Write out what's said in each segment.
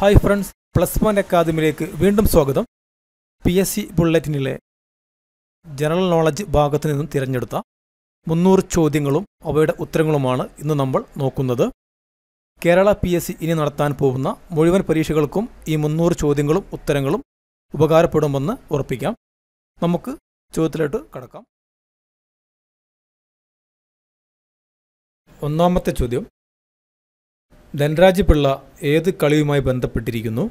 hi friends plus point അക്കാദമിയിലേക്ക് വീണ്ടും സ്വാഗതം പി എസ് സി ബുള്ളറ്റിനിലെ ജനറൽ നോളജ് ഭാഗത്ത് നിന്നും തിരഞ്ഞെടുത്ത മുന്നൂറ് ചോദ്യങ്ങളും അവയുടെ ഉത്തരങ്ങളുമാണ് ഇന്ന് നമ്മൾ നോക്കുന്നത് കേരള പി എസ് സി ഇനി നടത്താൻ പോകുന്ന മുഴുവൻ പരീക്ഷകൾക്കും ഈ മുന്നൂറ് ചോദ്യങ്ങളും ഉത്തരങ്ങളും ഉപകാരപ്പെടുമെന്ന് ഉറപ്പിക്കാം നമുക്ക് ചോദ്യത്തിലോട്ട് കടക്കാം ഒന്നാമത്തെ ചോദ്യം ധനരാജ് പിള്ള ഏത് കളിയുമായി ബന്ധപ്പെട്ടിരിക്കുന്നു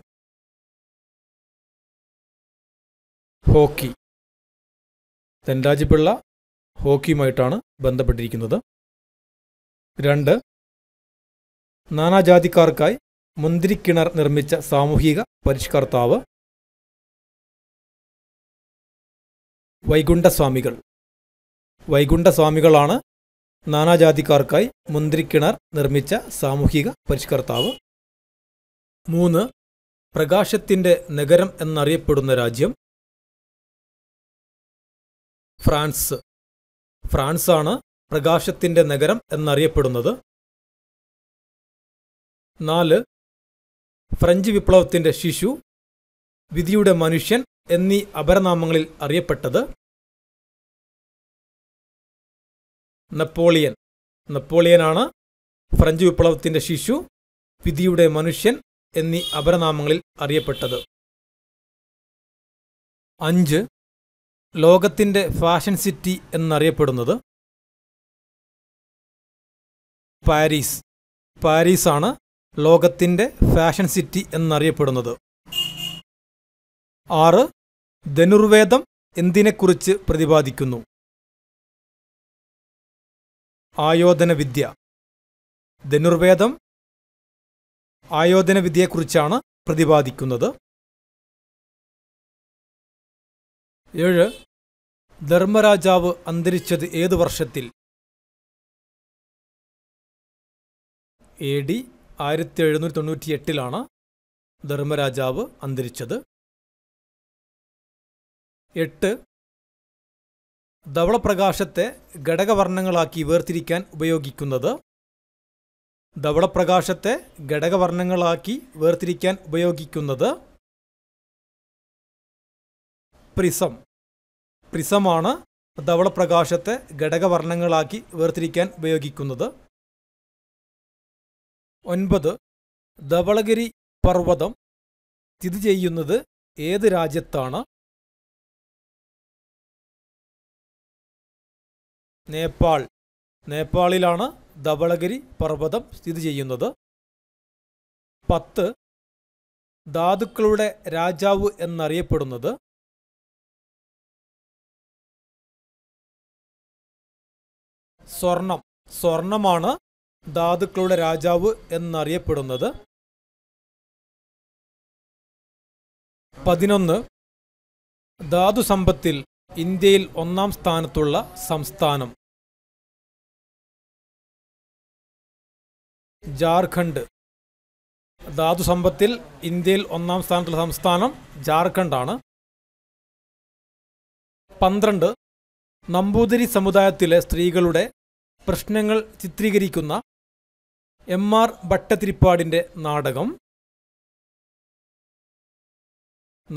ഹോക്കി ധനരാജ് പിള്ള ഹോക്കിയുമായിട്ടാണ് ബന്ധപ്പെട്ടിരിക്കുന്നത് രണ്ട് നാനാജാതിക്കാർക്കായി മുന്തിരിക്കിണർ നിർമ്മിച്ച സാമൂഹിക പരിഷ്കർത്താവ് വൈകുണ്ഠസ്വാമികൾ വൈകുണ്ഠസ്വാമികളാണ് നാനാജാതിക്കാർക്കായി മുന്തിരിക്കിണർ നിർമ്മിച്ച സാമൂഹിക പരിഷ്കർത്താവ് മൂന്ന് പ്രകാശത്തിൻ്റെ നഗരം എന്നറിയപ്പെടുന്ന രാജ്യം ഫ്രാൻസ് ഫ്രാൻസാണ് പ്രകാശത്തിൻ്റെ നഗരം എന്നറിയപ്പെടുന്നത് നാല് ഫ്രഞ്ച് വിപ്ലവത്തിൻ്റെ ശിശു വിധിയുടെ മനുഷ്യൻ എന്നീ അപരനാമങ്ങളിൽ അറിയപ്പെട്ടത് നപ്പോളിയൻ നപ്പോളിയനാണ് ഫ്രഞ്ച് വിപ്ലവത്തിൻ്റെ ശിശു വിധിയുടെ മനുഷ്യൻ എന്നീ അപരനാമങ്ങളിൽ അറിയപ്പെട്ടത് അഞ്ച് ലോകത്തിൻ്റെ ഫാഷൻ സിറ്റി എന്നറിയപ്പെടുന്നത് പാരീസ് പാരീസാണ് ലോകത്തിൻ്റെ ഫാഷൻ സിറ്റി എന്നറിയപ്പെടുന്നത് ആറ് ധനുർവേദം എന്തിനെക്കുറിച്ച് പ്രതിപാദിക്കുന്നു ആയോധന വിദ്യ ധനുർവേദം ആയോധന വിദ്യയെക്കുറിച്ചാണ് പ്രതിപാദിക്കുന്നത് ഏഴ് ധർമ്മരാജാവ് അന്തരിച്ചത് ഏതു വർഷത്തിൽ എ ഡി ആയിരത്തി എഴുന്നൂറ്റി തൊണ്ണൂറ്റി എട്ടിലാണ് ധർമ്മരാജാവ് അന്തരിച്ചത് എട്ട് ധവളപ്രകാശത്തെ ഘടകവർണ്ണങ്ങളാക്കി വേർതിരിക്കാൻ ഉപയോഗിക്കുന്നത് ധവളപ്രകാശത്തെ ഘടകവർണ്ണങ്ങളാക്കി വേർതിരിക്കാൻ ഉപയോഗിക്കുന്നത് പ്രിസം പ്രിസമാണ് ധവളപ്രകാശത്തെ ഘടകവർണ്ണങ്ങളാക്കി വേർതിരിക്കാൻ ഉപയോഗിക്കുന്നത് ഒൻപത് ധവളഗിരി പർവ്വതം സ്ഥിതി ചെയ്യുന്നത് ഏത് രാജ്യത്താണ് നേപ്പാൾ നേപ്പാളിലാണ് ധവളഗിരി പർവ്വതം സ്ഥിതി ചെയ്യുന്നത് പത്ത് ധാതുക്കളുടെ രാജാവ് എന്നറിയപ്പെടുന്നത് സ്വർണം സ്വർണമാണ് ധാതുക്കളുടെ രാജാവ് എന്നറിയപ്പെടുന്നത് പതിനൊന്ന് ധാതു സമ്പത്തിൽ ഇന്ത്യയിൽ ഒന്നാം സ്ഥാനത്തുള്ള സംസ്ഥാനം ജാർഖണ്ഡ് ധാതു സമ്പത്തിൽ ഇന്ത്യയിൽ ഒന്നാം സ്ഥാനത്തുള്ള സംസ്ഥാനം ജാർഖണ്ഡാണ് പന്ത്രണ്ട് നമ്പൂതിരി സമുദായത്തിലെ സ്ത്രീകളുടെ പ്രശ്നങ്ങൾ ചിത്രീകരിക്കുന്ന എം ആർ ഭട്ടതിരിപ്പാടിൻ്റെ നാടകം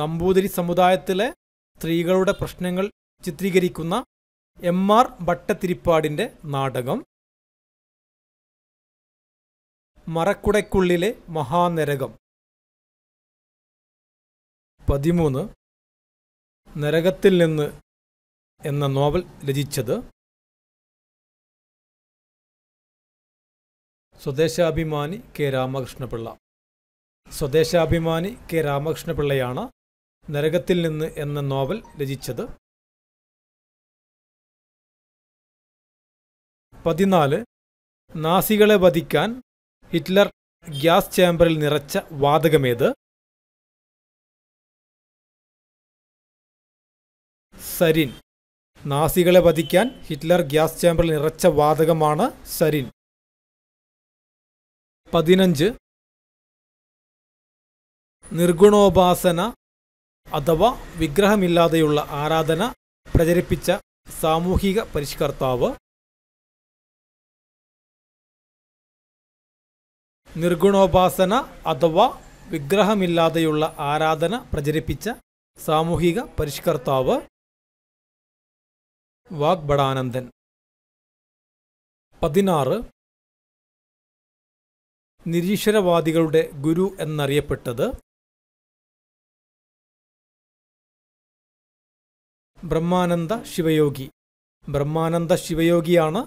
നമ്പൂതിരി സമുദായത്തിലെ സ്ത്രീകളുടെ പ്രശ്നങ്ങൾ ചിത്രീകരിക്കുന്ന എം ആർ ഭട്ടതിരിപ്പാടിൻ്റെ നാടകം മറക്കുടയ്ക്കുള്ളിലെ മഹാനരകം പതിമൂന്ന് നരകത്തിൽ നിന്ന് എന്ന നോവൽ രചിച്ചത് സ്വദേശാഭിമാനി കെ രാമകൃഷ്ണപിള്ള സ്വദേശാഭിമാനി കെ രാമകൃഷ്ണപിള്ളയാണ് നരകത്തിൽ നിന്ന് എന്ന നോവൽ രചിച്ചത് പതിനാല് നാസികളെ വധിക്കാൻ ഹിറ്റ്ലർ ഗ്യാസ് ചേംബറിൽ നിറച്ച വാതകമേത് സരിൻ നാസികളെ വധിക്കാൻ ഹിറ്റ്ലർ ഗ്യാസ് ചേംബറിൽ നിറച്ച വാതകമാണ് സരിൻ പതിനഞ്ച് നിർഗുണോപാസന അഥവാ വിഗ്രഹമില്ലാതെയുള്ള ആരാധന പ്രചരിപ്പിച്ച സാമൂഹിക പരിഷ്കർത്താവ് നിർഗുണോപാസന അഥവാ വിഗ്രഹമില്ലാതെയുള്ള ആരാധന പ്രചരിപ്പിച്ച സാമൂഹിക പരിഷ്കർത്താവ് വാഗ്ബടാനന്ദൻ പതിനാറ് നിരീശ്വരവാദികളുടെ ഗുരു എന്നറിയപ്പെട്ടത് ബ്രഹ്മാനന്ദ ശിവയോഗി ബ്രഹ്മാനന്ദ ശിവയോഗിയാണ്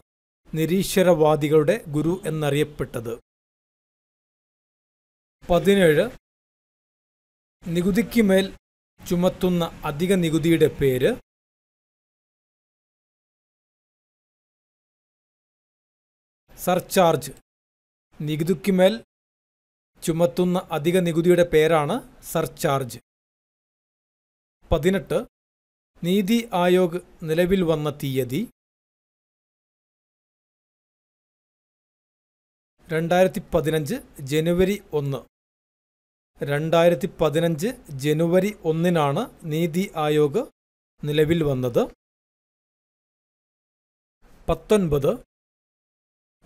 നിരീശ്വരവാദികളുടെ ഗുരു എന്നറിയപ്പെട്ടത് പതിനേഴ് നികുതിക്ക് മേൽ ചുമത്തുന്ന അധിക നികുതിയുടെ പേര് സർചാർജ് നികുതിക്ക് മേൽ ചുമത്തുന്ന അധിക നികുതിയുടെ പേരാണ് സർചാർജ് പതിനെട്ട് നീതി ആയോഗ് നിലവിൽ വന്ന തീയതി രണ്ടായിരത്തി പതിനഞ്ച് ജനുവരി ഒന്ന് രണ്ടായിരത്തി പതിനഞ്ച് ജനുവരി ഒന്നിനാണ് നീതി ആയോഗ് നിലവിൽ വന്നത് പത്തൊൻപത്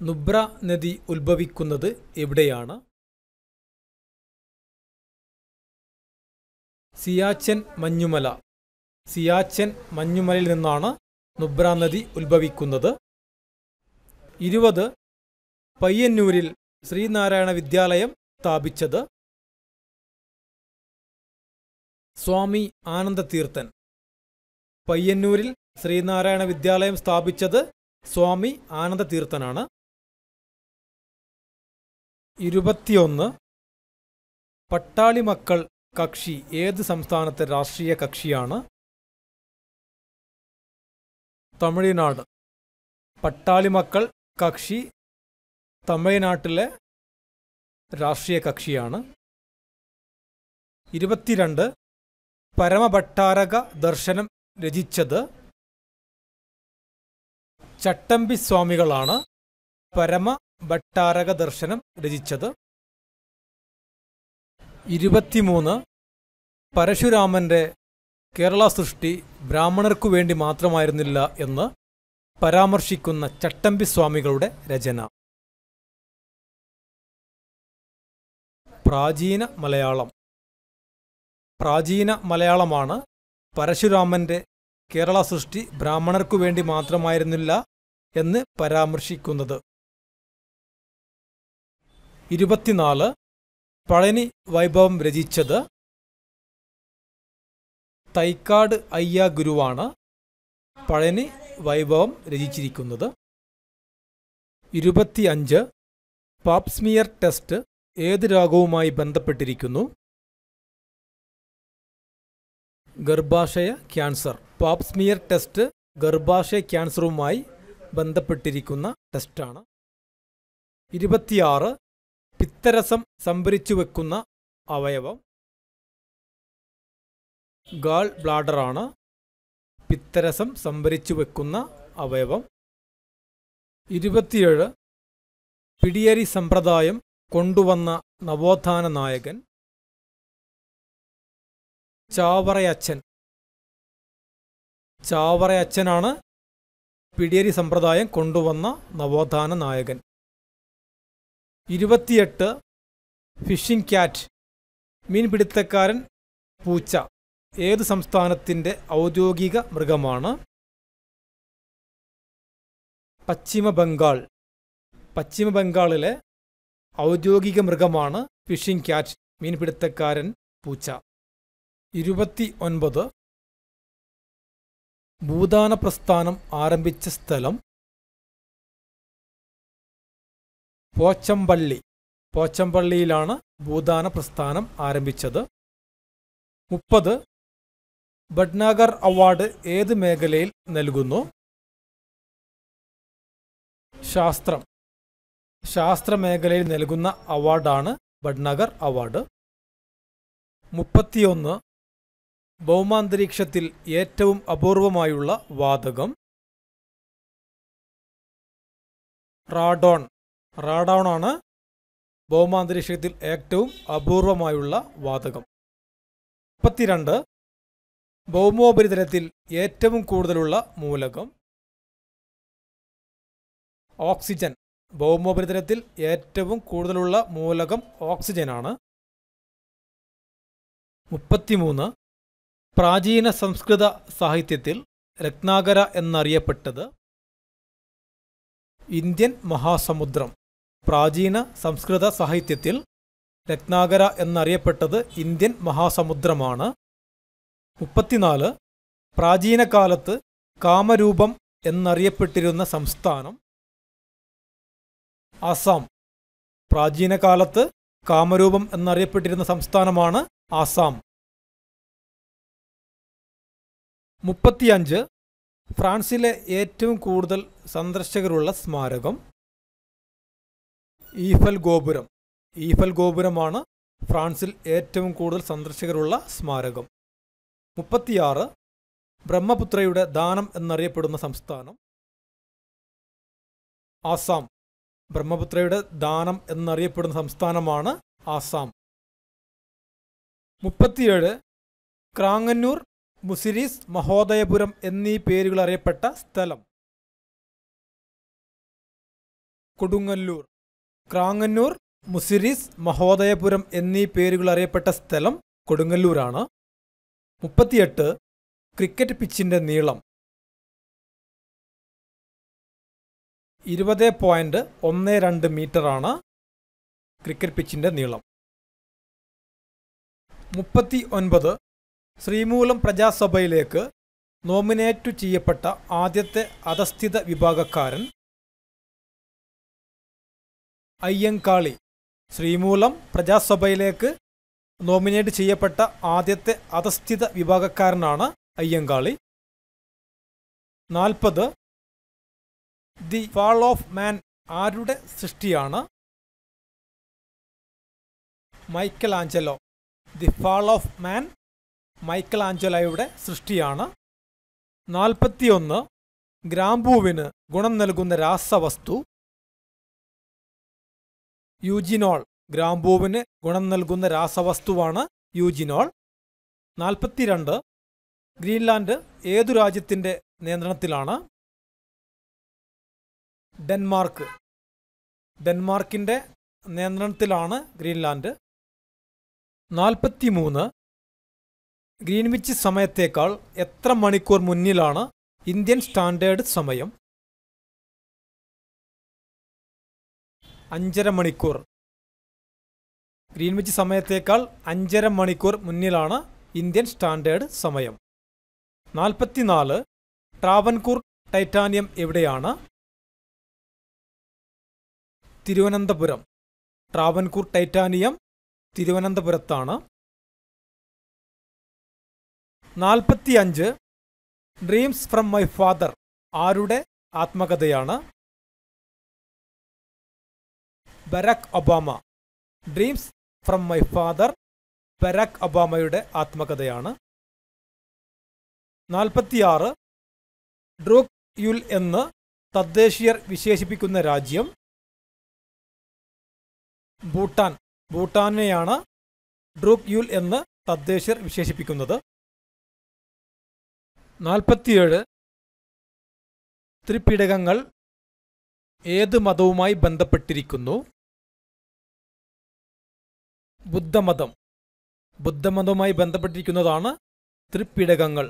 നുബ്ര നദി ഉത്ഭവിക്കുന്നത് എവിടെയാണ് സിയാച്ചൻ മഞ്ഞുമല സിയാച്ചൻ മഞ്ഞുമലയിൽ നിന്നാണ് നുബ്ര നദി ഉത്ഭവിക്കുന്നത് ഇരുപത് പയ്യന്നൂരിൽ ശ്രീനാരായണ വിദ്യാലയം സ്ഥാപിച്ചത് സ്വാമി ആനന്ദതീർത്ഥൻ പയ്യന്നൂരിൽ ശ്രീനാരായണ വിദ്യാലയം സ്ഥാപിച്ചത് സ്വാമി ആനന്ദതീർത്ഥനാണ് ഇരുപത്തിയൊന്ന് പട്ടാളി മക്കൾ കക്ഷി ഏത് സംസ്ഥാനത്തെ രാഷ്ട്രീയ കക്ഷിയാണ് തമിഴ്നാട് പട്ടാളി മക്കൾ കക്ഷി തമിഴ്നാട്ടിലെ രാഷ്ട്രീയ കക്ഷിയാണ് ഇരുപത്തിരണ്ട് പരമഭട്ടാരക ദർശനം രചിച്ചത് ചട്ടമ്പി സ്വാമികളാണ് പരമ ഭട്ടാരക ദർശനം രചിച്ചത് ഇരുപത്തിമൂന്ന് പരശുരാമന്റെ കേരള സൃഷ്ടി ബ്രാഹ്മണർക്കു വേണ്ടി മാത്രമായിരുന്നില്ല എന്ന് പരാമർശിക്കുന്ന ചട്ടമ്പി സ്വാമികളുടെ രചന പ്രാചീന മലയാളം പ്രാചീന മലയാളമാണ് പരശുരാമന്റെ കേരള സൃഷ്ടി ബ്രാഹ്മണർക്കു വേണ്ടി മാത്രമായിരുന്നില്ല എന്ന് പരാമർശിക്കുന്നത് ഇരുപത്തിനാല് പളനി വൈഭവം രചിച്ചത് തൈക്കാട് അയ്യ ഗുരുവാണ് പളനി വൈഭവം രചിച്ചിരിക്കുന്നത് ഇരുപത്തിയഞ്ച് പാപ്സ്മിയർ ടെസ്റ്റ് ഏത് രാഗവുമായി ബന്ധപ്പെട്ടിരിക്കുന്നു ഗർഭാശയ ക്യാൻസർ പാപ്സ്മിയർ ടെസ്റ്റ് ഗർഭാശയ ക്യാൻസറുമായി ബന്ധപ്പെട്ടിരിക്കുന്ന ടെസ്റ്റാണ് ഇരുപത്തിയാറ് പിത്തരസം സംഭരിച്ചു വെക്കുന്ന അവയവം ഗാൾ ബ്ലാഡറാണ് പിത്തരസം സംഭരിച്ചു വെക്കുന്ന അവയവം ഇരുപത്തിയേഴ് പിടിയരി സമ്പ്രദായം കൊണ്ടുവന്ന നവോത്ഥാന നായകൻ ചാവറയച്ചൻ ചാവറയച്ചനാണ് പിടിയരി സമ്പ്രദായം കൊണ്ടുവന്ന നവോത്ഥാന നായകൻ ഇരുപത്തിയെട്ട് ഫിഷിംഗ് ക്യാറ്റ് മീൻപിടുത്തക്കാരൻ പൂച്ച ഏത് സംസ്ഥാനത്തിൻ്റെ ഔദ്യോഗിക മൃഗമാണ് പശ്ചിമ ബംഗാൾ പശ്ചിമ ബംഗാളിലെ ഔദ്യോഗിക മൃഗമാണ് ഫിഷിംഗ് ക്യാറ്റ് മീൻപിടുത്തക്കാരൻ പൂച്ച ഇരുപത്തി ഒൻപത് ഭൂദാന പ്രസ്ഥാനം ആരംഭിച്ച സ്ഥലം പോച്ചമ്പള്ളി പോച്ചമ്പള്ളിയിലാണ് ഭൂദാന പ്രസ്ഥാനം ആരംഭിച്ചത് മുപ്പത് ഭട്നാഗർ അവാർഡ് ഏത് മേഖലയിൽ നൽകുന്നു ശാസ്ത്രം ശാസ്ത്രമേഖലയിൽ നൽകുന്ന അവാർഡാണ് ഭട്നാഗർ അവാർഡ് മുപ്പത്തിയൊന്ന് ഭൗമാന്തരീക്ഷത്തിൽ ഏറ്റവും അപൂർവമായുള്ള വാതകം റാഡോൺ റാഡോൺ ആണ് ഭൗമാന്തരീക്ഷത്തിൽ ഏറ്റവും അപൂർവമായുള്ള വാതകം മുപ്പത്തിരണ്ട് ഭൗമോപരിതലത്തിൽ ഏറ്റവും കൂടുതലുള്ള മൂലകം ഓക്സിജൻ ഭൗമോപരിതലത്തിൽ ഏറ്റവും കൂടുതലുള്ള മൂലകം ഓക്സിജനാണ് മുപ്പത്തിമൂന്ന് പ്രാചീന സംസ്കൃത സാഹിത്യത്തിൽ രത്നാകര എന്നറിയപ്പെട്ടത് ഇന്ത്യൻ മഹാസമുദ്രം പ്രാചീന സംസ്കൃത സാഹിത്യത്തിൽ രത്നാകര എന്നറിയപ്പെട്ടത് ഇന്ത്യൻ മഹാസമുദ്രമാണ് മുപ്പത്തിനാല് പ്രാചീന കാലത്ത് കാമരൂപം എന്നറിയപ്പെട്ടിരുന്ന സംസ്ഥാനം ആസാം പ്രാചീന കാലത്ത് കാമരൂപം എന്നറിയപ്പെട്ടിരുന്ന സംസ്ഥാനമാണ് ആസാം മുപ്പത്തിയഞ്ച് ഫ്രാൻസിലെ ഏറ്റവും കൂടുതൽ സന്ദർശകരുള്ള സ്മാരകം ഈഫൽ ഗോപുരം ഈഫൽ ഗോപുരമാണ് ഫ്രാൻസിൽ ഏറ്റവും കൂടുതൽ സന്ദർശകരുള്ള സ്മാരകം മുപ്പത്തിയാറ് ബ്രഹ്മപുത്രയുടെ ദാനം എന്നറിയപ്പെടുന്ന സംസ്ഥാനം ആസാം ബ്രഹ്മപുത്രയുടെ ദാനം എന്നറിയപ്പെടുന്ന സംസ്ഥാനമാണ് ആസാം മുപ്പത്തിയേഴ് ക്രാങ്ങന്നൂർ മുസിരീസ് മഹോദയപുരം എന്നീ പേരുകൾ അറിയപ്പെട്ട സ്ഥലം കൊടുങ്ങല്ലൂർ ക്രാങ്ങന്നൂർ മുസിരീസ് മഹോദയപുരം എന്നീ പേരുകൾ അറിയപ്പെട്ട സ്ഥലം കൊടുങ്ങല്ലൂരാണ് മുപ്പത്തിയെട്ട് ക്രിക്കറ്റ് പിച്ചിന്റെ നീളം ഇരുപത് പോയിന്റ് ഒന്ന് രണ്ട് മീറ്ററാണ് ക്രിക്കറ്റ് പിച്ചിന്റെ നീളം മുപ്പത്തി ഒൻപത് ശ്രീമൂലം പ്രജാസഭയിലേക്ക് നോമിനേറ്റു ചെയ്യപ്പെട്ട ആദ്യത്തെ അധസ്ഥിത വിഭാഗക്കാരൻ അയ്യങ്കാളി ശ്രീമൂലം പ്രജാസഭയിലേക്ക് നോമിനേറ്റ് ചെയ്യപ്പെട്ട ആദ്യത്തെ അധസ്ഥിത വിഭാഗക്കാരനാണ് അയ്യങ്കാളി നാൽപ്പത് ദി ഫാൾ ഓഫ് മാൻ ആരുടെ സൃഷ്ടിയാണ് Michelangelo the fall of man Michael ആഞ്ചലായുടെ സൃഷ്ടിയാണ് നാൽപ്പത്തിയൊന്ന് ഗ്രാമ്പൂവിന് ഗുണം നൽകുന്ന രാസവസ്തു യൂജിനോൾ ഗ്രാമ്പൂവിന് ഗുണം നൽകുന്ന രാസവസ്തുവാണ് യൂജിനോൾ നാൽപ്പത്തിരണ്ട് ഗ്രീൻലാൻഡ് ഏതു രാജ്യത്തിൻ്റെ നിയന്ത്രണത്തിലാണ് ഡെൻമാർക്ക് ഡെൻമാർക്കിൻ്റെ നിയന്ത്രണത്തിലാണ് ഗ്രീൻലാൻഡ് നാൽപ്പത്തിമൂന്ന് ഗ്രീൻവിച്ച് സമയത്തേക്കാൾ എത്ര മണിക്കൂർ മുന്നിലാണ് ഇന്ത്യൻ സ്റ്റാൻഡേർഡ് സമയം അഞ്ചര മണിക്കൂർ ഗ്രീൻവിച്ച് സമയത്തേക്കാൾ അഞ്ചര മണിക്കൂർ മുന്നിലാണ് ഇന്ത്യൻ സ്റ്റാൻഡേർഡ് സമയം നാൽപ്പത്തിനാല് ട്രാവൻകൂർ ടൈറ്റാനിയം എവിടെയാണ് തിരുവനന്തപുരം ട്രാവൻകൂർ ടൈറ്റാനിയം തിരുവനന്തപുരത്താണ് നാൽപ്പത്തി അഞ്ച് ഡ്രീംസ് ഫ്രം മൈ ഫാദർ ആരുടെ ആത്മകഥയാണ് Barack Obama dreams from my father Barack ഒബാമയുടെ ആത്മകഥയാണ് നാൽപ്പത്തിയാറ് ഡ്രൂക് യുൽ എന്ന് തദ്ദേശീയർ വിശേഷിപ്പിക്കുന്ന രാജ്യം ഭൂട്ടാൻ ഭൂട്ടാനെയാണ് ഡ്രൂക് യുൽ എന്ന് തദ്ദേശീയർ വിശേഷിപ്പിക്കുന്നത് നാൽപ്പത്തിയേഴ് ത്രിപിടകങ്ങൾ ഏത് മതവുമായി ബന്ധപ്പെട്ടിരിക്കുന്നു ബുദ്ധമതം ബുദ്ധമതവുമായി ബന്ധപ്പെട്ടിരിക്കുന്നതാണ് ത്രിപിടകങ്ങൾ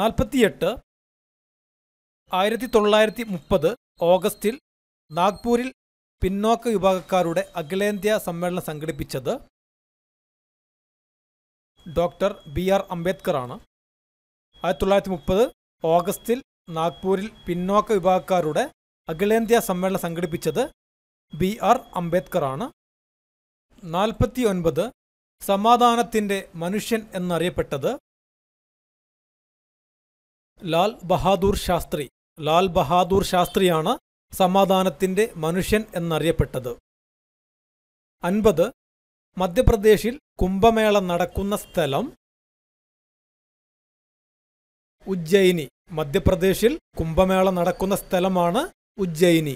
നാൽപ്പത്തിയെട്ട് ആയിരത്തി തൊള്ളായിരത്തി മുപ്പത് ഓഗസ്റ്റിൽ നാഗ്പൂരിൽ പിന്നോക്ക വിഭാഗക്കാരുടെ അഖിലേന്ത്യാ സമ്മേളനം സംഘടിപ്പിച്ചത് ഡോക്ടർ ബി ആർ അംബേദ്കറാണ് ആയിരത്തി തൊള്ളായിരത്തി മുപ്പത് ഓഗസ്റ്റിൽ നാഗ്പൂരിൽ പിന്നോക്ക വിഭാഗക്കാരുടെ അഖിലേന്ത്യാ സമ്മേളനം സംഘടിപ്പിച്ചത് ബി ആർ ആണ് നാൽപ്പത്തി ഒൻപത് സമാധാനത്തിൻ്റെ മനുഷ്യൻ എന്നറിയപ്പെട്ടത് ലാൽ ബഹാദൂർ ശാസ്ത്രി ലാൽ ബഹാദൂർ ശാസ്ത്രിയാണ് സമാധാനത്തിൻ്റെ മനുഷ്യൻ എന്നറിയപ്പെട്ടത് അൻപത് മധ്യപ്രദേശിൽ കുംഭമേള നടക്കുന്ന സ്ഥലം ഉജ്ജയിനി മധ്യപ്രദേശിൽ കുംഭമേള നടക്കുന്ന സ്ഥലമാണ് ഉജ്ജയിനി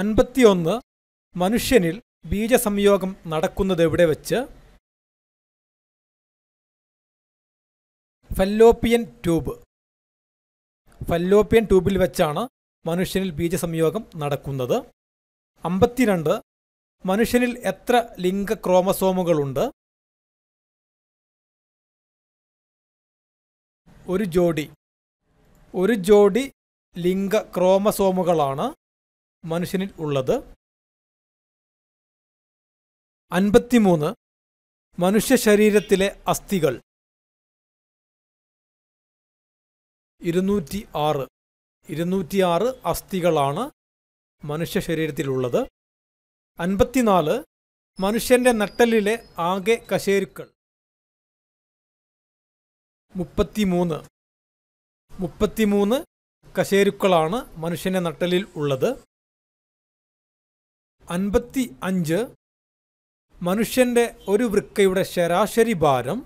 അൻപത്തിയൊന്ന് മനുഷ്യനിൽ ബീജസംയോഗം നടക്കുന്നത് എവിടെ വെച്ച് ഫല്ലോപ്പിയൻ ട്യൂബ് ഫല്ലോപ്പിയൻ ട്യൂബിൽ വെച്ചാണ് മനുഷ്യനിൽ ബീജസംയോഗം നടക്കുന്നത് അമ്പത്തിരണ്ട് മനുഷ്യനിൽ എത്ര ലിംഗ ക്രോമസോമുകളുണ്ട് ഒരു ജോഡി ഒരു ജോഡി ലിംഗ ക്രോമസോമുകളാണ് മനുഷ്യനിൽ ഉള്ളത് അൻപത്തിമൂന്ന് മനുഷ്യ ശരീരത്തിലെ അസ്ഥികൾ ഇരുന്നൂറ്റി ആറ് ആറ് അസ്ഥികളാണ് മനുഷ്യ ശരീരത്തിലുള്ളത് അൻപത്തിനാല് മനുഷ്യൻ്റെ നട്ടലിലെ ആകെ കശേരുക്കൾ മുപ്പത്തിമൂന്ന് മുപ്പത്തിമൂന്ന് കശേരുക്കളാണ് മനുഷ്യനെ നട്ടലിൽ ഉള്ളത് അൻപത്തി അഞ്ച് മനുഷ്യൻ്റെ ഒരു വൃക്കയുടെ ശരാശരി ഭാരം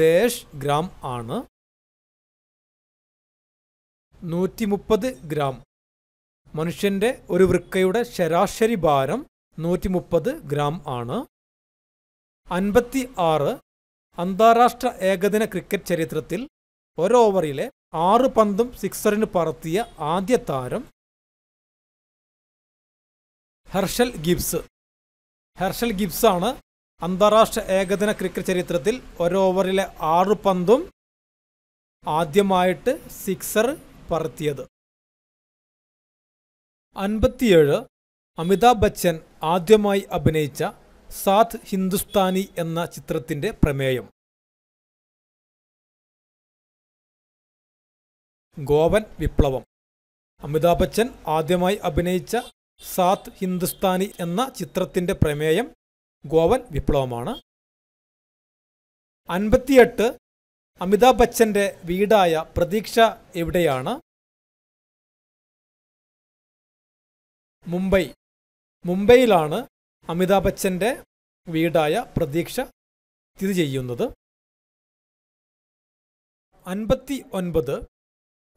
ഡേഷ് ഗ്രാം ആണ് നൂറ്റി മുപ്പത് ഗ്രാം മനുഷ്യൻ്റെ ഒരു വൃക്കയുടെ ശരാശരി ഭാരം നൂറ്റി മുപ്പത് ഗ്രാം ആണ് അൻപത്തി ആറ് അന്താരാഷ്ട്ര ഏകദിന ക്രിക്കറ്റ് ചരിത്രത്തിൽ ഒരോവറിലെ ആറു പന്തും സിക്സറിന് പറത്തിയ ആദ്യ താരം ഹർഷൽ ഗിബ്സ് ഹർഷൽ ഗിബ്സാണ് അന്താരാഷ്ട്ര ഏകദിന ക്രിക്കറ്റ് ചരിത്രത്തിൽ ഒരോവറിലെ ആറു പന്തും ആദ്യമായിട്ട് സിക്സർ പറത്തിയത് അൻപത്തിയേഴ് അമിതാഭ് ബച്ചൻ ആദ്യമായി അഭിനയിച്ച സാത് ഹിന്ദുസ്ഥാനി എന്ന ചിത്രത്തിന്റെ പ്രമേയം ഗോവൻ വിപ്ലവം അമിതാഭ് ബച്ചൻ ആദ്യമായി അഭിനയിച്ച സാത് ഹിന്ദുസ്ഥാനി എന്ന ചിത്രത്തിന്റെ പ്രമേയം ഗോവൻ വിപ്ലവമാണ് അൻപത്തിയെട്ട് അമിതാഭ് ബച്ചന്റെ വീടായ പ്രതീക്ഷ എവിടെയാണ് മുംബൈ മുംബൈയിലാണ് അമിതാഭ് ബച്ചൻ്റെ വീടായ പ്രതീക്ഷ സ്ഥിതി ചെയ്യുന്നത് അൻപത്തി ഒൻപത്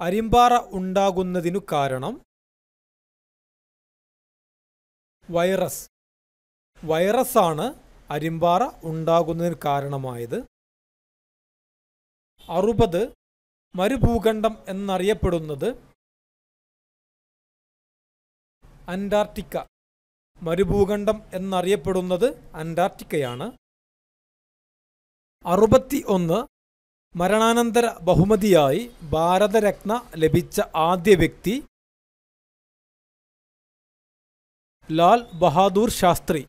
അരിമ്പാറ ഉണ്ടാകുന്നതിനു കാരണം വൈറസ് വൈറസാണ് അരിമ്പാറ ഉണ്ടാകുന്നതിന് കാരണമായത് അറുപത് മരുഭൂഖണ്ഡം എന്നറിയപ്പെടുന്നത് അന്റാർട്ടിക്ക മരുഭൂഖണ്ഡം എന്നറിയപ്പെടുന്നത് അന്റാർട്ടിക്കയാണ് അറുപത്തി ഒന്ന് മരണാനന്തര ബഹുമതിയായി ഭാരതരത്ന ലഭിച്ച ആദ്യ വ്യക്തി ലാൽ ബഹാദൂർ ശാസ്ത്രി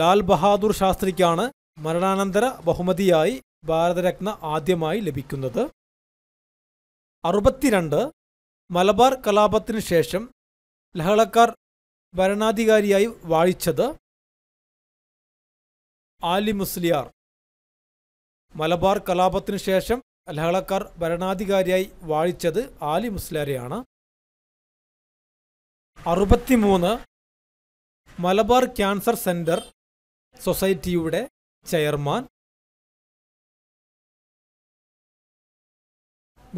ലാൽ ബഹാദൂർ ശാസ്ത്രിക്കാണ് മരണാനന്തര ബഹുമതിയായി ഭാരതരത്ന ആദ്യമായി ലഭിക്കുന്നത് അറുപത്തിരണ്ട് മലബാർ കലാപത്തിനു ശേഷം ലഹളക്കാർ ഭരണാധികാരിയായി വാഴിച്ചത് ആലി മുസ്ലിയാർ മലബാർ കലാപത്തിനു ശേഷം ലഹളക്കാർ ഭരണാധികാരിയായി വാഴിച്ചത് ആലി മുസ്ലിയാരെയാണ് അറുപത്തിമൂന്ന് മലബാർ ക്യാൻസർ സെൻറ്റർ സൊസൈറ്റിയുടെ ചെയർമാൻ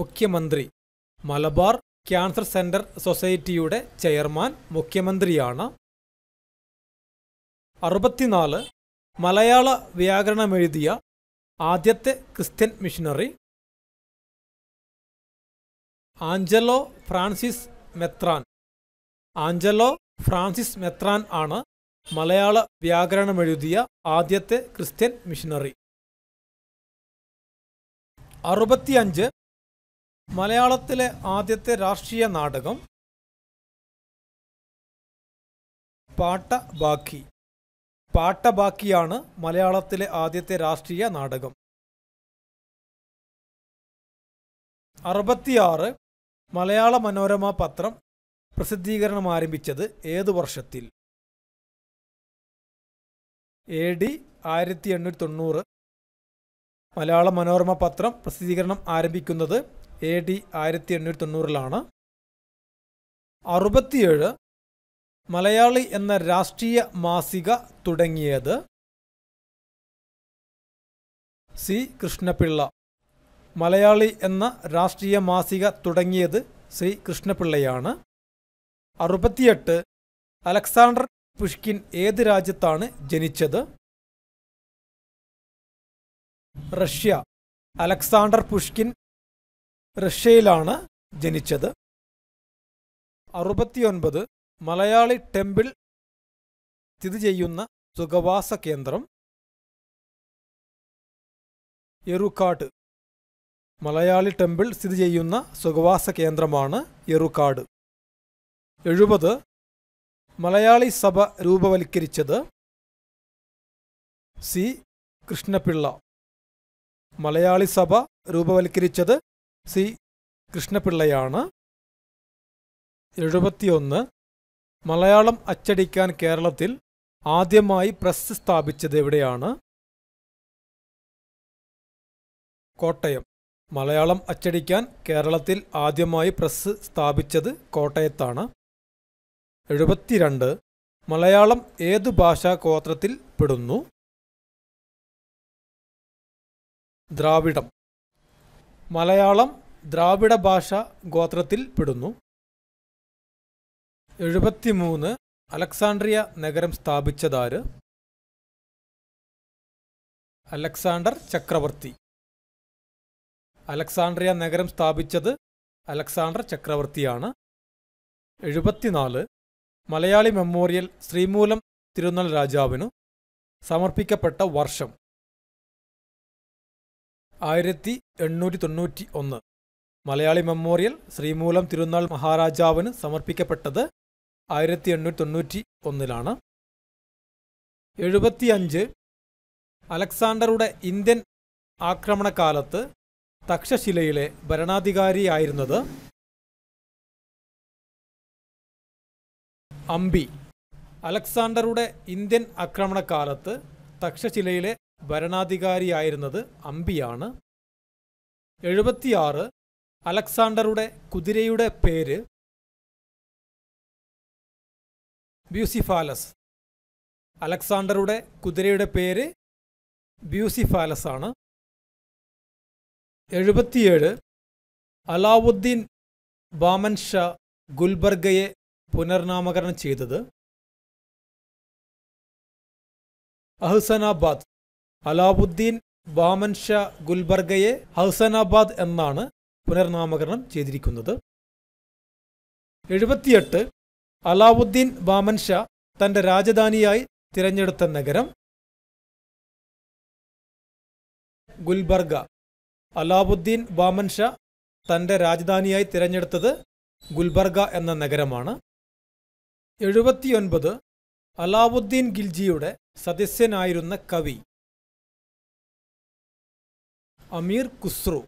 മുഖ്യമന്ത്രി മലബാർ ക്യാൻസർ സെന്റർ സൊസൈറ്റിയുടെ ചെയർമാൻ മുഖ്യമന്ത്രിയാണ് അറുപത്തിനാല് മലയാള വ്യാകരണമെഴുതിയ ആദ്യത്തെ ക്രിസ്ത്യൻ മിഷനറി ആഞ്ചലോ ഫ്രാൻസിസ് മെത്രാൻ ആഞ്ചലോ ഫ്രാൻസിസ് മെത്രാൻ ആണ് മലയാള വ്യാകരണമെഴുതിയ ആദ്യത്തെ ക്രിസ്ത്യൻ മിഷനറി അറുപത്തിയഞ്ച് മലയാളത്തിലെ ആദ്യത്തെ രാഷ്ട്രീയ നാടകം പാട്ട ബാക്കി പാട്ട ബാക്കിയാണ് മലയാളത്തിലെ ആദ്യത്തെ രാഷ്ട്രീയ നാടകം അറുപത്തിയാറ് മലയാള മനോരമ പത്രം പ്രസിദ്ധീകരണം ആരംഭിച്ചത് ഏതു വർഷത്തിൽ എ ഡി ആയിരത്തി എണ്ണൂറ്റി തൊണ്ണൂറ് മലയാള മനോരമ പത്രം പ്രസിദ്ധീകരണം ആരംഭിക്കുന്നത് എ ഡി ആയിരത്തി എണ്ണൂറ്റി തൊണ്ണൂറിലാണ് അറുപത്തിയേഴ് മലയാളി എന്ന രാഷ്ട്രീയ മാസിക തുടങ്ങിയത് സി കൃഷ്ണപിള്ള മലയാളി എന്ന രാഷ്ട്രീയ മാസിക തുടങ്ങിയത് ശ്രീ കൃഷ്ണപിള്ളയാണ് അറുപത്തിയെട്ട് അലക്സാണ്ടർ പുഷ്കിൻ ഏത് രാജ്യത്താണ് ജനിച്ചത് റഷ്യ അലക്സാണ്ടർ പുഷ്കിൻ റഷ്യയിലാണ് ജനിച്ചത് അറുപത്തിയൊൻപത് മലയാളി ടെമ്പിൾ സ്ഥിതി ചെയ്യുന്ന സുഖവാസ കേന്ദ്രം എറുക്കാട് മലയാളി ടെമ്പിൾ സ്ഥിതി ചെയ്യുന്ന സുഖവാസ കേന്ദ്രമാണ് എറുക്കാട് എഴുപത് മലയാളി സഭ രൂപവൽക്കരിച്ചത് സി കൃഷ്ണപിള്ള മലയാളി സഭ രൂപവൽക്കരിച്ചത് സി കൃഷ്ണപിള്ളയാണ് എഴുപത്തിയൊന്ന് മലയാളം അച്ചടിക്കാൻ കേരളത്തിൽ ആദ്യമായി പ്രസ് സ്ഥാപിച്ചത് എവിടെയാണ് കോട്ടയം മലയാളം അച്ചടിക്കാൻ കേരളത്തിൽ ആദ്യമായി പ്രസ് സ്ഥാപിച്ചത് കോട്ടയത്താണ് എഴുപത്തിരണ്ട് മലയാളം ഏതു ഭാഷാ ഗോത്രത്തിൽ പെടുന്നു ദ്രാവിഡം മലയാളം ദ്രാവിഡ ഭാഷ ഗോത്രത്തിൽ പെടുന്നു എഴുപത്തിമൂന്ന് അലക്സാണ്ട്രിയ നഗരം സ്ഥാപിച്ചതാര് അലക്സാണ്ടർ ചക്രവർത്തി അലക്സാണ്ട്രിയ നഗരം സ്ഥാപിച്ചത് അലക്സാണ്ടർ ചക്രവർത്തിയാണ് എഴുപത്തിനാല് മലയാളി മെമ്മോറിയൽ ശ്രീമൂലം തിരുനൽ രാജാവിനു സമർപ്പിക്കപ്പെട്ട വർഷം ആയിരത്തി എണ്ണൂറ്റി തൊണ്ണൂറ്റി ഒന്ന് മലയാളി മെമ്മോറിയൽ ശ്രീമൂലം തിരുനാൾ മഹാരാജാവിന് സമർപ്പിക്കപ്പെട്ടത് ആയിരത്തി എണ്ണൂറ്റി തൊണ്ണൂറ്റി ഒന്നിലാണ് എഴുപത്തിയഞ്ച് അലക്സാണ്ടറുടെ ഇന്ത്യൻ ആക്രമണകാലത്ത് തക്ഷശിലയിലെ ഭരണാധികാരിയായിരുന്നത് അമ്പി അലക്സാണ്ടറുടെ ഇന്ത്യൻ ആക്രമണകാലത്ത് തക്ഷശിലയിലെ ഭരണാധികാരിയായിരുന്നത് അമ്പിയാണ് എഴുപത്തിയാറ് അലക്സാണ്ടറുടെ കുതിരയുടെ പേര് ബ്യൂസിഫാലസ് അലക്സാണ്ടറുടെ കുതിരയുടെ പേര് ബ്യൂസിഫാലസ് ആണ് എഴുപത്തിയേഴ് അലാവുദ്ദീൻ ബാമൻ ഷാ ഗുൽബർഗയെ പുനർനാമകരണം ചെയ്തത് അഹ്സനാബാദ് അലാവുദ്ദീൻ ബാമൻ ഗുൽബർഗയെ ഹൗസനാബാദ് എന്നാണ് പുനർനാമകരണം ചെയ്തിരിക്കുന്നത് എഴുപത്തിയെട്ട് അലാവുദ്ദീൻ ബാമൻ തന്റെ രാജധാനിയായി തിരഞ്ഞെടുത്ത നഗരം ഗുൽബർഗ അലാവുദ്ദീൻ ബാമൻ തന്റെ രാജധാനിയായി തിരഞ്ഞെടുത്തത് ഗുൽബർഗ എന്ന നഗരമാണ് എഴുപത്തിയൊൻപത് അലാവുദ്ദീൻ ഗിൽജിയുടെ സദസ്യനായിരുന്ന കവി അമീർ ഖുസ്രു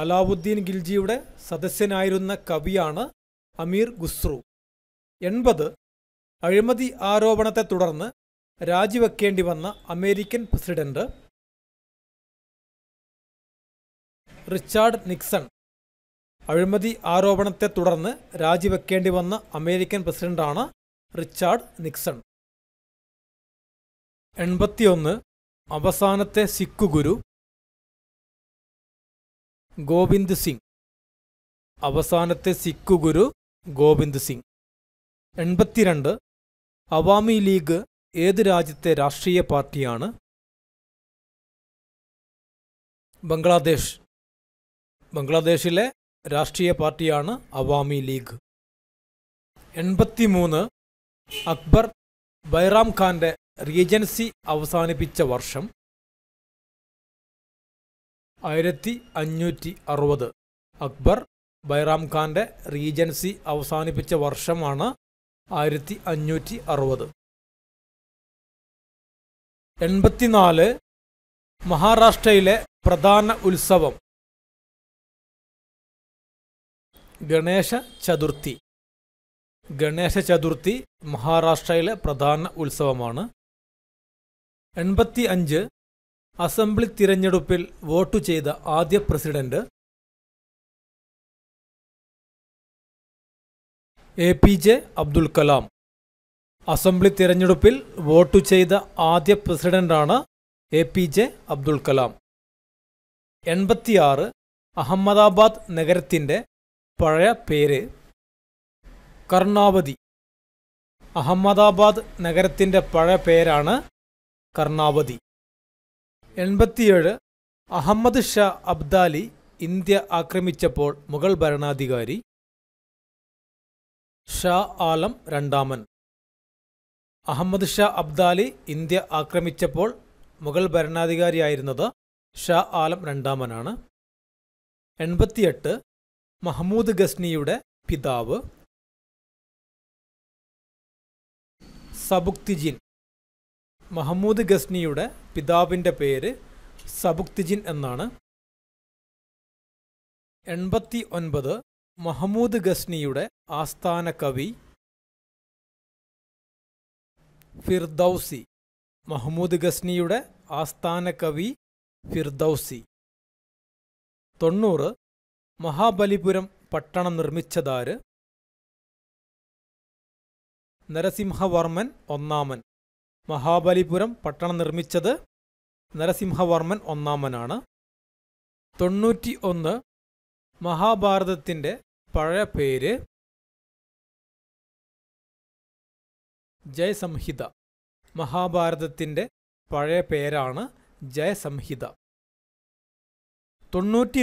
അലാവുദ്ദീൻ ഗിൽജിയുടെ സദസ്യനായിരുന്ന കവിയാണ് അമീർ ഖുസ്രു എൺപത് അഴിമതി ആരോപണത്തെ തുടർന്ന് രാജിവെക്കേണ്ടി വന്ന അമേരിക്കൻ പ്രസിഡന്റ് റിച്ചാർഡ് നിക്സൺ അഴിമതി ആരോപണത്തെ തുടർന്ന് രാജിവെക്കേണ്ടി വന്ന അമേരിക്കൻ പ്രസിഡന്റാണ് റിച്ചാർഡ് നിക്സൺ എൺപത്തിയൊന്ന് അവസാനത്തെ സിഖ് ഗുരു ഗോവിന്ദ് സിംഗ് അവസാനത്തെ സിഖ് ഗുരു ഗോവിന്ദ് സിംഗ് എൺപത്തിരണ്ട് അവാമി ലീഗ് ഏത് രാജ്യത്തെ രാഷ്ട്രീയ പാർട്ടിയാണ് ബംഗ്ലാദേശ് ബംഗ്ലാദേശിലെ രാഷ്ട്രീയ പാർട്ടിയാണ് അവാമി ലീഗ് എൺപത്തിമൂന്ന് അക്ബർ ബൈറാം ഖാന്റെ റീജൻസി അവസാനിപ്പിച്ച വർഷം ആയിരത്തി അഞ്ഞൂറ്റി അറുപത് അക്ബർ ബൈറാം ഖാന്റെ റീജൻസി അവസാനിപ്പിച്ച വർഷമാണ് ആയിരത്തി അഞ്ഞൂറ്റി അറുപത് എൺപത്തിനാല് മഹാരാഷ്ട്രയിലെ പ്രധാന ഉത്സവം ഗണേശ ചതുർത്ഥി ഗണേശ ചതുർത്ഥി മഹാരാഷ്ട്രയിലെ പ്രധാന ഉത്സവമാണ് എൺപത്തി അഞ്ച് അസംബ്ലി തിരഞ്ഞെടുപ്പിൽ വോട്ടു ചെയ്ത ആദ്യ president A P J Abdul Kalam assembly തിരഞ്ഞെടുപ്പിൽ വോട്ടു ചെയ്ത ആദ്യ പ്രസിഡന്റാണ് A P J Abdul Kalam എൺപത്തിയാറ് അഹമ്മദാബാദ് നഗരത്തിൻ്റെ പഴയ പേര് കർണാവതി അഹമ്മദാബാദ് നഗരത്തിൻ്റെ പഴയ പേരാണ് കർണാവതി എൺപത്തിയേഴ് അഹമ്മദ് ഷാ അബ്ദാലി ഇന്ത്യ ആക്രമിച്ചപ്പോൾ മുഗൾ ഭരണാധികാരി ഷാ ആലം രണ്ടാമൻ അഹമ്മദ് ഷാ അബ്ദാലി ഇന്ത്യ ആക്രമിച്ചപ്പോൾ മുഗൾ ഭരണാധികാരിയായിരുന്നത് ഷാ ആലം രണ്ടാമനാണ് എൺപത്തിയെട്ട് മഹ്മൂദ് ഗസ്നിയുടെ പിതാവ് സബുക്തിജിൻ മഹമ്മൂദ് ഗസ്നിയുടെ പിതാവിൻ്റെ പേര് സബുക്തിജിൻ എന്നാണ് എൺപത്തി ഒൻപത് മഹമ്മൂദ് ഗസ്നിയുടെ ആസ്ഥാന കവി ഫിർദൌസി മഹമ്മൂദ് ഗസ്നിയുടെ ആസ്ഥാന കവി ഫിർദൌസി തൊണ്ണൂറ് മഹാബലിപുരം പട്ടണം നിർമ്മിച്ചതാര് നരസിംഹവർമ്മൻ ഒന്നാമൻ മഹാബലിപുരം പട്ടണം നിർമ്മിച്ചത് നരസിംഹവർമ്മൻ ഒന്നാമനാണ് തൊണ്ണൂറ്റി ഒന്ന് മഹാഭാരതത്തിൻ്റെ പഴയ പേര് ജയസംഹിത മഹാഭാരതത്തിൻ്റെ പഴയ പേരാണ് ജയസംഹിത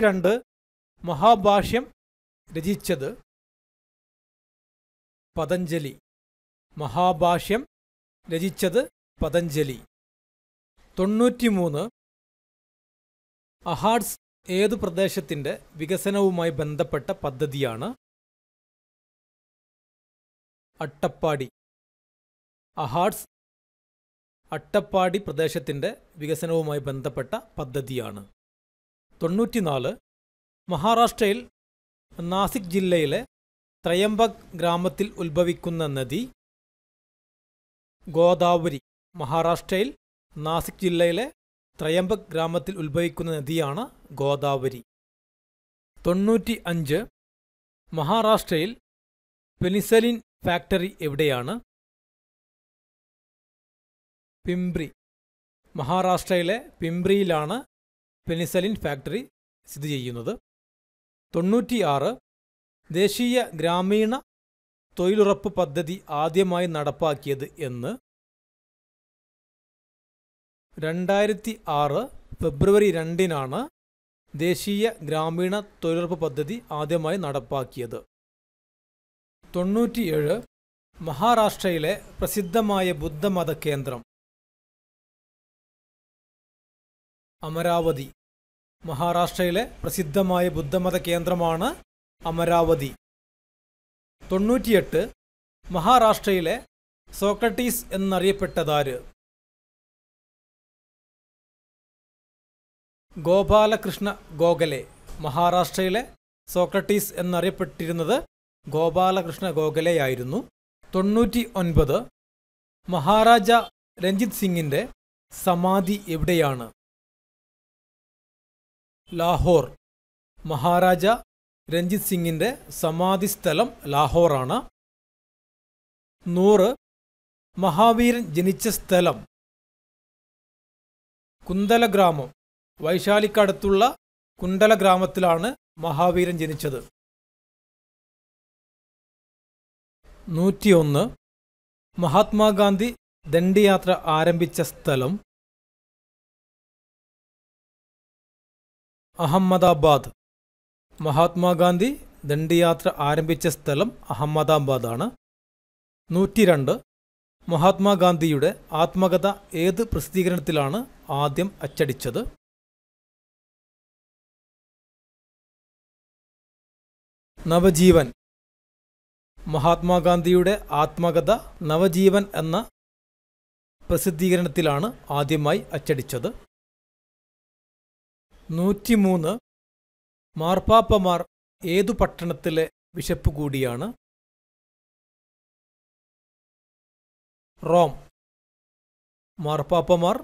രണ്ട് മഹാഭാഷ്യം രചിച്ചത് പതഞ്ജലി മഹാഭാഷ്യം രചിച്ചത് പതഞ്ജലി തൊണ്ണൂറ്റിമൂന്ന് അഹാഡ്സ് ഏതു പ്രദേശത്തിൻ്റെ വികസനവുമായി ബന്ധപ്പെട്ട പദ്ധതിയാണ് അട്ടപ്പാടി അഹാഡ്സ് അട്ടപ്പാടി പ്രദേശത്തിൻ്റെ വികസനവുമായി ബന്ധപ്പെട്ട പദ്ധതിയാണ് തൊണ്ണൂറ്റിനാല് മഹാരാഷ്ട്രയിൽ നാസിക് ജില്ലയിലെ ത്രയംബക് ഗ്രാമത്തിൽ ഉത്ഭവിക്കുന്ന നദി ഗോദാവരി മഹാരാഷ്ട്രയിൽ നാസിക് ജില്ലയിലെ ത്രയംബക് ഗ്രാമത്തിൽ ഉത്ഭവിക്കുന്ന നദിയാണ് ഗോദാവരി തൊണ്ണൂറ്റി അഞ്ച് മഹാരാഷ്ട്രയിൽ പെനിസലിൻ ഫാക്ടറി എവിടെയാണ് പിംബ്രി മഹാരാഷ്ട്രയിലെ പിംബ്രിയിലാണ് പെനിസലിൻ ഫാക്ടറി സ്ഥിതി ചെയ്യുന്നത് തൊണ്ണൂറ്റിയാറ് ദേശീയ ഗ്രാമീണ തൊഴിലുറപ്പ് പദ്ധതി ആദ്യമായി നടപ്പാക്കിയത് എന്ന് രണ്ടായിരത്തി ആറ് ഫെബ്രുവരി രണ്ടിനാണ് ദേശീയ ഗ്രാമീണ തൊഴിലുറപ്പ് പദ്ധതി ആദ്യമായി നടപ്പാക്കിയത് തൊണ്ണൂറ്റിയേഴ് മഹാരാഷ്ട്രയിലെ പ്രസിദ്ധമായ ബുദ്ധമത കേന്ദ്രം അമരാവതി മഹാരാഷ്ട്രയിലെ പ്രസിദ്ധമായ ബുദ്ധമത കേന്ദ്രമാണ് അമരാവതി തൊണ്ണൂറ്റിയെട്ട് മഹാരാഷ്ട്രയിലെ സോക്രട്ടീസ് എന്നറിയപ്പെട്ടതാര് ഗോപാലകൃഷ്ണ ഗോഖലെ മഹാരാഷ്ട്രയിലെ സോക്രട്ടീസ് എന്നറിയപ്പെട്ടിരുന്നത് ഗോപാലകൃഷ്ണ ഗോഖലെയായിരുന്നു തൊണ്ണൂറ്റി ഒൻപത് മഹാരാജ രഞ്ജിത് സിംഗിൻ്റെ സമാധി എവിടെയാണ് ലാഹോർ മഹാരാജ രഞ്ജിത് സിംഗിൻ്റെ സമാധി സ്ഥലം ലാഹോറാണ് നൂറ് മഹാവീരൻ ജനിച്ച സ്ഥലം കുന്തല ഗ്രാമം വൈശാലിക്കടുത്തുള്ള കുണ്ടല ഗ്രാമത്തിലാണ് മഹാവീരൻ ജനിച്ചത് നൂറ്റിയൊന്ന് മഹാത്മാഗാന്ധി ദണ്ഡിയാത്ര ആരംഭിച്ച സ്ഥലം അഹമ്മദാബാദ് മഹാത്മാഗാന്ധി ദണ്ഡിയാത്ര ആരംഭിച്ച സ്ഥലം അഹമ്മദാബാദാണ് നൂറ്റിരണ്ട് മഹാത്മാഗാന്ധിയുടെ ആത്മകഥ ഏത് പ്രസിദ്ധീകരണത്തിലാണ് ആദ്യം അച്ചടിച്ചത് നവജീവൻ മഹാത്മാഗാന്ധിയുടെ ആത്മകഥ നവജീവൻ എന്ന പ്രസിദ്ധീകരണത്തിലാണ് ആദ്യമായി അച്ചടിച്ചത് നൂറ്റിമൂന്ന് മാർപ്പാപ്പമാർ ഏതു പട്ടണത്തിലെ ബിഷപ്പ് കൂടിയാണ് റോം മാർപ്പാപ്പമാർ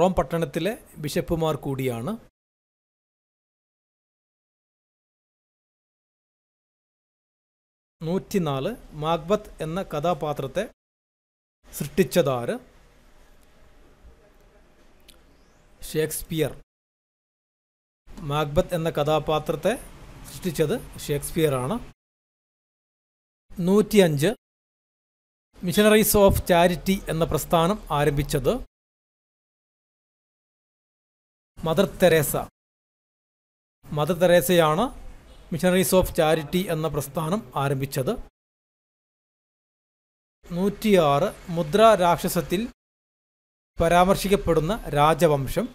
റോം പട്ടണത്തിലെ ബിഷപ്പുമാർ കൂടിയാണ് നൂറ്റിനാല് മാഗ്ബത്ത് എന്ന കഥാപാത്രത്തെ സൃഷ്ടിച്ചതാര് ഷേക്സ്പിയർ മാഗ്ബത്ത് എന്ന കഥാപാത്രത്തെ സൃഷ്ടിച്ചത് ഷേക്സ്പിയറാണ് നൂറ്റിയഞ്ച് മിഷനറീസ് ഓഫ് ചാരിറ്റി എന്ന പ്രസ്ഥാനം ആരംഭിച്ചത് മദർ തെരേസ മദർ തെരേസയാണ് മിഷണറീസ് ഓഫ് ചാരിറ്റി എന്ന പ്രസ്ഥാനം ആരംഭിച്ചത് നൂറ്റിയാറ് മുദ്ര രാക്ഷസത്തിൽ പരാമർശിക്കപ്പെടുന്ന രാജവംശം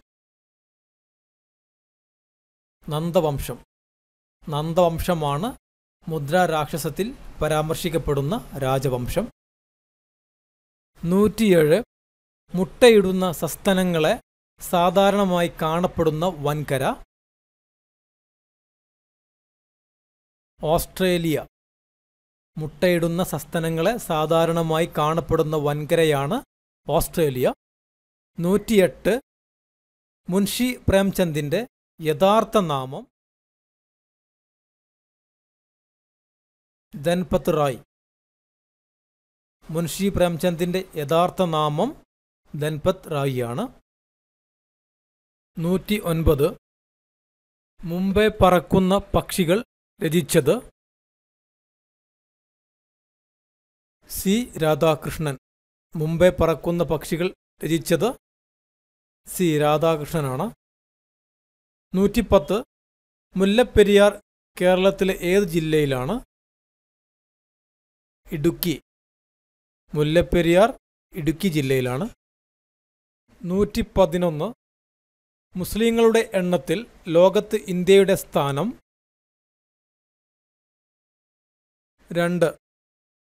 നന്ദവംശം നന്ദവംശമാണ് മുദ്ര രാക്ഷസത്തിൽ പരാമർശിക്കപ്പെടുന്ന രാജവംശം നൂറ്റിയേഴ് മുട്ടയിടുന്ന സസ്തനങ്ങളെ സാധാരണമായി കാണപ്പെടുന്ന വൻകര ഓസ്ട്രേലിയ മുട്ടയിടുന്ന സസ്തനങ്ങളെ സാധാരണമായി കാണപ്പെടുന്ന വൻകരയാണ് ഓസ്ട്രേലിയ നൂറ്റിയെട്ട് മുൻഷി പ്രേംചന്ദിൻ്റെ യഥാർത്ഥ നാമം ധൻപത് റായ് മുൻഷി പ്രേംചന്ദിൻ്റെ യഥാർത്ഥ നാമം ധൻപത് റായി ആണ് നൂറ്റി ഒൻപത് മുംബൈ പറക്കുന്ന പക്ഷികൾ രചിച്ചത് സി രാധാകൃഷ്ണൻ മുംബൈ പറക്കുന്ന പക്ഷികൾ രചിച്ചത് സി രാധാകൃഷ്ണനാണ് നൂറ്റിപ്പത്ത് മുല്ലപ്പെരിയാർ കേരളത്തിലെ ഏത് ജില്ലയിലാണ് ഇടുക്കി മുല്ലപ്പെരിയാർ ഇടുക്കി ജില്ലയിലാണ് നൂറ്റി പതിനൊന്ന് മുസ്ലിങ്ങളുടെ എണ്ണത്തിൽ ലോകത്ത് ഇന്ത്യയുടെ സ്ഥാനം രണ്ട്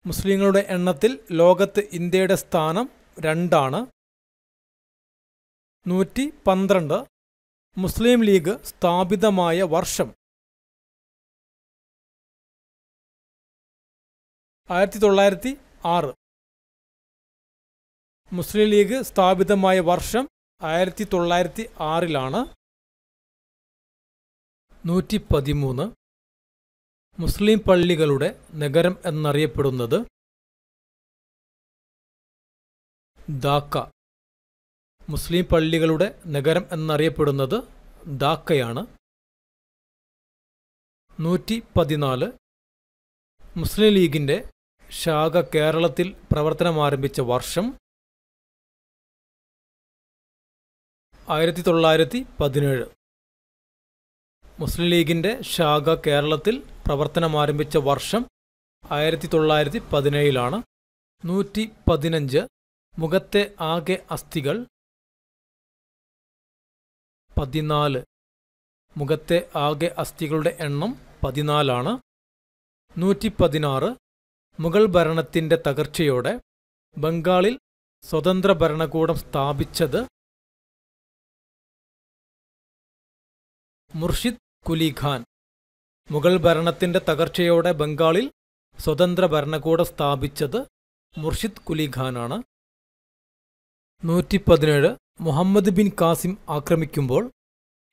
മുസ്ലിങ്ങളുടെ എണ്ണത്തിൽ ലോകത്ത് ഇന്ത്യയുടെ സ്ഥാനം രണ്ടാണ് നൂറ്റി പന്ത്രണ്ട് മുസ്ലിം ലീഗ് സ്ഥാപിതമായ വർഷം ആയിരത്തി തൊള്ളായിരത്തി ആറ് മുസ്ലിം ലീഗ് സ്ഥാപിതമായ വർഷം ആയിരത്തി തൊള്ളായിരത്തി ആറിലാണ് നൂറ്റി പതിമൂന്ന് മുസ്ലിം പള്ളികളുടെ നഗരം എന്നറിയപ്പെടുന്നത് ദാക്ക മുസ്ലിം പള്ളികളുടെ നഗരം എന്നറിയപ്പെടുന്നത് ദാക്കയാണ് നൂറ്റി പതിനാല് മുസ്ലിം ലീഗിൻ്റെ ശാഖ കേരളത്തിൽ പ്രവർത്തനം ആരംഭിച്ച വർഷം ആയിരത്തി തൊള്ളായിരത്തി പതിനേഴ് മുസ്ലിം ലീഗിൻ്റെ ശാഖ കേരളത്തിൽ പ്രവർത്തനം ആരംഭിച്ച വർഷം ആയിരത്തി തൊള്ളായിരത്തി പതിനേഴിലാണ് നൂറ്റി പതിനഞ്ച് മുഖത്തെ ആകെ അസ്ഥികൾ പതിനാല് മുഖത്തെ ആകെ അസ്ഥികളുടെ എണ്ണം പതിനാലാണ് നൂറ്റി പതിനാറ് മുഗൾ ഭരണത്തിൻ്റെ തകർച്ചയോടെ ബംഗാളിൽ സ്വതന്ത്ര ഭരണകൂടം സ്ഥാപിച്ചത് മുർഷിദ് കുലി ഖാൻ മുഗൾ ഭരണത്തിന്റെ തകർച്ചയോടെ ബംഗാളിൽ സ്വതന്ത്ര ഭരണകൂടം സ്ഥാപിച്ചത് മുർഷിദ് കുലി ഖാനാണ് നൂറ്റി പതിനേഴ് മുഹമ്മദ് ബിൻ കാസിം ആക്രമിക്കുമ്പോൾ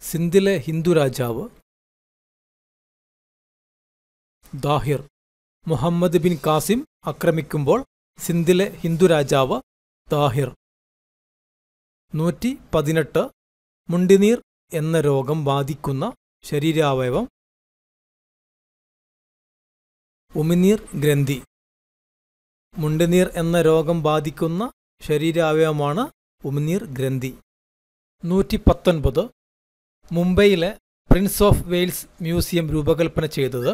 സിന്ധിലെ ഹിന്ദു രാജാവ് ദാഹിർ മുഹമ്മദ് ബിൻ കാസിം ആക്രമിക്കുമ്പോൾ സിന്ധിലെ ഹിന്ദു രാജാവ് ദാഹിർ നൂറ്റി പതിനെട്ട് മുണ്ടിനീർ എന്ന രോഗം ബാധിക്കുന്ന ശരീരാവയവം ഉമിനീർ ഗ്രന്ഥി മുണ്ടുനീർ എന്ന രോഗം ബാധിക്കുന്ന ശരീരാവയവമാണ് ഉമിനീർ ഗ്രന്ഥി നൂറ്റി പത്തൊൻപത് മുംബൈയിലെ പ്രിൻസ് ഓഫ് വെയിൽസ് മ്യൂസിയം രൂപകൽപ്പന ചെയ്തത്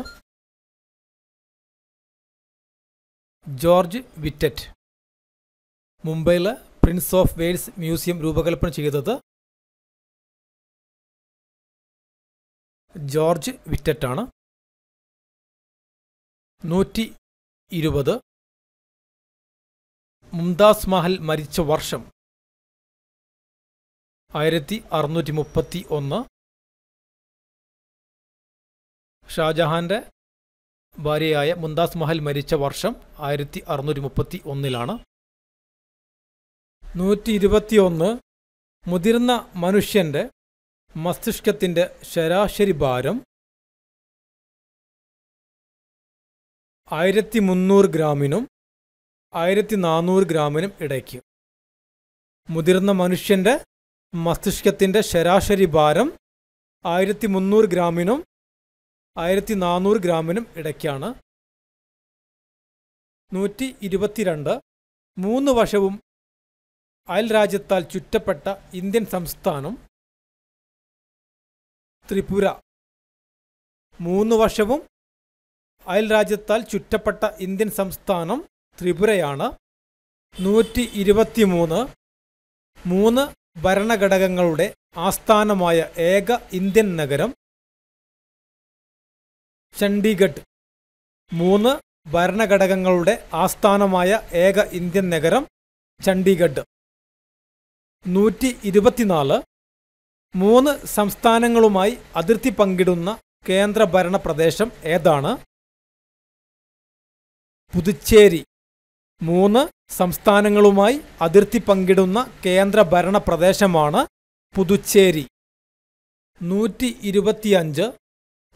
ജോർജ് വിറ്ററ്റ് മുംബൈയിലെ പ്രിൻസ് ഓഫ് വെയിൽസ് മ്യൂസിയം രൂപകൽപ്പന ചെയ്തത് ജോർജ് വിറ്ററ്റാണ് നൂറ്റി ഇരുപത് മുംതാസ് മഹൽ മരിച്ച വർഷം ആയിരത്തി അറുന്നൂറ്റി മുപ്പത്തി ഒന്ന് ഷാജഹാന്റെ ഭാര്യയായ മുംതാസ് മഹൽ മരിച്ച വർഷം ആയിരത്തി അറുന്നൂറ്റി മുപ്പത്തി ഒന്നിലാണ് നൂറ്റി ഇരുപത്തിയൊന്ന് മുതിർന്ന മനുഷ്യൻ്റെ മസ്തിഷ്കത്തിൻ്റെ ശരാശരി ഭാരം ആയിരത്തി മുന്നൂറ് ഗ്രാമിനും ആയിരത്തി നാനൂറ് ഗ്രാമിനും ഇടയ്ക്ക് മുതിർന്ന മനുഷ്യൻ്റെ മസ്തിഷ്കത്തിൻ്റെ ശരാശരി ഭാരം ആയിരത്തി മുന്നൂറ് ഗ്രാമിനും ആയിരത്തി നാനൂറ് ഗ്രാമിനും ഇടയ്ക്കാണ് നൂറ്റി ഇരുപത്തിരണ്ട് മൂന്ന് വശവും അയൽരാജ്യത്താൽ ചുറ്റപ്പെട്ട ഇന്ത്യൻ സംസ്ഥാനം ത്രിപുര മൂന്ന് വർഷവും അയൽരാജ്യത്താൽ ചുറ്റപ്പെട്ട ഇന്ത്യൻ സംസ്ഥാനം ത്രിപുരയാണ് നൂറ്റി ഇരുപത്തിമൂന്ന് മൂന്ന് ഭരണഘടകങ്ങളുടെ ആസ്ഥാനമായ ഏക ഇന്ത്യൻ നഗരം ചണ്ഡീഗഡ് മൂന്ന് ഭരണഘടകങ്ങളുടെ ആസ്ഥാനമായ ഏക ഇന്ത്യൻ നഗരം ചണ്ഡീഗഡ് നൂറ്റി ഇരുപത്തിനാല് മൂന്ന് സംസ്ഥാനങ്ങളുമായി അതിർത്തി പങ്കിടുന്ന കേന്ദ്രഭരണ പ്രദേശം ഏതാണ് പുതുച്ചേരി മൂന്ന് സംസ്ഥാനങ്ങളുമായി അതിർത്തി പങ്കിടുന്ന കേന്ദ്രഭരണ പ്രദേശമാണ് പുതുച്ചേരി നൂറ്റി ഇരുപത്തിയഞ്ച്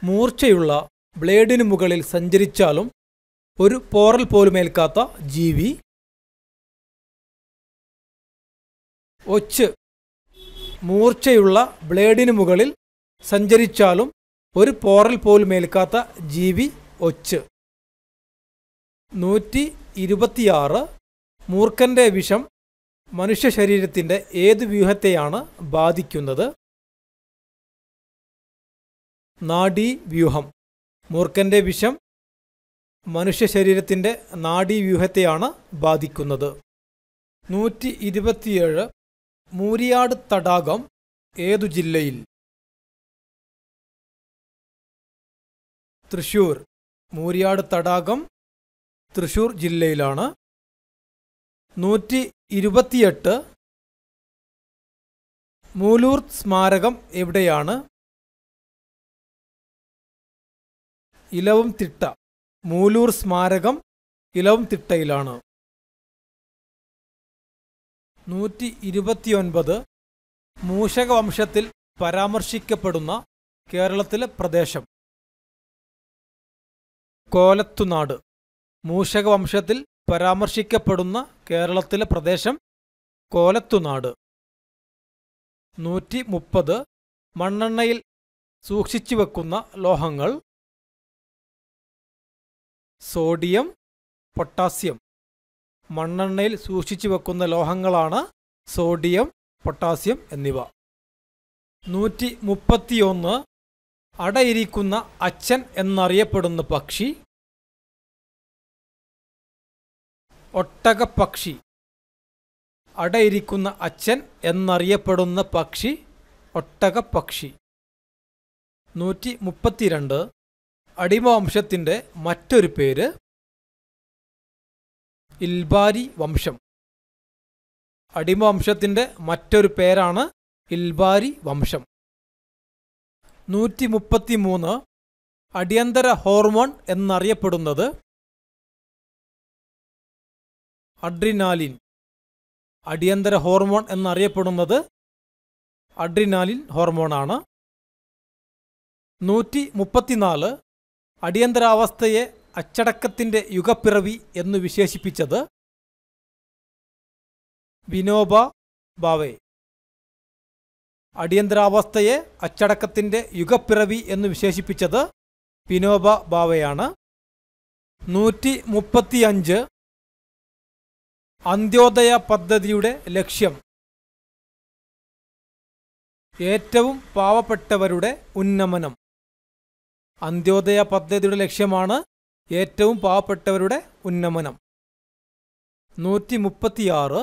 മൂർച്ചയുള്ള ബ്ലേഡിന് മുകളിൽ സഞ്ചരിച്ചാലും ഒരു പോറൽ പോലുമേൽക്കാത്ത ജീവി ഒച്ച് മൂർച്ചയുള്ള ബ്ലേഡിന് മുകളിൽ സഞ്ചരിച്ചാലും ഒരു പോറൽ പോലും ഏൽക്കാത്ത ജീവി ഒച്ച് നൂറ്റി ഇരുപത്തിയാറ് മൂർഖൻ്റെ വിഷം മനുഷ്യ ശരീരത്തിൻ്റെ ഏത് വ്യൂഹത്തെയാണ് ബാധിക്കുന്നത് നാഡീ വ്യൂഹം മൂർഖൻ്റെ വിഷം മനുഷ്യ ശരീരത്തിൻ്റെ നാഡീവ്യൂഹത്തെയാണ് ബാധിക്കുന്നത് നൂറ്റി ഇരുപത്തിയേഴ് മൂരിയാട് തടാകം ഏതു ജില്ലയിൽ തൃശൂർ മൂരിയാട് തടാകം തൃശൂർ ജില്ലയിലാണ് നൂറ്റി ഇരുപത്തിയെട്ട് മൂലൂർ സ്മാരകം എവിടെയാണ് ഇലവും തിട്ട മൂലൂർ സ്മാരകം ഇലവും തിട്ടയിലാണ് നൂറ്റി ഇരുപത്തിയൊൻപത് മൂഷകവംശത്തിൽ പരാമർശിക്കപ്പെടുന്ന കേരളത്തിലെ പ്രദേശം കോലത്തുനാട് മൂഷകവംശത്തിൽ പരാമർശിക്കപ്പെടുന്ന കേരളത്തിലെ പ്രദേശം കോലത്തുനാട് നൂറ്റി മുപ്പത് മണ്ണെണ്ണയിൽ സൂക്ഷിച്ചു വെക്കുന്ന ലോഹങ്ങൾ സോഡിയം പൊട്ടാസ്യം മണ്ണെണ്ണയിൽ സൂക്ഷിച്ചു വെക്കുന്ന ലോഹങ്ങളാണ് സോഡിയം പൊട്ടാസ്യം എന്നിവ നൂറ്റി മുപ്പത്തിയൊന്ന് അടയിരിക്കുന്ന അച്ഛൻ എന്നറിയപ്പെടുന്ന പക്ഷി ഒട്ടകപ്പക്ഷി അടയിരിക്കുന്ന അച്ഛൻ എന്നറിയപ്പെടുന്ന പക്ഷി ഒട്ടകപ്പക്ഷി നൂറ്റി മുപ്പത്തിരണ്ട് അടിമവംശത്തിൻ്റെ മറ്റൊരു പേര് ഇൽബാരി വംശം വംശത്തിൻ്റെ മറ്റൊരു പേരാണ് ഇൽബാരി വംശം നൂറ്റി മുപ്പത്തി മൂന്ന് അടിയന്തര ഹോർമോൺ എന്നറിയപ്പെടുന്നത് അഡ്രിനാലിൻ അടിയന്തര ഹോർമോൺ എന്നറിയപ്പെടുന്നത് അഡ്രിനാലിൻ ഹോർമോണാണ് നൂറ്റി മുപ്പത്തിനാല് അടിയന്തരാവസ്ഥയെ അച്ചടക്കത്തിൻ്റെ യുഗപ്പിറവി എന്നു വിശേഷിപ്പിച്ചത് വിനോബ ഭാവെ അടിയന്തരാവസ്ഥയെ അച്ചടക്കത്തിൻ്റെ യുഗപ്പിറവി എന്ന് വിശേഷിപ്പിച്ചത് വിനോബ ഭാവയാണ് നൂറ്റി മുപ്പത്തിയഞ്ച് അന്ത്യോദയ പദ്ധതിയുടെ ലക്ഷ്യം ഏറ്റവും പാവപ്പെട്ടവരുടെ ഉന്നമനം അന്ത്യോദയ പദ്ധതിയുടെ ലക്ഷ്യമാണ് ഏറ്റവും പാവപ്പെട്ടവരുടെ ഉന്നമനം നൂറ്റി മുപ്പത്തിയാറ്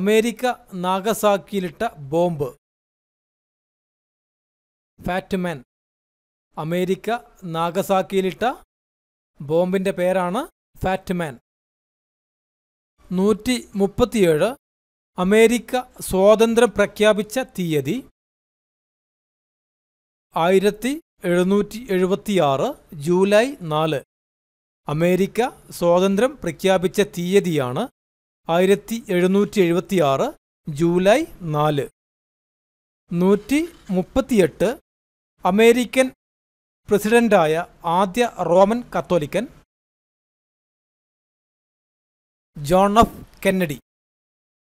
അമേരിക്ക നാഗസാക്കിയിലിട്ട ബോംബ് ഫാറ്റ്മാൻ അമേരിക്ക നാഗസാക്കിയിലിട്ട ബോംബിൻ്റെ പേരാണ് ഫാറ്റ്മാൻ നൂറ്റി മുപ്പത്തിയേഴ് അമേരിക്ക സ്വാതന്ത്ര്യം പ്രഖ്യാപിച്ച തീയതി ആയിരത്തി എഴുന്നൂറ്റി എഴുപത്തിയാറ് ജൂലൈ നാല് അമേരിക്ക സ്വാതന്ത്ര്യം പ്രഖ്യാപിച്ച തീയതിയാണ് ആയിരത്തി എഴുന്നൂറ്റി എഴുപത്തിയാറ് ജൂലൈ നാല് നൂറ്റി മുപ്പത്തിയെട്ട് അമേരിക്കൻ പ്രസിഡന്റായ ആദ്യ റോമൻ കത്തോലിക്കൻ ജോൺ എഫ് കെന്നഡി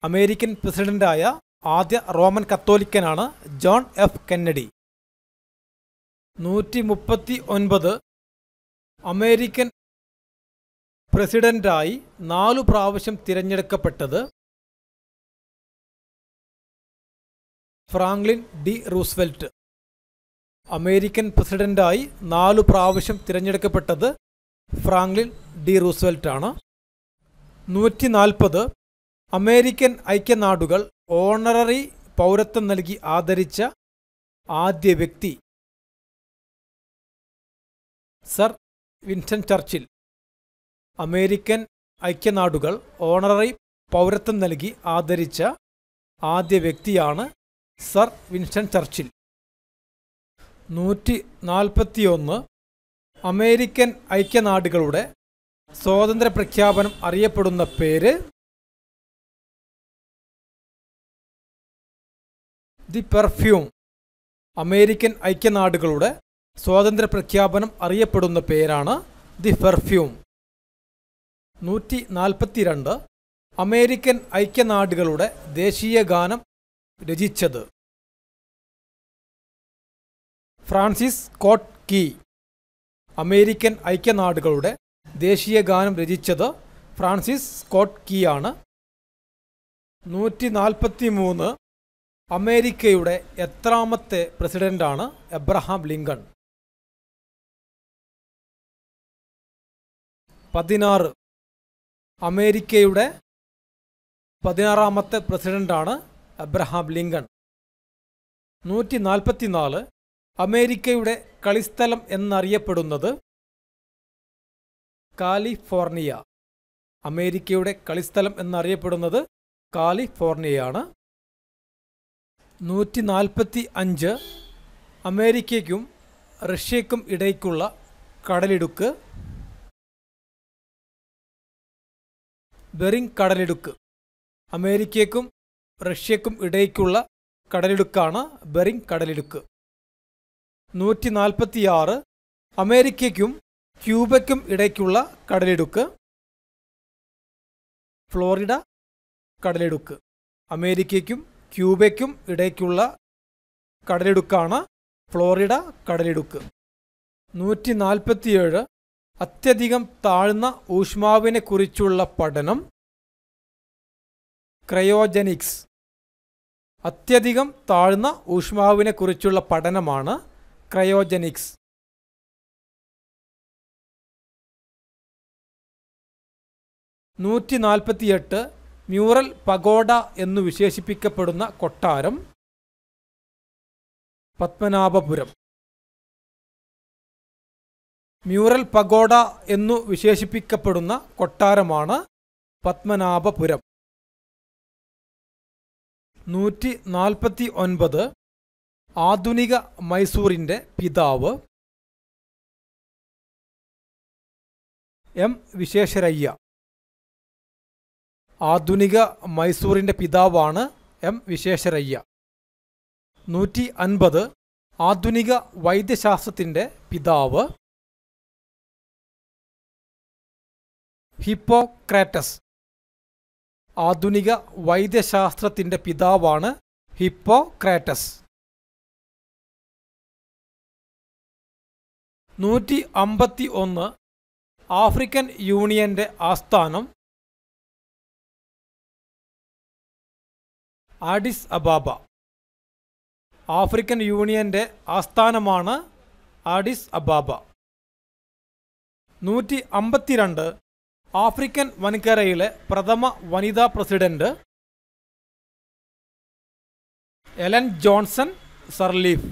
അമേരിക്കൻ പ്രസിഡന്റായ ആദ്യ റോമൻ കത്തോലിക്കനാണ് ജോൺ എഫ് കെന്നഡി നൂറ്റി മുപ്പത്തി ഒൻപത് അമേരിക്കൻ പ്രസിഡന്റായി നാലു പ്രാവശ്യം തിരഞ്ഞെടുക്കപ്പെട്ടത് ഫ്രാങ്ക്ലിൻ ഡി റൂസ്വെൽറ്റ് അമേരിക്കൻ പ്രസിഡന്റായി നാലു പ്രാവശ്യം തിരഞ്ഞെടുക്കപ്പെട്ടത് ഫ്രാങ്ക്ലിൻ ഡി റൂസ്വെൽറ്റ് ആണ് നൂറ്റി നാൽപ്പത് അമേരിക്കൻ ഐക്യനാടുകൾ ഓണററി പൗരത്വം നൽകി ആദരിച്ച ആദ്യ വ്യക്തി സർ വിൻസെൻ ചർച്ചിൽ അമേരിക്കൻ ഐക്യനാടുകൾ ഓണററി പൗരത്വം നൽകി ആദരിച്ച ആദ്യ വ്യക്തിയാണ് സർ വിൻസ്റ്റൺ ചർച്ചിൽ നൂറ്റി നാൽപ്പത്തിയൊന്ന് അമേരിക്കൻ ഐക്യനാടുകളുടെ സ്വാതന്ത്ര്യ പ്രഖ്യാപനം അറിയപ്പെടുന്ന പേര് ദി പെർഫ്യൂം അമേരിക്കൻ ഐക്യനാടുകളുടെ സ്വാതന്ത്ര്യ പ്രഖ്യാപനം അറിയപ്പെടുന്ന പേരാണ് ദി പെർഫ്യൂം നൂറ്റി നാൽപ്പത്തിരണ്ട് അമേരിക്കൻ ഐക്യനാടുകളുടെ ദേശീയ ഗാനം രചിച്ചത് ഫ്രാൻസിസ് സ്കോട്ട് കീ അമേരിക്കൻ ഐക്യനാടുകളുടെ ദേശീയ ഗാനം രചിച്ചത് ഫ്രാൻസിസ് സ്കോട്ട് കീ ആണ് നൂറ്റി നാൽപ്പത്തി മൂന്ന് അമേരിക്കയുടെ എത്രാമത്തെ പ്രസിഡന്റാണ് എബ്രഹാം ലിങ്കൺ പതിനാറ് അമേരിക്കയുടെ പതിനാറാമത്തെ പ്രസിഡന്റാണ് അബ്രഹാം ലിങ്കൺ നൂറ്റി നാൽപ്പത്തിനാല് അമേരിക്കയുടെ കളിസ്ഥലം എന്നറിയപ്പെടുന്നത് കാലിഫോർണിയ അമേരിക്കയുടെ കളിസ്ഥലം എന്നറിയപ്പെടുന്നത് കാലിഫോർണിയയാണ് നൂറ്റി നാൽപ്പത്തി അഞ്ച് അമേരിക്കയ്ക്കും റഷ്യയ്ക്കും ഇടയ്ക്കുള്ള കടലിടുക്ക് ബെറിംഗ് കടലിടുക്ക് അമേരിക്കയ്ക്കും റഷ്യക്കും ഇടയ്ക്കുള്ള കടലിടുക്കാണ് ബെറിംഗ് കടലിടുക്ക് നൂറ്റി നാൽപ്പത്തിയാറ് അമേരിക്കയ്ക്കും ക്യൂബയ്ക്കും ഇടയ്ക്കുള്ള കടലിടുക്ക് ഫ്ലോറിഡ കടലിടുക്ക് അമേരിക്കയ്ക്കും ക്യൂബയ്ക്കും ഇടയ്ക്കുള്ള കടലിടുക്കാണ് ഫ്ലോറിഡ കടലിടുക്ക് നൂറ്റി നാൽപ്പത്തിയേഴ് അത്യധികം താഴ്ന്ന ഊഷ്മാവിനെക്കുറിച്ചുള്ള പഠനം ക്രയോജനിക്സ് അത്യധികം താഴ്ന്ന ഊഷ്മാവിനെക്കുറിച്ചുള്ള പഠനമാണ് ക്രയോജനിക്സ് നൂറ്റി നാൽപ്പത്തിയെട്ട് മ്യൂറൽ പഗോഡ എന്നു വിശേഷിപ്പിക്കപ്പെടുന്ന കൊട്ടാരം പത്മനാഭപുരം മ്യൂറൽ പഗോഡ എന്നു വിശേഷിപ്പിക്കപ്പെടുന്ന കൊട്ടാരമാണ് പത്മനാഭപുരം നൂറ്റി നാൽപ്പത്തി ഒൻപത് ആധുനിക മൈസൂറിൻ്റെ പിതാവ് എം വിശേഷരയ്യ ആധുനിക മൈസൂറിൻ്റെ പിതാവാണ് എം വിശേഷരയ്യ നൂറ്റി അൻപത് ആധുനിക വൈദ്യശാസ്ത്രത്തിൻ്റെ പിതാവ് ഹിപ്പോക്രാറ്റസ് ആധുനിക വൈദ്യശാസ്ത്രത്തിൻ്റെ പിതാവാണ് ഹിപ്പോക്രാറ്റസ് നൂറ്റി അമ്പത്തി ഒന്ന് ആഫ്രിക്കൻ യൂണിയൻ്റെ ആസ്ഥാനം ആഡിസ് അബാബ ആഫ്രിക്കൻ യൂണിയൻ്റെ ആസ്ഥാനമാണ് ആഡിസ് അബാബ നൂറ്റി അമ്പത്തിരണ്ട് ആഫ്രിക്കൻ വൻകരയിലെ പ്രഥമ വനിതാ president Ellen Johnson Sirleaf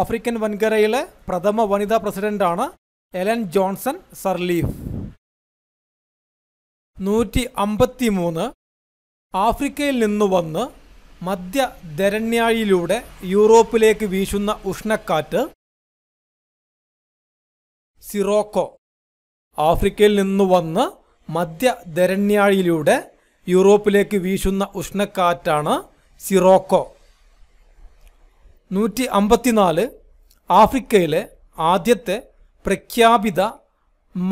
African വൻകരയിലെ പ്രഥമ വനിതാ പ്രസിഡന്റാണ് എലൻ ജോൺസൺ സർലീഫ് നൂറ്റി അമ്പത്തി മൂന്ന് ആഫ്രിക്കയിൽ നിന്ന് വന്ന് മധ്യ ധരണ്യായിലൂടെ യൂറോപ്പിലേക്ക് വീശുന്ന ഉഷ്ണക്കാറ്റ് സിറോക്കോ ആഫ്രിക്കയിൽ നിന്നു വന്ന് മധ്യധരണ്യാഴിയിലൂടെ യൂറോപ്പിലേക്ക് വീശുന്ന ഉഷ്ണക്കാറ്റാണ് സിറോക്കോ നൂറ്റി അമ്പത്തിനാല് ആഫ്രിക്കയിലെ ആദ്യത്തെ പ്രഖ്യാപിത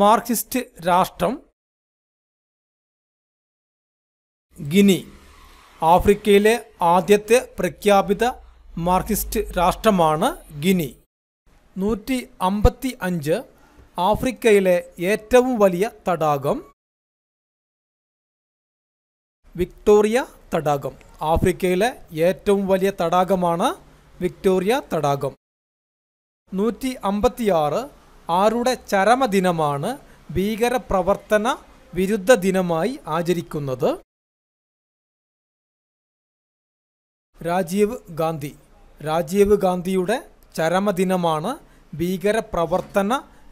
മാർക്സിസ്റ്റ് രാഷ്ട്രം ഗിനി ആഫ്രിക്കയിലെ ആദ്യത്തെ പ്രഖ്യാപിത മാർക്സിസ്റ്റ് രാഷ്ട്രമാണ് ഗിനി നൂറ്റി അമ്പത്തി അഞ്ച് ആഫ്രിക്കയിലെ ഏറ്റവും വലിയ തടാകം വിക്ടോറിയ തടാകം ആഫ്രിക്കയിലെ ഏറ്റവും വലിയ തടാകമാണ് വിക്ടോറിയ തടാകം നൂറ്റി അമ്പത്തിയാറ് ആരുടെ ചരമദിനമാണ് ഭീകരപ്രവർത്തന വിരുദ്ധ ദിനമായി ആചരിക്കുന്നത് രാജീവ് ഗാന്ധി രാജീവ് ഗാന്ധിയുടെ ചരമദിനമാണ് ഭീകരപ്രവർത്തന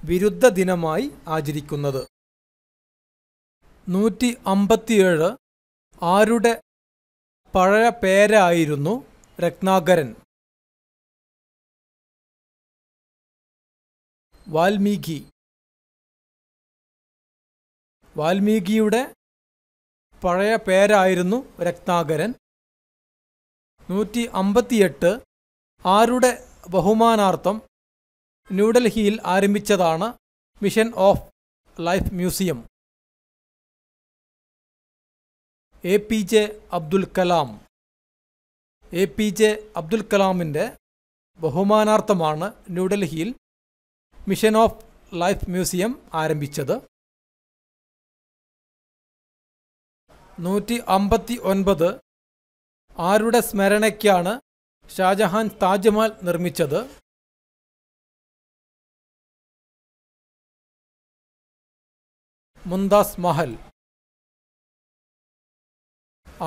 വിരുദ്ധ ദിനമായി ആചരിക്കുന്നത് നൂറ്റി അമ്പത്തിയേഴ് ആരുടെ പഴയ പേരായിരുന്നു രത്നാകരൻ വാൽമീകി വാൽമീകിയുടെ പഴയ പേരായിരുന്നു രത്നാകരൻ നൂറ്റി അമ്പത്തിയെട്ട് ആരുടെ ബഹുമാനാർത്ഥം ന്യൂഡൽഹിയിൽ ആരംഭിച്ചതാണ് mission of life museum A P J Abdul Kalam A P J Abdul കലാമിൻ്റെ ബഹുമാനാർത്ഥമാണ് ന്യൂഡൽഹിയിൽ മിഷൻ ഓഫ് ലൈഫ് മ്യൂസിയം ആരംഭിച്ചത് നൂറ്റി അമ്പത്തി ഒൻപത് ആരുടെ സ്മരണയ്ക്കാണ് ഷാജഹാൻ താജ്മഹൽ നിർമ്മിച്ചത് മുന്താസ് മഹൽ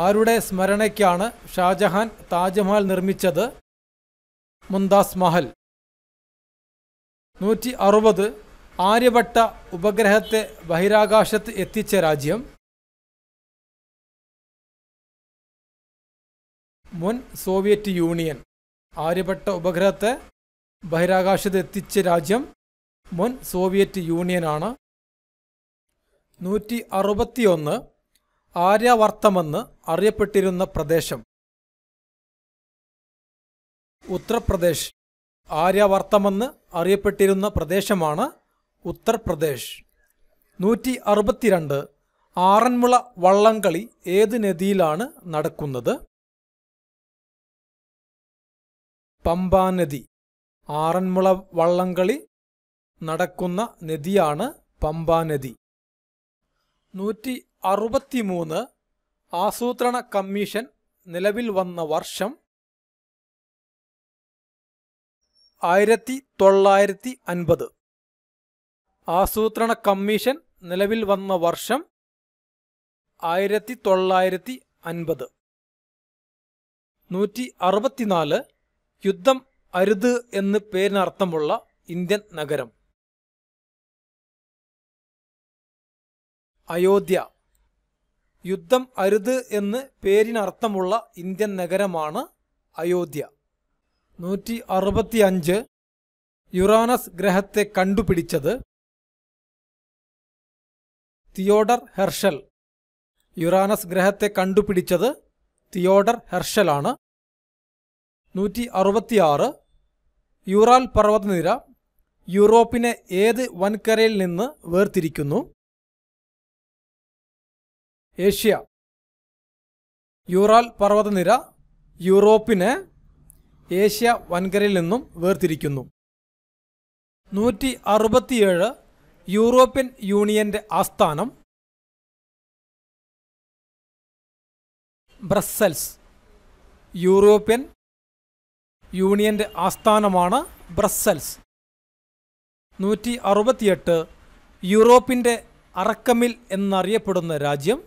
ആരുടെ സ്മരണയ്ക്കാണ് ഷാജഹാൻ താജ്മഹൽ നിർമ്മിച്ചത് മുന്താസ് മഹൽ നൂറ്റി അറുപത് ആര്യഭട്ട ഉപഗ്രഹത്തെ ബഹിരാകാശത്ത് എത്തിച്ച രാജ്യം മുൻ സോവിയറ്റ് യൂണിയൻ ആര്യഭട്ട ഉപഗ്രഹത്തെ ബഹിരാകാശത്ത് എത്തിച്ച രാജ്യം മുൻ സോവിയറ്റ് യൂണിയനാണ് നൂറ്റി അറുപത്തിയൊന്ന് ആര്യവർത്തമെന്ന് അറിയപ്പെട്ടിരുന്ന പ്രദേശം ഉത്തർപ്രദേശ് ആര്യവർത്തമെന്ന് അറിയപ്പെട്ടിരുന്ന പ്രദേശമാണ് ഉത്തർപ്രദേശ് നൂറ്റി അറുപത്തിരണ്ട് ആറന്മുള വള്ളംകളി ഏത് നദിയിലാണ് നടക്കുന്നത് പമ്പാനദി ആറന്മുള വള്ളംകളി നടക്കുന്ന നദിയാണ് പമ്പാനദി നൂറ്റി അറുപത്തി മൂന്ന് ആസൂത്രണ കമ്മീഷൻ നിലവിൽ വന്ന വർഷം ആയിരത്തി തൊള്ളായിരത്തി അൻപത് ആസൂത്രണ കമ്മീഷൻ നിലവിൽ വന്ന വർഷം ആയിരത്തി തൊള്ളായിരത്തി അൻപത് നൂറ്റി അറുപത്തിനാല് യുദ്ധം അരുത് എന്ന് പേരിനർത്ഥമുള്ള ഇന്ത്യൻ നഗരം അയോധ്യ യുദ്ധം അരുത് എന്ന് പേരിനർത്ഥമുള്ള ഇന്ത്യൻ നഗരമാണ് അയോധ്യ നൂറ്റി അറുപത്തി അഞ്ച് യുറാനസ് ഗ്രഹത്തെ കണ്ടുപിടിച്ചത് തിയോഡർ ഹെർഷൽ യുറാനസ് ഗ്രഹത്തെ കണ്ടുപിടിച്ചത് തിയോഡർ ഹെർഷലാണ് നൂറ്റി അറുപത്തിയാറ് യുറാൽ പർവ്വതനിര യൂറോപ്പിനെ ഏത് വൻകരയിൽ നിന്ന് വേർതിരിക്കുന്നു ഏഷ്യ യൂറാൽ പർവ്വതനിര യൂറോപ്പിനെ ഏഷ്യ വൻകരയിൽ നിന്നും വേർതിരിക്കുന്നു നൂറ്റി അറുപത്തിയേഴ് യൂറോപ്യൻ യൂണിയന്റെ ആസ്ഥാനം ബ്രസ്സൽസ് യൂറോപ്യൻ യൂണിയന്റെ ആസ്ഥാനമാണ് ബ്രസ്സൽസ് നൂറ്റി അറുപത്തിയെട്ട് യൂറോപ്പിൻ്റെ അറക്കമിൽ എന്നറിയപ്പെടുന്ന രാജ്യം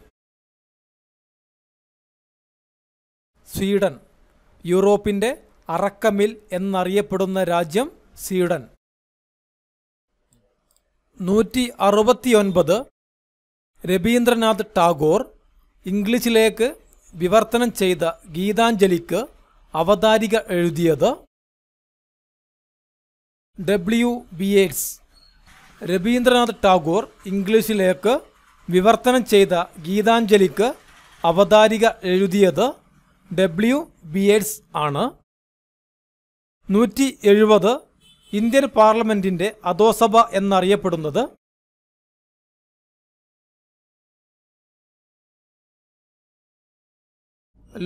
സ്വീഡൻ യൂറോപ്പിൻ്റെ അറക്കമിൽ എന്നറിയപ്പെടുന്ന രാജ്യം സ്വീഡൻ നൂറ്റി അറുപത്തിയൊൻപത് രവീന്ദ്രനാഥ് ടാഗോർ ഇംഗ്ലീഷിലേക്ക് വിവർത്തനം ചെയ്ത ഗീതാഞ്ജലിക്ക് അവതാരിക എഴുതിയത് W B Yeats Rabindranath Tagore ഇംഗ്ലീഷിലേക്ക് വിവർത്തനം ചെയ്ത ഗീതാഞ്ജലിക്ക് അവതാരിക എഴുതിയത് ഡബ്ല്യു ബിയേഡ്സ് ആണ് നൂറ്റി എഴുപത് ഇന്ത്യൻ പാർലമെൻറ്റിൻ്റെ അധോസഭ എന്നറിയപ്പെടുന്നത്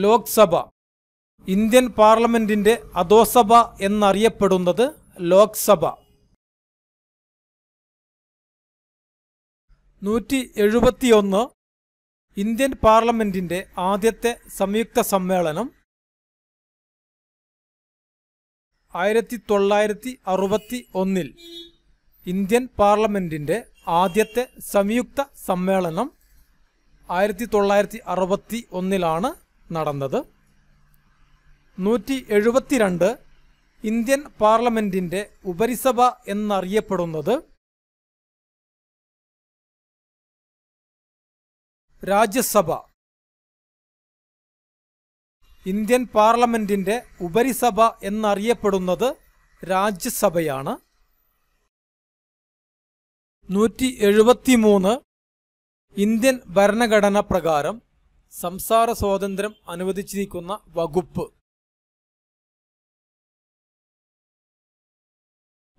ലോക്സഭ ഇന്ത്യൻ പാർലമെൻറ്റിൻ്റെ അധോസഭ എന്നറിയപ്പെടുന്നത് ലോക്സഭ നൂറ്റി എഴുപത്തിയൊന്ന് ഇന്ത്യൻ പാർലമെന്റിന്റെ ആദ്യത്തെ സംയുക്ത സമ്മേളനം ആയിരത്തി തൊള്ളായിരത്തി അറുപത്തി ഒന്നിൽ ഇന്ത്യൻ പാർലമെന്റിന്റെ ആദ്യത്തെ സംയുക്ത സമ്മേളനം ആയിരത്തി തൊള്ളായിരത്തി അറുപത്തി ഒന്നിലാണ് നടന്നത് നൂറ്റി എഴുപത്തിരണ്ട് ഇന്ത്യൻ പാർലമെന്റിന്റെ ഉപരിസഭ എന്നറിയപ്പെടുന്നത് രാജ്യസഭ ഇന്ത്യൻ പാർലമെന്റിന്റെ ഉപരിസഭ എന്നറിയപ്പെടുന്നത് രാജ്യസഭയാണ് നൂറ്റി മൂന്ന് ഇന്ത്യൻ ഭരണഘടന പ്രകാരം സംസാര സ്വാതന്ത്ര്യം അനുവദിച്ചിരിക്കുന്ന വകുപ്പ്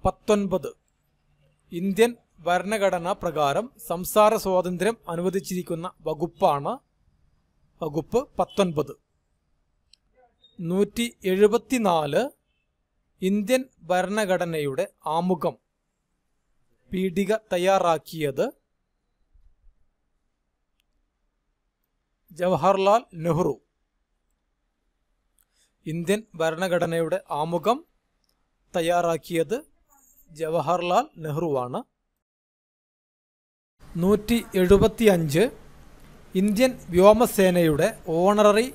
പത്തൊൻപത് ഇന്ത്യൻ ഭരണഘടനാ പ്രകാരം സംസാര സ്വാതന്ത്ര്യം അനുവദിച്ചിരിക്കുന്ന വകുപ്പാണ് വകുപ്പ് പത്തൊൻപത് നൂറ്റി എഴുപത്തിനാല് ഇന്ത്യൻ ഭരണഘടനയുടെ ആമുഖം പീഡിക തയ്യാറാക്കിയത് ജവഹർലാൽ നെഹ്റു ഇന്ത്യൻ ഭരണഘടനയുടെ ആമുഖം തയ്യാറാക്കിയത് ജവഹർലാൽ നെഹ്റുവാണ് നൂറ്റി അഞ്ച് ഇന്ത്യൻ വ്യോമസേനയുടെ ഓണററി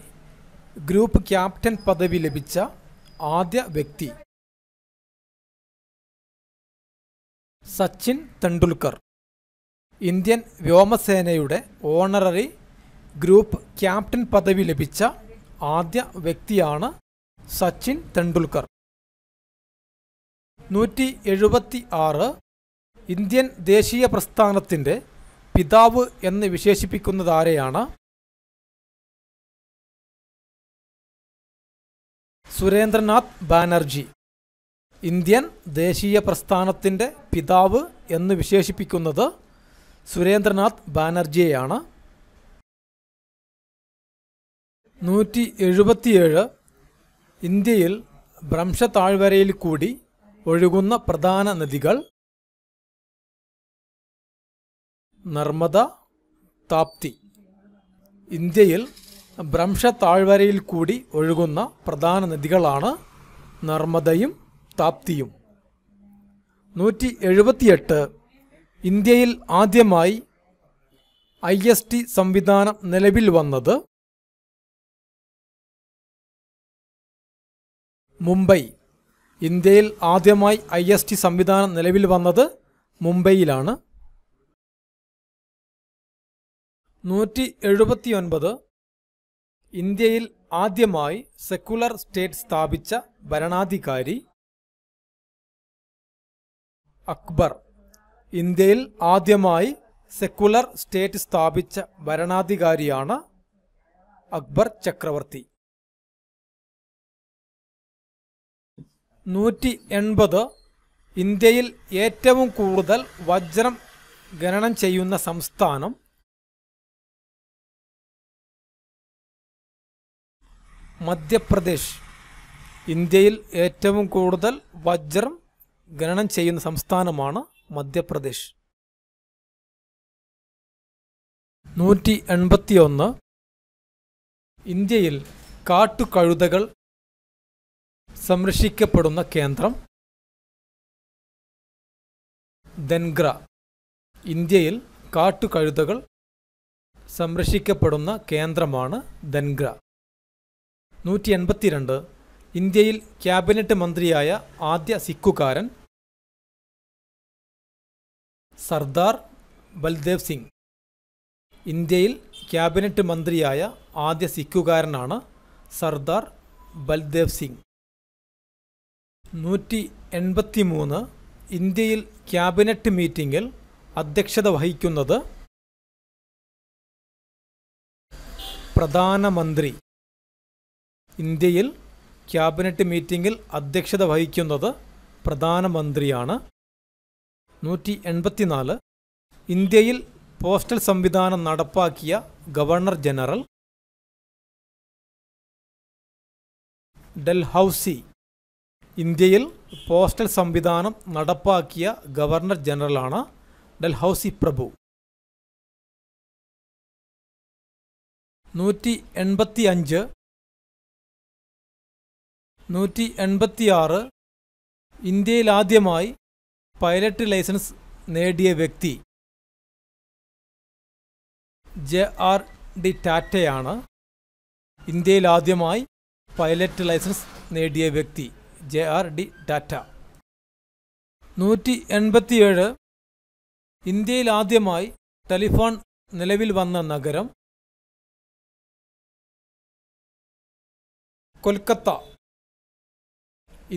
ഗ്രൂപ്പ് ക്യാപ്റ്റൻ പദവി ലഭിച്ച ആദ്യ വ്യക്തി സച്ചിൻ തെണ്ടുൽക്കർ ഇന്ത്യൻ വ്യോമസേനയുടെ ഓണററി ഗ്രൂപ്പ് ക്യാപ്റ്റൻ പദവി ലഭിച്ച ആദ്യ വ്യക്തിയാണ് സച്ചിൻ തെണ്ടുൽക്കർ നൂറ്റി എഴുപത്തി ആറ് ഇന്ത്യൻ ദേശീയ പ്രസ്ഥാനത്തിൻ്റെ പിതാവ് എന്ന് വിശേഷിപ്പിക്കുന്നത് ആരെയാണ് സുരേന്ദ്രനാഥ് ബാനർജി ഇന്ത്യൻ ദേശീയ പ്രസ്ഥാനത്തിൻ്റെ പിതാവ് എന്ന് വിശേഷിപ്പിക്കുന്നത് സുരേന്ദ്രനാഥ് ബാനർജിയെയാണ് നൂറ്റി എഴുപത്തിയേഴ് ഇന്ത്യയിൽ ഭ്രംശ താഴ്വരയിൽ കൂടി ഒഴുകുന്ന പ്രധാന നദികൾ നർമ്മദ താപ്തി ഇന്ത്യയിൽ താഴ്വരയിൽ കൂടി ഒഴുകുന്ന പ്രധാന നദികളാണ് നർമ്മദയും താപ്തിയും നൂറ്റി എഴുപത്തിയെട്ട് ഇന്ത്യയിൽ ആദ്യമായി ഐ എസ് ടി സംവിധാനം നിലവിൽ വന്നത് മുംബൈ ഇന്ത്യയിൽ ആദ്യമായി ഐ എസ് ടി സംവിധാനം നിലവിൽ വന്നത് മുംബൈയിലാണ് നൂറ്റി എഴുപത്തിയൊൻപത് ഇന്ത്യയിൽ ആദ്യമായി സെക്കുലർ സ്റ്റേറ്റ് സ്ഥാപിച്ച ഭരണാധികാരി അക്ബർ ഇന്ത്യയിൽ ആദ്യമായി സെക്കുലർ സ്റ്റേറ്റ് സ്ഥാപിച്ച ഭരണാധികാരിയാണ് അക്ബർ ചക്രവർത്തി നൂറ്റി എൺപത് ഇന്ത്യയിൽ ഏറ്റവും കൂടുതൽ വജ്രം ഖനനം ചെയ്യുന്ന സംസ്ഥാനം മധ്യപ്രദേശ് ഇന്ത്യയിൽ ഏറ്റവും കൂടുതൽ വജ്രം ഖനനം ചെയ്യുന്ന സംസ്ഥാനമാണ് മധ്യപ്രദേശ് നൂറ്റി എൺപത്തിയൊന്ന് ഇന്ത്യയിൽ കാട്ടുകഴുതകൾ സംരക്ഷിക്കപ്പെടുന്ന കേന്ദ്രം ദൻഗ്ര ഇന്ത്യയിൽ കാട്ടുകഴുതകൾ സംരക്ഷിക്കപ്പെടുന്ന കേന്ദ്രമാണ് ദൻഗ്ര നൂറ്റി എൺപത്തിരണ്ട് ഇന്ത്യയിൽ ക്യാബിനറ്റ് മന്ത്രിയായ ആദ്യ സിക്കുകാരൻ സർദാർ ബൽദേവ് സിംഗ് ഇന്ത്യയിൽ ക്യാബിനറ്റ് മന്ത്രിയായ ആദ്യ സിക്കുകാരനാണ് സർദാർ ബൽദേവ് സിംഗ് നൂറ്റി എൺപത്തി മൂന്ന് ഇന്ത്യയിൽ ക്യാബിനറ്റ് മീറ്റിംഗിൽ അധ്യക്ഷത വഹിക്കുന്നത് പ്രധാനമന്ത്രി ഇന്ത്യയിൽ ക്യാബിനറ്റ് മീറ്റിംഗിൽ അധ്യക്ഷത വഹിക്കുന്നത് പ്രധാനമന്ത്രിയാണ് നൂറ്റി എൺപത്തിനാല് ഇന്ത്യയിൽ പോസ്റ്റൽ സംവിധാനം നടപ്പാക്കിയ ഗവർണർ ജനറൽ ഡൽഹൌസി ഇന്ത്യയിൽ പോസ്റ്റൽ സംവിധാനം നടപ്പാക്കിയ ഗവർണർ ജനറലാണ് ഡൽഹൌസി പ്രഭു നൂറ്റി എൺപത്തി അഞ്ച് നൂറ്റി എൺപത്തിയാറ് ഇന്ത്യയിലാദ്യമായി പൈലറ്റ് ലൈസൻസ് നേടിയ വ്യക്തി ജെ ആർ ഡി ടാറ്റയാണ് ഇന്ത്യയിലാദ്യമായി പൈലറ്റ് ലൈസൻസ് നേടിയ വ്യക്തി ജെ ആർ ഡി ടാറ്റ നൂറ്റി എൺപത്തിയേഴ് ഇന്ത്യയിലാദ്യമായി ടെലിഫോൺ നിലവിൽ വന്ന നഗരം കൊൽക്കത്ത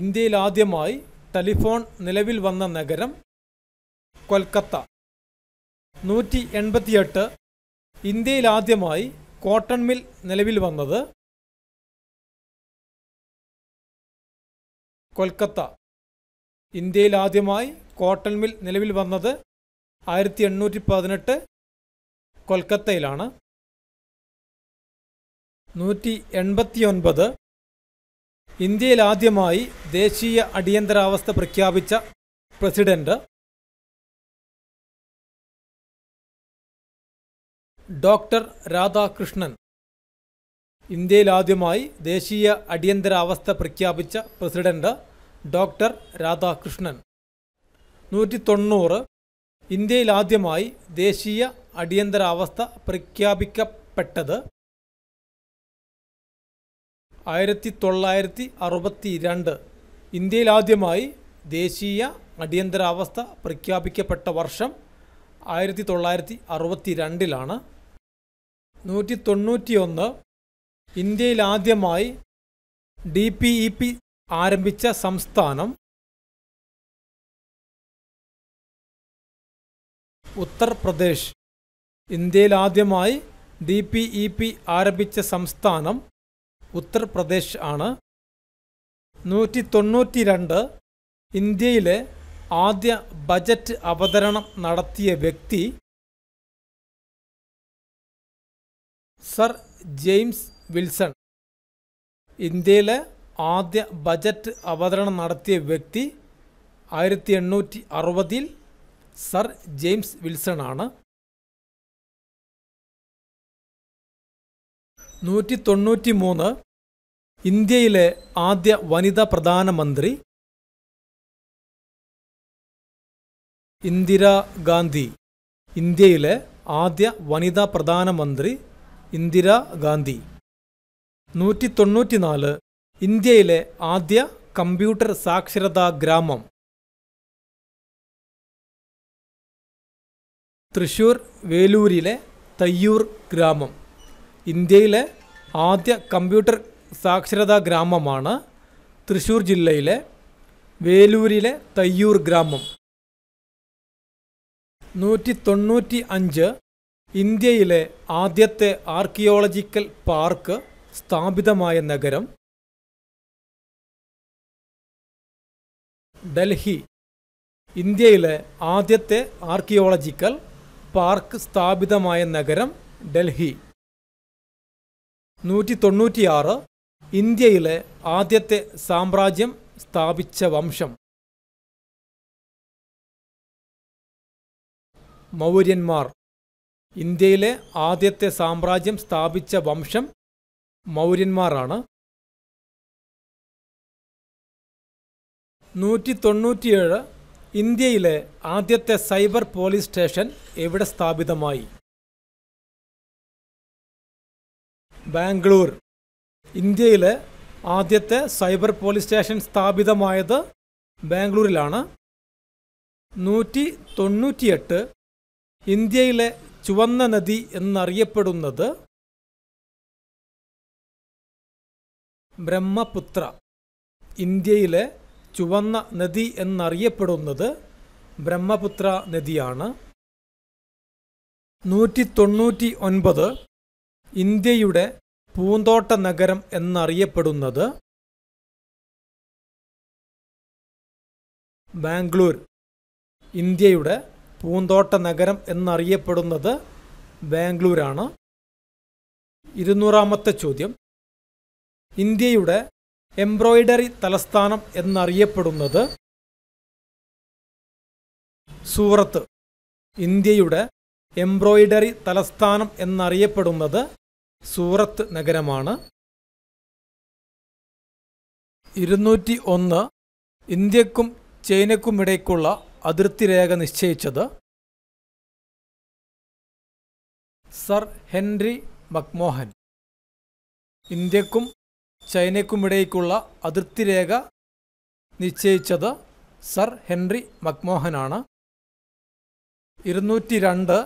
ഇന്ത്യയിൽ ആദ്യമായി ടെലിഫോൺ നിലവിൽ വന്ന നഗരം കൊൽക്കത്ത നൂറ്റി എൺപത്തിയെട്ട് ഇന്ത്യയിൽ ആദ്യമായി കോട്ടൺ മിൽ നിലവിൽ വന്നത് കൊൽക്കത്ത ഇന്ത്യയിൽ ആദ്യമായി കോട്ടൺ മിൽ നിലവിൽ വന്നത് ആയിരത്തി എണ്ണൂറ്റി പതിനെട്ട് കൊൽക്കത്തയിലാണ് നൂറ്റി എൺപത്തിയൊൻപത് ഇന്ത്യയിൽ ആദ്യമായി ദേശീയ അടിയന്തരാവസ്ഥ പ്രഖ്യാപിച്ച പ്രസിഡന്റ് ഡോക്ടർ രാധാകൃഷ്ണൻ ഇന്ത്യയിൽ ആദ്യമായി ദേശീയ അടിയന്തരാവസ്ഥ പ്രഖ്യാപിച്ച പ്രസിഡന്റ് ഡോക്ടർ രാധാകൃഷ്ണൻ നൂറ്റി തൊണ്ണൂറ് ഇന്ത്യയിൽ ആദ്യമായി ദേശീയ അടിയന്തരാവസ്ഥ പ്രഖ്യാപിക്കപ്പെട്ടത് ആയിരത്തി തൊള്ളായിരത്തി അറുപത്തി രണ്ട് ഇന്ത്യയിലാദ്യമായി ദേശീയ അടിയന്തരാവസ്ഥ പ്രഖ്യാപിക്കപ്പെട്ട വർഷം ആയിരത്തി തൊള്ളായിരത്തി അറുപത്തി രണ്ടിലാണ് നൂറ്റി തൊണ്ണൂറ്റിയൊന്ന് ഇന്ത്യയിലാദ്യമായി ഡി പി ഇ പി ആരംഭിച്ച സംസ്ഥാനം ഉത്തർപ്രദേശ് ഇന്ത്യയിലാദ്യമായി ഡി പി ഇ പി ആരംഭിച്ച സംസ്ഥാനം ഉത്തർപ്രദേശ് ആണ് നൂറ്റി തൊണ്ണൂറ്റി രണ്ട് ഇന്ത്യയിലെ ആദ്യ ബജറ്റ് അവതരണം നടത്തിയ വ്യക്തി സർ ജെയിംസ് വിൽസൺ ഇന്ത്യയിലെ ആദ്യ ബജറ്റ് അവതരണം നടത്തിയ വ്യക്തി ആയിരത്തി എണ്ണൂറ്റി അറുപതിൽ സർ ജെയിംസ് വിൽസൺ ആണ് നൂറ്റി തൊണ്ണൂറ്റി മൂന്ന് ഇന്ത്യയിലെ ആദ്യ വനിതാ പ്രധാനമന്ത്രി ഇന്ദിരാ ഗാന്ധി ഇന്ത്യയിലെ ആദ്യ വനിതാ പ്രധാനമന്ത്രി ഇന്ദിരാ ഗാന്ധി നൂറ്റി നാല് ഇന്ത്യയിലെ ആദ്യ കമ്പ്യൂട്ടർ സാക്ഷരതാ ഗ്രാമം തൃശൂർ വേലൂരിലെ തയ്യൂർ ഗ്രാമം ഇന്ത്യയിലെ ആദ്യ കമ്പ്യൂട്ടർ സാക്ഷരതാ ഗ്രാമമാണ് തൃശ്ശൂർ ജില്ലയിലെ വേലൂരിലെ തയ്യൂർ ഗ്രാമം നൂറ്റി തൊണ്ണൂറ്റി അഞ്ച് ഇന്ത്യയിലെ ആദ്യത്തെ ആർക്കിയോളജിക്കൽ പാർക്ക് സ്ഥാപിതമായ നഗരം ഡൽഹി ഇന്ത്യയിലെ ആദ്യത്തെ ആർക്കിയോളജിക്കൽ പാർക്ക് സ്ഥാപിതമായ നഗരം ഡൽഹി നൂറ്റി തൊണ്ണൂറ്റിയാറ് ഇന്ത്യയിലെ ആദ്യത്തെ സാമ്രാജ്യം സ്ഥാപിച്ച വംശം മൗര്യന്മാർ ഇന്ത്യയിലെ ആദ്യത്തെ സാമ്രാജ്യം സ്ഥാപിച്ച വംശം മൗര്യന്മാരാണ് നൂറ്റി തൊണ്ണൂറ്റിയേഴ് ഇന്ത്യയിലെ ആദ്യത്തെ സൈബർ പോലീസ് സ്റ്റേഷൻ എവിടെ സ്ഥാപിതമായി ബാംഗ്ലൂർ ഇന്ത്യയിലെ ആദ്യത്തെ സൈബർ പോലീസ് സ്റ്റേഷൻ സ്ഥാപിതമായത് ബാംഗ്ലൂരിലാണ് നൂറ്റി തൊണ്ണൂറ്റിയെട്ട് ഇന്ത്യയിലെ ചുവന്ന നദി എന്നറിയപ്പെടുന്നത് ബ്രഹ്മപുത്ര ഇന്ത്യയിലെ ചുവന്ന നദി എന്നറിയപ്പെടുന്നത് ബ്രഹ്മപുത്ര നദിയാണ് നൂറ്റി തൊണ്ണൂറ്റി ഒൻപത് ഇന്ത്യയുടെ പൂന്തോട്ട നഗരം എന്നറിയപ്പെടുന്നത് ബാംഗ്ലൂർ ഇന്ത്യയുടെ പൂന്തോട്ട നഗരം എന്നറിയപ്പെടുന്നത് ബാംഗ്ലൂരാണ് ഇരുന്നൂറാമത്തെ ചോദ്യം ഇന്ത്യയുടെ എംബ്രോയിഡറി തലസ്ഥാനം എന്നറിയപ്പെടുന്നത് സൂറത്ത് ഇന്ത്യയുടെ എംബ്രോയിഡറി തലസ്ഥാനം എന്നറിയപ്പെടുന്നത് സൂറത്ത് നഗരമാണ് ഇരുന്നൂറ്റി ഒന്ന് ഇന്ത്യക്കും ചൈനക്കുമിടയ്ക്കുള്ള അതിർത്തി രേഖ നിശ്ചയിച്ചത് സർ ഹെൻറി മക്മോഹൻ ഇന്ത്യക്കും ചൈനയ്ക്കുമിടയ്ക്കുള്ള അതിർത്തി രേഖ നിശ്ചയിച്ചത് സർ ഹെൻറി മക്മോഹനാണ് ഇരുന്നൂറ്റി രണ്ട്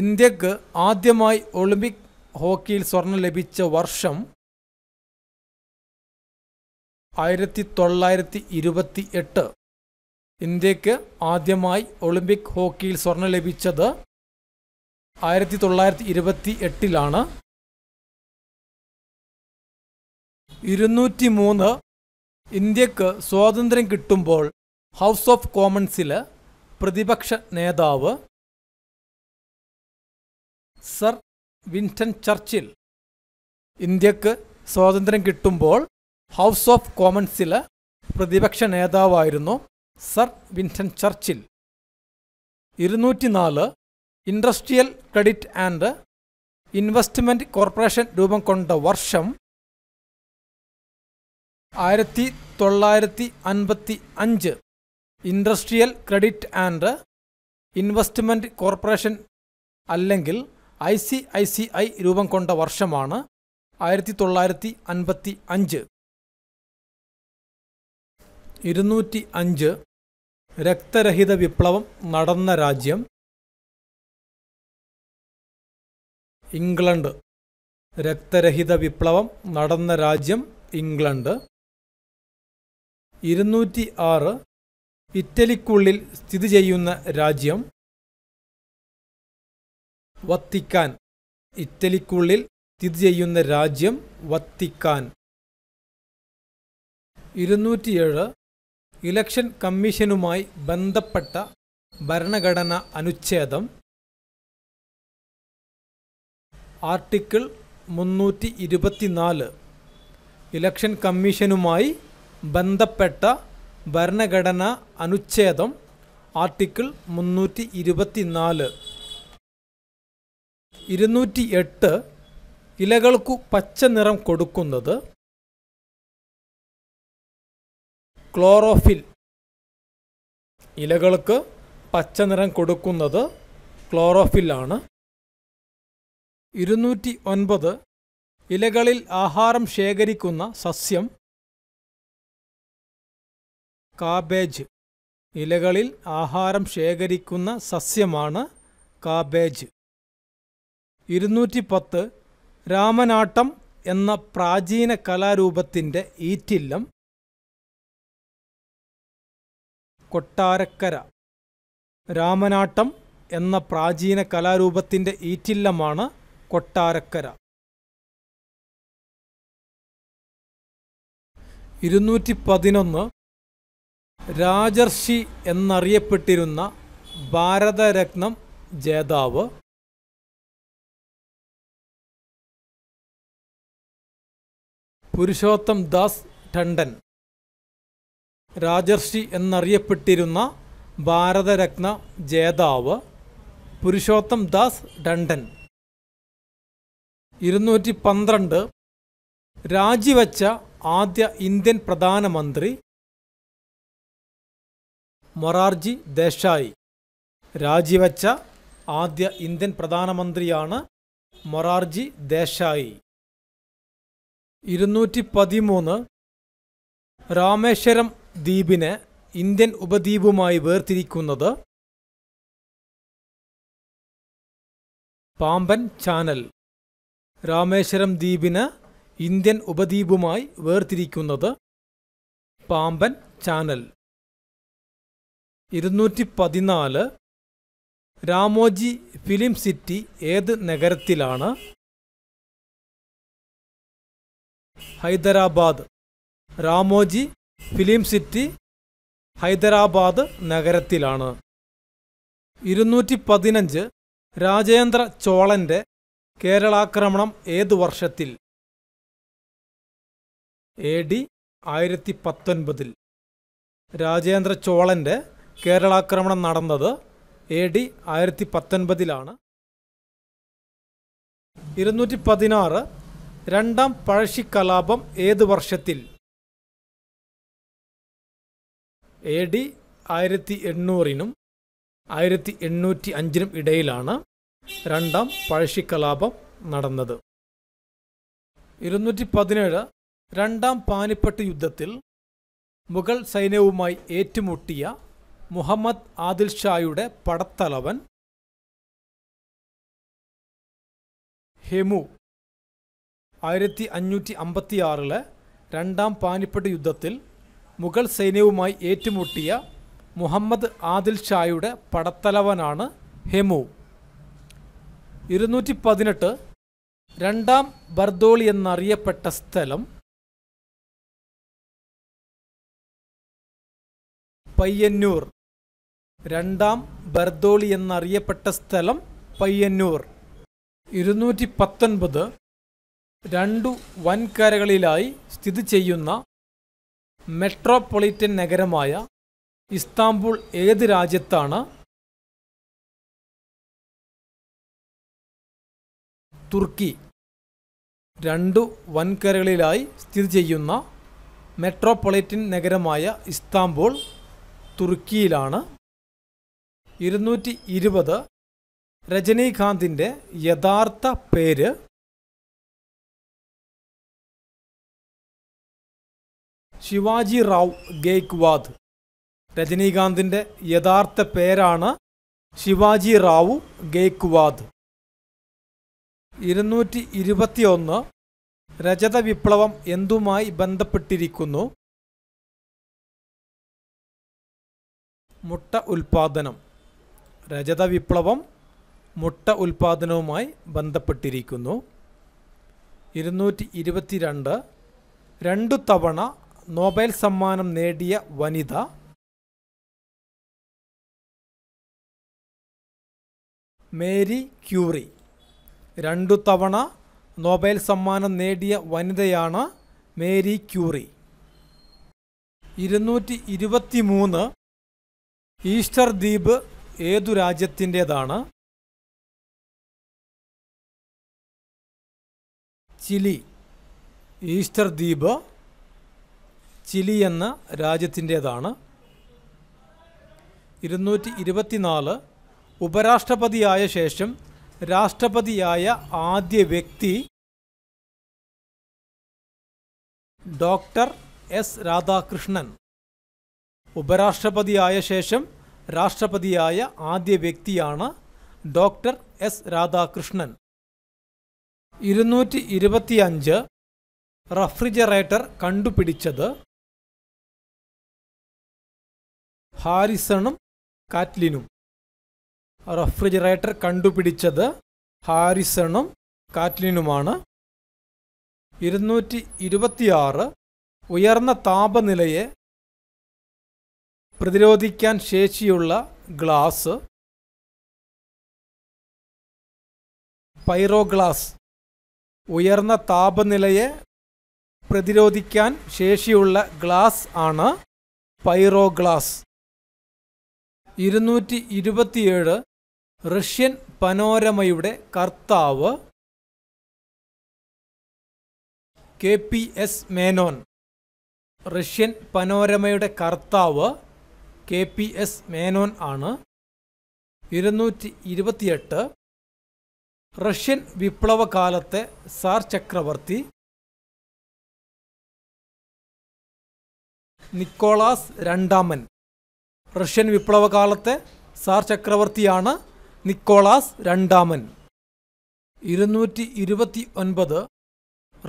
ഇന്ത്യക്ക് ആദ്യമായി ഒളിമ്പിക് ഹോക്കിയിൽ സ്വർണം ലഭിച്ച വർഷം ആയിരത്തി തൊള്ളായിരത്തി ഇരുപത്തി എട്ട് ഇന്ത്യക്ക് ആദ്യമായി ഒളിമ്പിക് ഹോക്കിയിൽ സ്വർണം ലഭിച്ചത് ആയിരത്തി തൊള്ളായിരത്തി ഇരുപത്തി എട്ടിലാണ് ഇരുന്നൂറ്റി മൂന്ന് ഇന്ത്യക്ക് സ്വാതന്ത്ര്യം കിട്ടുമ്പോൾ ഹൗസ് ഓഫ് കോമൺസിൽ പ്രതിപക്ഷ നേതാവ് സർ വിൻസ്റ്റൺ ചർച്ചിൽ ഇന്ത്യക്ക് സ്വാതന്ത്ര്യം കിട്ടുമ്പോൾ ഹൗസ് ഓഫ് കോമൺസിലെ പ്രതിപക്ഷ നേതാവായിരുന്നു സർ വിൻസ്റ്റൺ ചർച്ചിൽ ഇരുന്നൂറ്റിനാല് industrial credit and investment corporation രൂപം കൊണ്ട വർഷം ആയിരത്തി തൊള്ളായിരത്തി അൻപത്തി അഞ്ച് industrial credit and investment corporation അല്ലെങ്കിൽ I C I C I രൂപം കൊണ്ട വർഷമാണ് ആയിരത്തി തൊള്ളായിരത്തി അൻപത്തി അഞ്ച് ഇരുന്നൂറ്റി അഞ്ച് രക്തരഹിത വിപ്ലവം നടന്ന രാജ്യം ഇംഗ്ലണ്ട് രക്തരഹിത വിപ്ലവം നടന്ന രാജ്യം ഇംഗ്ലണ്ട് ഇരുന്നൂറ്റി ആറ് ഇറ്റലിക്കുള്ളിൽ സ്ഥിതി ചെയ്യുന്ന രാജ്യം വത്തിക്കാൻ ഇറ്റലിക്കുള്ളിൽ സ്ഥിതി ചെയ്യുന്ന രാജ്യം വത്തിക്കാൻ ഇരുന്നൂറ്റിയേഴ് ഇലക്ഷൻ കമ്മീഷനുമായി ബന്ധപ്പെട്ട ഭരണഘടന അനുച്ഛേദം ആർട്ടിക്കിൾ മുന്നൂറ്റി ഇരുപത്തിനാല് ഇലക്ഷൻ കമ്മീഷനുമായി ബന്ധപ്പെട്ട ഭരണഘടന അനുച്ഛേദം ആർട്ടിക്കിൾ മുന്നൂറ്റി ഇരുപത്തിനാല് ഇരുന്നൂറ്റി എട്ട് ഇലകൾക്കു പച്ച നിറം കൊടുക്കുന്നത് ക്ലോറോഫിൽ ഇലകൾക്ക് പച്ച നിറം കൊടുക്കുന്നത് ക്ലോറോഫില്ലാണ് ഇരുന്നൂറ്റി ഒൻപത് ഇലകളിൽ ആഹാരം ശേഖരിക്കുന്ന സസ്യം കാബേജ് ഇലകളിൽ ആഹാരം ശേഖരിക്കുന്ന സസ്യമാണ് കാബേജ് ഇരുന്നൂറ്റി പത്ത് രാമനാട്ടം എന്ന പ്രാചീന കലാരൂപത്തിൻ്റെ ഈറ്റില്ലം കൊട്ടാരക്കര രാമനാട്ടം എന്ന പ്രാചീന കലാരൂപത്തിൻ്റെ ഈറ്റില്ലമാണ് കൊട്ടാരക്കര ഇരുന്നൂറ്റി പതിനൊന്ന് രാജർഷി എന്നറിയപ്പെട്ടിരുന്ന ഭാരതരത്നം ജേതാവ് പുരുഷോത്തം ദാസ് ടണ്ടൻ രാജർഷി എന്നറിയപ്പെട്ടിരുന്ന ഭാരതരത്ന ജേതാവ് പുരുഷോത്തം ദാസ് ടണ്ടൻ ഇരുന്നൂറ്റി പന്ത്രണ്ട് രാജിവച്ച ആദ്യ ഇന്ത്യൻ പ്രധാനമന്ത്രി മൊറാർജി ദേശായി രാജിവച്ച ആദ്യ ഇന്ത്യൻ പ്രധാനമന്ത്രിയാണ് മൊറാർജി ദേശായി ഇരുന്നൂറ്റി പതിമൂന്ന് രാമേശ്വരം ദ്വീപിനെ ഇന്ത്യൻ ഉപദ്വീപുമായി വേർതിരിക്കുന്നത് പാമ്പൻ ചാനൽ രാമേശ്വരം ദ്വീപിന് ഇന്ത്യൻ ഉപദ്വീപുമായി വേർതിരിക്കുന്നത് പാമ്പൻ ചാനൽ ഇരുന്നൂറ്റി പതിനാല് രാമോജി ഫിലിം സിറ്റി ഏത് നഗരത്തിലാണ് ഹൈദരാബാദ് രാമോജി ഫിലിം സിറ്റി ഹൈദരാബാദ് നഗരത്തിലാണ് ഇരുന്നൂറ്റി പതിനഞ്ച് രാജേന്ദ്ര ചോളൻ്റെ കേരളാക്രമണം ഏതു വർഷത്തിൽ എ ഡി ആയിരത്തി പത്തൊൻപതിൽ രാജേന്ദ്ര ചോളൻ്റെ കേരളാക്രമണം നടന്നത് എ ഡി ആയിരത്തി പത്തൊൻപതിലാണ് ഇരുന്നൂറ്റി പതിനാറ് രണ്ടാം കലാപം ഏത് വർഷത്തിൽ എ ഡി ആയിരത്തി എണ്ണൂറിനും ആയിരത്തി എണ്ണൂറ്റി അഞ്ചിനും ഇടയിലാണ് രണ്ടാം കലാപം നടന്നത് ഇരുന്നൂറ്റി പതിനേഴ് രണ്ടാം പാനിപ്പട്ട് യുദ്ധത്തിൽ മുഗൾ സൈന്യവുമായി ഏറ്റുമുട്ടിയ മുഹമ്മദ് ആദിൽ ഷായുടെ പടത്തലവൻ ഹെമു ആയിരത്തി അഞ്ഞൂറ്റി ആറിലെ രണ്ടാം പാനിപ്പട്ട് യുദ്ധത്തിൽ മുഗൾ സൈന്യവുമായി ഏറ്റുമുട്ടിയ മുഹമ്മദ് ആദിൽ ഷായുടെ പടത്തലവനാണ് ഹെമു ഇരുന്നൂറ്റി പതിനെട്ട് രണ്ടാം ബർദോളി എന്നറിയപ്പെട്ട സ്ഥലം പയ്യന്നൂർ രണ്ടാം ബർദോളി എന്നറിയപ്പെട്ട സ്ഥലം പയ്യന്നൂർ ഇരുന്നൂറ്റി പത്തൊൻപത് രണ്ടു വൻകരകളിലായി സ്ഥിതി ചെയ്യുന്ന മെട്രോപൊളിറ്റൻ നഗരമായ ഇസ്താംബുൾ ഏത് രാജ്യത്താണ് തുർക്കി രണ്ടു വൻകരകളിലായി സ്ഥിതി ചെയ്യുന്ന മെട്രോപൊളിറ്റൻ നഗരമായ ഇസ്താംബുൾ തുർക്കിയിലാണ് ഇരുന്നൂറ്റി ഇരുപത് രജനീകാന്തിൻ്റെ യഥാർത്ഥ പേര് ശിവാജി റാവ് ഗേക്വാദ് രജനീകാന്തിൻ്റെ യഥാർത്ഥ പേരാണ് ശിവാജി റാവ് ഗേക്വാദ് ഇരുന്നൂറ്റി ഇരുപത്തിയൊന്ന് രജത വിപ്ലവം എന്തുമായി ബന്ധപ്പെട്ടിരിക്കുന്നു മുട്ട ഉൽപാദനം രജത വിപ്ലവം മുട്ട ഉൽപാദനവുമായി ബന്ധപ്പെട്ടിരിക്കുന്നു ഇരുന്നൂറ്റി ഇരുപത്തിരണ്ട് രണ്ടു തവണ നോബൽ സമ്മാനം നേടിയ വനിത മേരി ക്യൂറി രണ്ടു തവണ നോബൽ സമ്മാനം നേടിയ വനിതയാണ് മേരി ക്യൂറി ഇരുന്നൂറ്റി ഇരുപത്തി മൂന്ന് ഈസ്റ്റർ ദ്വീപ് ഏതു രാജ്യത്തിൻ്റേതാണ് ചിലി ഈസ്റ്റർ ദ്വീപ് ചിലി എന്ന രാജ്യത്തിൻ്റേതാണ് ഇരുന്നൂറ്റി ഇരുപത്തിനാല് ഉപരാഷ്ട്രപതിയായ ശേഷം രാഷ്ട്രപതിയായ ആദ്യ വ്യക്തി ഡോക്ടർ എസ് രാധാകൃഷ്ണൻ ഉപരാഷ്ട്രപതിയായ ശേഷം രാഷ്ട്രപതിയായ ആദ്യ വ്യക്തിയാണ് ഡോക്ടർ എസ് രാധാകൃഷ്ണൻ ഇരുന്നൂറ്റി ഇരുപത്തിയഞ്ച് റഫ്രിജറേറ്റർ കണ്ടുപിടിച്ചത് ഹാരിസണും കാറ്റ്ലിനും റെഫ്രിജറേറ്റർ കണ്ടുപിടിച്ചത് ഹാരിസണും കാറ്റ്ലിനുമാണ് ഇരുന്നൂറ്റി ഇരുപത്തിയാറ് ഉയർന്ന താപനിലയെ പ്രതിരോധിക്കാൻ ശേഷിയുള്ള ഗ്ലാസ് പൈറോഗ്ലാസ് ഉയർന്ന താപനിലയെ പ്രതിരോധിക്കാൻ ശേഷിയുള്ള ഗ്ലാസ് ആണ് പൈറോഗ്ലാസ് ഇരുന്നൂറ്റി ഇരുപത്തിയേഴ് റഷ്യൻ പനോരമയുടെ കർത്താവ് K P S Menon Russian പനോരമയുടെ കർത്താവ് കെ പി എസ് മേനോൻ ആണ് ഇരുന്നൂറ്റി ഇരുപത്തിയെട്ട് റഷ്യൻ വിപ്ലവകാലത്തെ സാർ ചക്രവർത്തി നിക്കോളാസ് രണ്ടാമൻ റഷ്യൻ വിപ്ലവകാലത്തെ സാർ ചക്രവർത്തിയാണ് നിക്കോളാസ് രണ്ടാമൻ ഇരുന്നൂറ്റി ഇരുപത്തി ഒൻപത്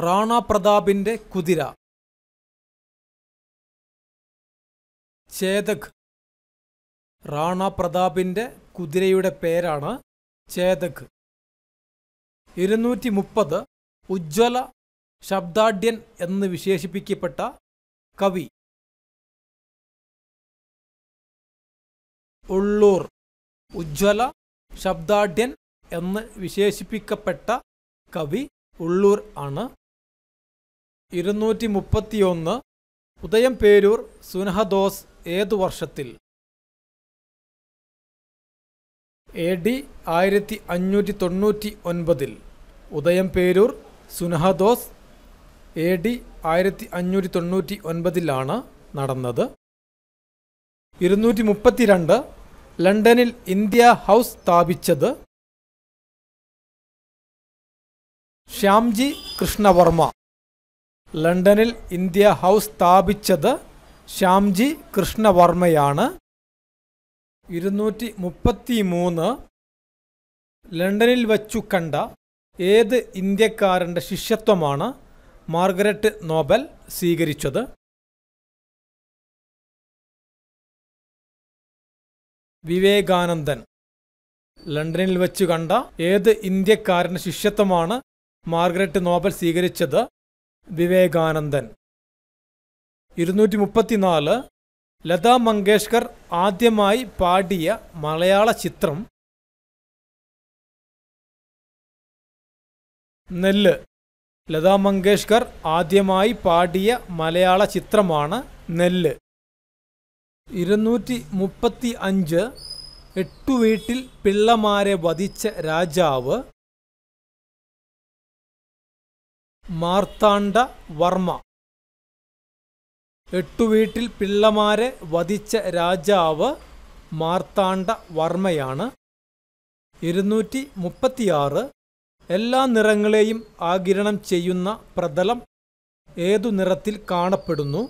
റാണ പ്രതാപിൻ്റെ കുതിര ചേതക് റാണ പ്രതാപിൻ്റെ കുതിരയുടെ പേരാണ് ചേതക് ഇരുന്നൂറ്റി മുപ്പത് ഉജ്ജ്വല ശബ്ദാഢ്യൻ എന്ന് വിശേഷിപ്പിക്കപ്പെട്ട കവി ഉള്ളൂർ ഉജ്ജ്വല ശബ്ദാഢ്യൻ എന്ന് വിശേഷിപ്പിക്കപ്പെട്ട കവി ഉള്ളൂർ ആണ് ഇരുന്നൂറ്റി മുപ്പത്തിയൊന്ന് ഉദയം പേരൂർ സുനഹദോസ് ഏതു വർഷത്തിൽ എ ഡി ആയിരത്തി അഞ്ഞൂറ്റി തൊണ്ണൂറ്റി ഒൻപതിൽ ഉദയം പേരൂർ സുനഹദോസ് എ ഡി ആയിരത്തി അഞ്ഞൂറ്റി തൊണ്ണൂറ്റി ഒൻപതിലാണ് നടന്നത് ഇരുന്നൂറ്റി മുപ്പത്തിരണ്ട് ലണ്ടനിൽ ഇന്ത്യ ഹൗസ് സ്ഥാപിച്ചത് ശ്യാംജി കൃഷ്ണവർമ്മ ലണ്ടനിൽ ഇന്ത്യ ഹൗസ് സ്ഥാപിച്ചത് ശ്യാംജി കൃഷ്ണവർമ്മയാണ് ഇരുന്നൂറ്റി മുപ്പത്തി മൂന്ന് ലണ്ടനിൽ വച്ചു കണ്ട ഏത് ഇന്ത്യക്കാരൻ്റെ ശിഷ്യത്വമാണ് മാർഗരറ്റ് നോബൽ സ്വീകരിച്ചത് വിവേകാനന്ദൻ ലണ്ടനിൽ വെച്ച് കണ്ട ഏത് ഇന്ത്യക്കാരന് ശിഷ്യത്വമാണ് മാർഗരറ്റ് നോബൽ സ്വീകരിച്ചത് വിവേകാനന്ദൻ ഇരുന്നൂറ്റി മുപ്പത്തിനാല് ലതാ മങ്കേഷ്കർ ആദ്യമായി പാടിയ മലയാള ചിത്രം നെല്ല് ലതാ മങ്കേഷ്കർ ആദ്യമായി പാടിയ മലയാള ചിത്രമാണ് നെല്ല് ഇരുന്നൂറ്റി മുപ്പത്തി അഞ്ച് എട്ടു വീട്ടിൽ പിള്ളമാരെ വധിച്ച രാജാവ് മാർത്താണ്ഡ വർമ്മ എട്ടു വീട്ടിൽ പിള്ളമാരെ വധിച്ച രാജാവ് മാർത്താണ്ഡ വർമ്മയാണ് ഇരുന്നൂറ്റി മുപ്പത്തിയാറ് എല്ലാ നിറങ്ങളെയും ആകിരണം ചെയ്യുന്ന പ്രതലം ഏതു നിറത്തിൽ കാണപ്പെടുന്നു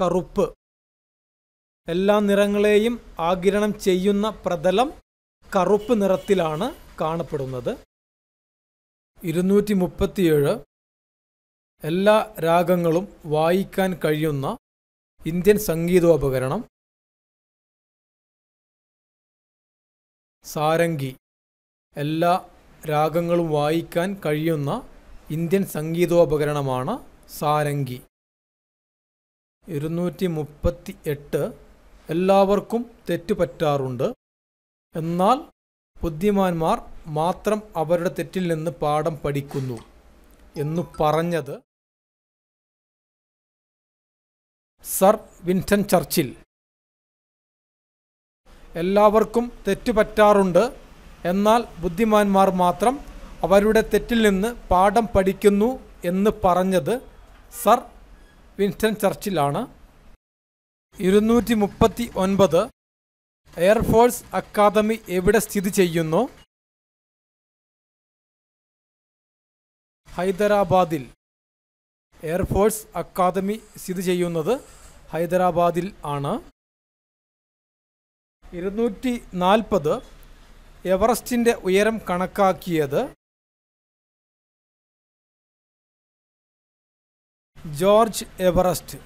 കറുപ്പ് എല്ലാ നിറങ്ങളെയും ആകിരണം ചെയ്യുന്ന പ്രതലം കറുപ്പ് നിറത്തിലാണ് കാണപ്പെടുന്നത് ഇരുന്നൂറ്റി മുപ്പത്തിയേഴ് എല്ലാ രാഗങ്ങളും വായിക്കാൻ കഴിയുന്ന ഇന്ത്യൻ സംഗീതോപകരണം സാരംഗി എല്ലാ രാഗങ്ങളും വായിക്കാൻ കഴിയുന്ന ഇന്ത്യൻ സംഗീതോപകരണമാണ് സാരംഗി ഇരുന്നൂറ്റി മുപ്പത്തി എട്ട് എല്ലാവർക്കും തെറ്റ് പറ്റാറുണ്ട് എന്നാൽ ബുദ്ധിമാന്മാർ മാത്രം അവരുടെ തെറ്റിൽ നിന്ന് പാഠം പഠിക്കുന്നു എന്നു പറഞ്ഞത് സർ വിൻസ്റ്റൺ ചർച്ചിൽ എല്ലാവർക്കും തെറ്റ് പറ്റാറുണ്ട് എന്നാൽ ബുദ്ധിമാന്മാർ മാത്രം അവരുടെ തെറ്റിൽ നിന്ന് പാഠം പഠിക്കുന്നു എന്ന് പറഞ്ഞത് സർ വിൻസ്റ്റൺ ചർച്ചിലാണ് ഇരുന്നൂറ്റി മുപ്പത്തി ഒൻപത് എയർഫോഴ്സ് അക്കാദമി എവിടെ സ്ഥിതി ചെയ്യുന്നു ഹൈദരാബാദിൽ എയർഫോഴ്സ് അക്കാദമി സ്ഥിതി ചെയ്യുന്നത് ഹൈദരാബാദിൽ ആണ് ഇരുന്നൂറ്റി നാൽപ്പത് എവറസ്റ്റിൻ്റെ ഉയരം കണക്കാക്കിയത് ജോർജ് എവറസ്റ്റ്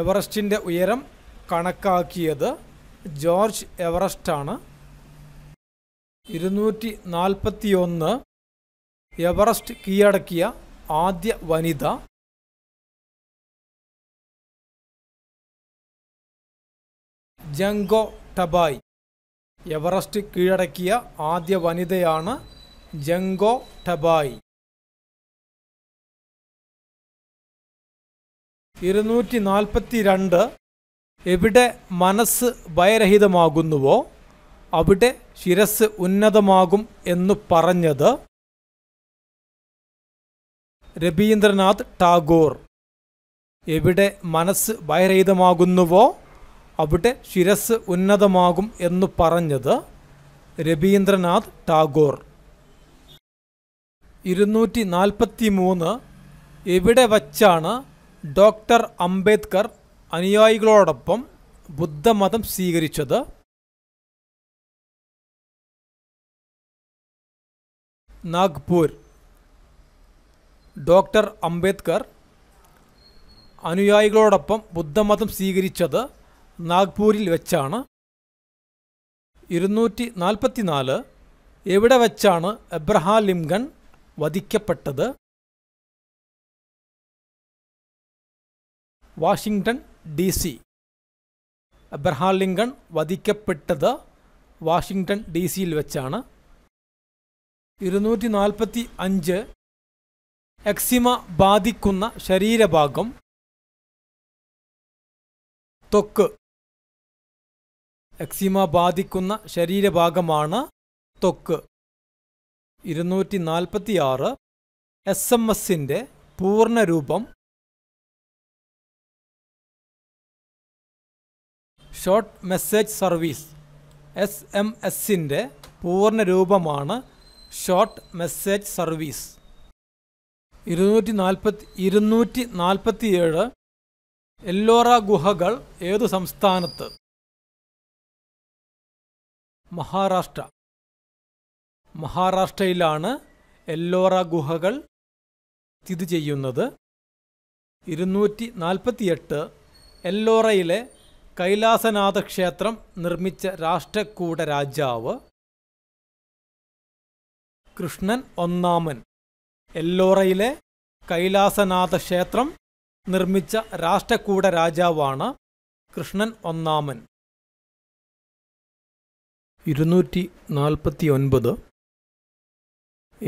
എവറസ്റ്റിൻ്റെ ഉയരം കണക്കാക്കിയത് ജോർജ് എവറസ്റ്റാണ് ഇരുന്നൂറ്റി നാൽപ്പത്തിയൊന്ന് എവറസ്റ്റ് കീഴടക്കിയ ആദ്യ വനിത ജംഗോ ടബായ് എവറസ്റ്റ് കീഴടക്കിയ ആദ്യ വനിതയാണ് ജംഗോ ടബായ് ഇരുന്നൂറ്റി നാൽപ്പത്തി രണ്ട് എവിടെ മനസ്സ് ഭയരഹിതമാകുന്നുവോ അവിടെ ശിരസ് ഉന്നതമാകും എന്നു പറഞ്ഞത് രവീന്ദ്രനാഥ് ടാഗോർ എവിടെ മനസ്സ് ഭയരഹിതമാകുന്നുവോ അവിടെ ശിരസ് ഉന്നതമാകും എന്നു പറഞ്ഞത് രവീന്ദ്രനാഥ് ടാഗോർ ഇരുന്നൂറ്റി നാൽപ്പത്തി മൂന്ന് എവിടെ വച്ചാണ് ഡോക്ടർ അംബേദ്കർ അനുയായികളോടൊപ്പം ബുദ്ധമതം സ്വീകരിച്ചത് നാഗ്പൂർ ഡോക്ടർ അംബേദ്കർ അനുയായികളോടൊപ്പം ബുദ്ധമതം സ്വീകരിച്ചത് നാഗ്പൂരിൽ വെച്ചാണ് ഇരുന്നൂറ്റി നാൽപ്പത്തിനാല് എവിടെ വച്ചാണ് എബ്രഹാം ലിംഗൺ വധിക്കപ്പെട്ടത് Washington D C Abraham Lincoln വധിക്കപ്പെട്ടത് വാഷിങ്ടൺ ഡി സിയിൽ വെച്ചാണ് ഇരുന്നൂറ്റി നാൽപ്പത്തി അഞ്ച് എക്സിമ ബാധിക്കുന്ന ശരീരഭാഗം ത്വക്ക് എക്സിമ ബാധിക്കുന്ന ശരീരഭാഗമാണ് ത്വക്ക് ഇരുന്നൂറ്റി നാൽപ്പത്തി ആറ് എസ് എം എസിൻ്റെ പൂർണ്ണരൂപം short message service S M എസിൻ്റെ പൂർണ്ണ രൂപമാണ് ഷോർട്ട് മെസ്സേജ് സർവീസ് ഇരുന്നൂറ്റി നാൽപ്പത്തി ഇരുന്നൂറ്റി നാൽപ്പത്തിയേഴ് എല്ലോറ ഗുഹകൾ ഏതു സംസ്ഥാനത്ത് മഹാരാഷ്ട്ര മഹാരാഷ്ട്രയിലാണ് എല്ലോറ ഗുഹകൾ സ്ഥിതി ചെയ്യുന്നത് ഇരുന്നൂറ്റി നാൽപ്പത്തിയെട്ട് എല്ലോറയിലെ കൈലാസനാഥ ക്ഷേത്രം നിർമ്മിച്ച രാഷ്ട്രകൂട രാജാവ് കൃഷ്ണൻ ഒന്നാമൻ എല്ലോറയിലെ കൈലാസനാഥ ക്ഷേത്രം നിർമ്മിച്ച രാഷ്ട്രകൂട രാജാവാണ് കൃഷ്ണൻ ഒന്നാമൻ ഇരുന്നൂറ്റി നാൽപ്പത്തി ഒൻപത്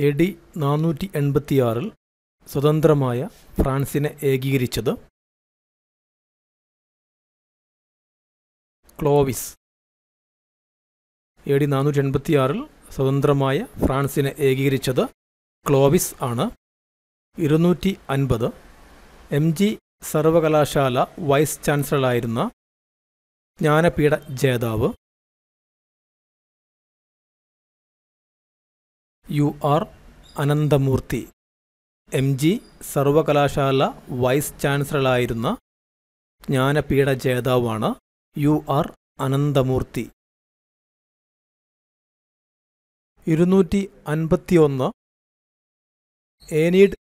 എ ഡി നാനൂറ്റി എൺപത്തിയാറിൽ സ്വതന്ത്രമായ ഫ്രാൻസിനെ ഏകീകരിച്ചത് ക്ലോവിസ് എ ഡി നാനൂറ്റി എൺപത്തിയാറിൽ സ്വതന്ത്രമായ ഫ്രാൻസിനെ ഏകീകരിച്ചത് ക്ലോവിസ് ആണ് ഇരുന്നൂറ്റി അൻപത് എം ജി സർവകലാശാല വൈസ് ചാൻസലറായിരുന്ന ജ്ഞാനപീഠ ജേതാവ് U R Ananthamurthy M G സർവകലാശാല വൈസ് ചാൻസലറായിരുന്ന ജ്ഞാനപീഠ ജേതാവാണ് യു ആർ അനന്തമൂർത്തി ഇരുന്നൂറ്റി അൻപത്തിയൊന്ന് ഏനീഡ്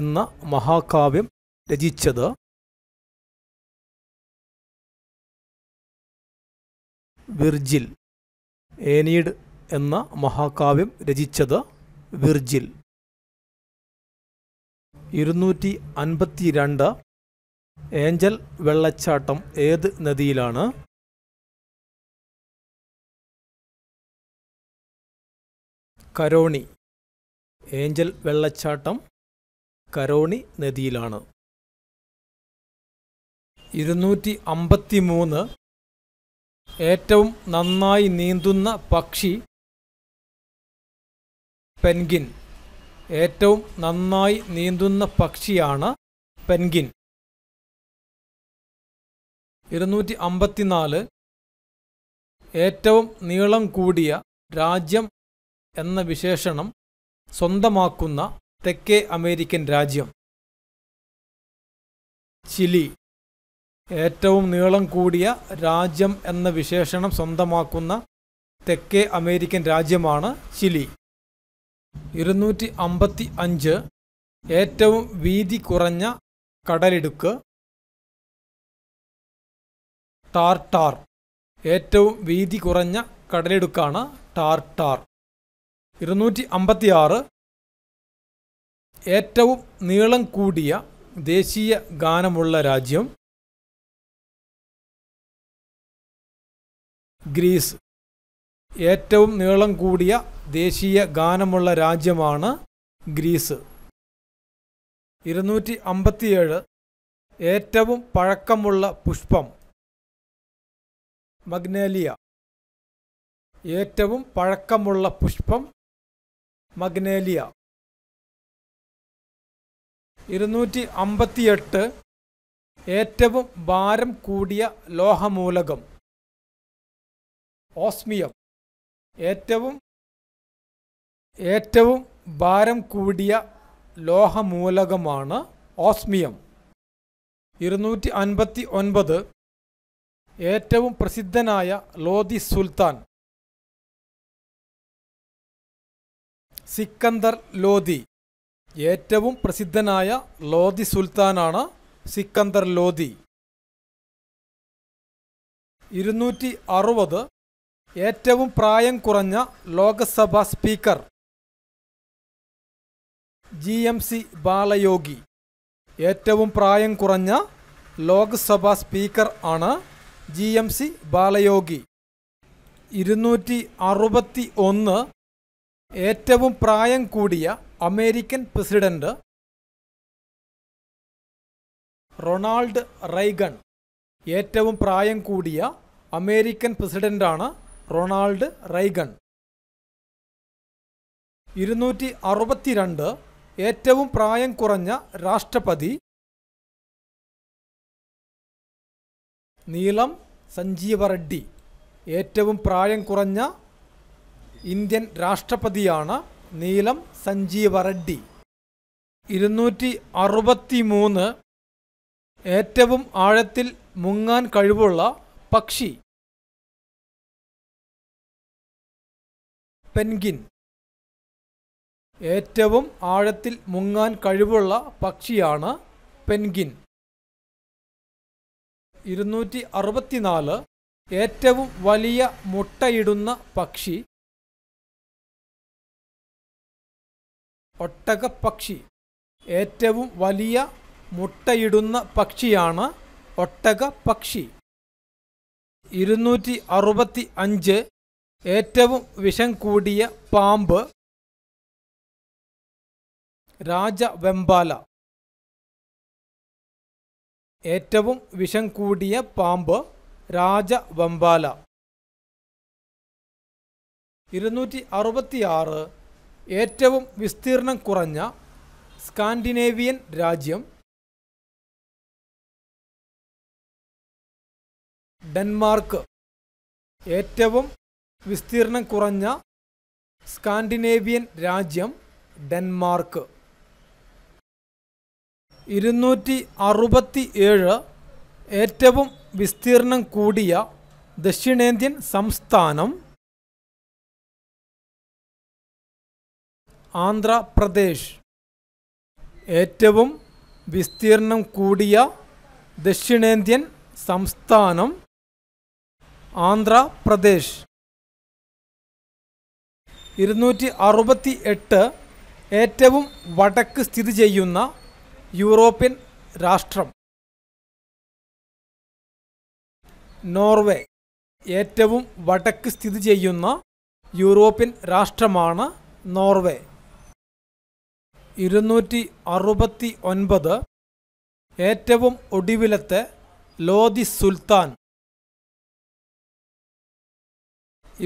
എന്ന മഹാകാവ്യം രചിച്ചത് വിർജിൽ ഏനീഡ് എന്ന മഹാകാവ്യം രചിച്ചത് വിർജിൽ ഇരുന്നൂറ്റി അൻപത്തിരണ്ട് ഏഞ്ചൽ വെള്ളച്ചാട്ടം ഏത് നദിയിലാണ് കരോണി ഏഞ്ചൽ വെള്ളച്ചാട്ടം കരോണി നദിയിലാണ് ഇരുന്നൂറ്റി അമ്പത്തി മൂന്ന് ഏറ്റവും നന്നായി നീന്തുന്ന പക്ഷി പെൻഗിൻ ഏറ്റവും നന്നായി നീന്തുന്ന പക്ഷിയാണ് പെൻഗിൻ ഇരുന്നൂറ്റി അമ്പത്തിനാല് ഏറ്റവും നീളം കൂടിയ രാജ്യം എന്ന വിശേഷണം സ്വന്തമാക്കുന്ന തെക്കേ അമേരിക്കൻ രാജ്യം ചിലി ഏറ്റവും നീളം കൂടിയ രാജ്യം എന്ന വിശേഷണം സ്വന്തമാക്കുന്ന തെക്കേ അമേരിക്കൻ രാജ്യമാണ് ചിലി ഇരുന്നൂറ്റി അമ്പത്തി അഞ്ച് ഏറ്റവും വീതി കുറഞ്ഞ കടലിടുക്ക് ടാർട്ടാർ ഏറ്റവും വീതി കുറഞ്ഞ കടലിടുക്കാണ് ടാർട്ടാർ ഇരുന്നൂറ്റി അമ്പത്തിയാറ് ഏറ്റവും നീളം കൂടിയ ദേശീയ ഗാനമുള്ള രാജ്യം ഗ്രീസ് ഏറ്റവും നീളം കൂടിയ ദേശീയ ഗാനമുള്ള രാജ്യമാണ് ഗ്രീസ് ഇരുന്നൂറ്റി അമ്പത്തിയേഴ് ഏറ്റവും പഴക്കമുള്ള പുഷ്പം മഗ്നേലിയ ഏറ്റവും പഴക്കമുള്ള പുഷ്പം മഗ്നേലിയ ഇരുന്നൂറ്റി അമ്പത്തിയെട്ട് ഏറ്റവും ഭാരം കൂടിയ ലോഹമൂലകം ഓസ്മിയം ഏറ്റവും ഏറ്റവും ഭാരം കൂടിയ ലോഹമൂലകമാണ് ഓസ്മിയം ഇരുന്നൂറ്റി അൻപത്തി ഒൻപത് ഏറ്റവും പ്രസിദ്ധനായ ലോധി സുൽത്താൻ സിക്കന്ദർ ലോധി ഏറ്റവും പ്രസിദ്ധനായ ലോധി സുൽത്താനാണ് സിക്കന്ദർ ലോധി ഇരുന്നൂറ്റി അറുപത് ഏറ്റവും പ്രായം കുറഞ്ഞ Lok Sabha speaker G M C Balayogi ഏറ്റവും പ്രായം കുറഞ്ഞ ലോക്സഭാ സ്പീക്കർ ആണ് ജി എം സി ബാലയോഗി ഇരുന്നൂറ്റി അറുപത്തി ഒന്ന് ഏറ്റവും പ്രായം കൂടിയ അമേരിക്കൻ പ്രസിഡന്റ് റൊണാൾഡ് റൈഗൺ ഏറ്റവും പ്രായം കൂടിയ അമേരിക്കൻ പ്രസിഡന്റാണ് റൊണാൾഡ് റൈഗൺ ഇരുന്നൂറ്റി അറുപത്തിരണ്ട് ഏറ്റവും പ്രായം കുറഞ്ഞ രാഷ്ട്രപതി നീളം സഞ്ജീവ റെഡ്ഡി ഏറ്റവും പ്രായം കുറഞ്ഞ ഇന്ത്യൻ രാഷ്ട്രപതിയാണ് നീലം സഞ്ജീവ റെഡ്ഡി ഇരുന്നൂറ്റി അറുപത്തി മൂന്ന് ഏറ്റവും ആഴത്തിൽ മുങ്ങാൻ കഴിവുള്ള പക്ഷി പെൻഗിൻ ഏറ്റവും ആഴത്തിൽ മുങ്ങാൻ കഴിവുള്ള പക്ഷിയാണ് പെൻഗിൻ ഇരുന്നൂറ്റി അറുപത്തിനാല് ഏറ്റവും വലിയ മുട്ടയിടുന്ന പക്ഷി ഒട്ടകപ്പക്ഷി ഏറ്റവും വലിയ മുട്ടയിടുന്ന പക്ഷിയാണ് ഒട്ടകപ്പക്ഷി ഇരുന്നൂറ്റി അറുപത്തി അഞ്ച് ഏറ്റവും വിഷം കൂടിയ പാമ്പ് രാജവെമ്പാല ഏറ്റവും വിഷം കൂടിയ പാമ്പ് രാജവമ്പാല ഇരുന്നൂറ്റി അറുപത്തിയാറ് ഏറ്റവും വിസ്തീർണം കുറഞ്ഞ സ്കാൻഡിനേവിയൻ രാജ്യം ഡെൻമാർക്ക് ഏറ്റവും വിസ്തീർണം കുറഞ്ഞ സ്കാൻഡിനേവിയൻ രാജ്യം ഡെൻമാർക്ക് ഇരുന്നൂറ്റി അറുപത്തി ഏഴ് ഏറ്റവും വിസ്തീർണം കൂടിയ ദക്ഷിണേന്ത്യൻ സംസ്ഥാനം ആന്ധ്രാപ്രദേശ് ഏറ്റവും വിസ്തീർണം കൂടിയ ദക്ഷിണേന്ത്യൻ സംസ്ഥാനം ആന്ധ്രാപ്രദേശ് ഇരുന്നൂറ്റി അറുപത്തി എട്ട് ഏറ്റവും വടക്ക് സ്ഥിതി ചെയ്യുന്ന യൂറോപ്യൻ രാഷ്ട്രം നോർവേ ഏറ്റവും വടക്ക് സ്ഥിതി ചെയ്യുന്ന യൂറോപ്യൻ രാഷ്ട്രമാണ് നോർവേ ഇരുന്നൂറ്റി അറുപത്തി ഒൻപത് ഏറ്റവും ഒടുവിലത്തെ ലോദി സുൽത്താൻ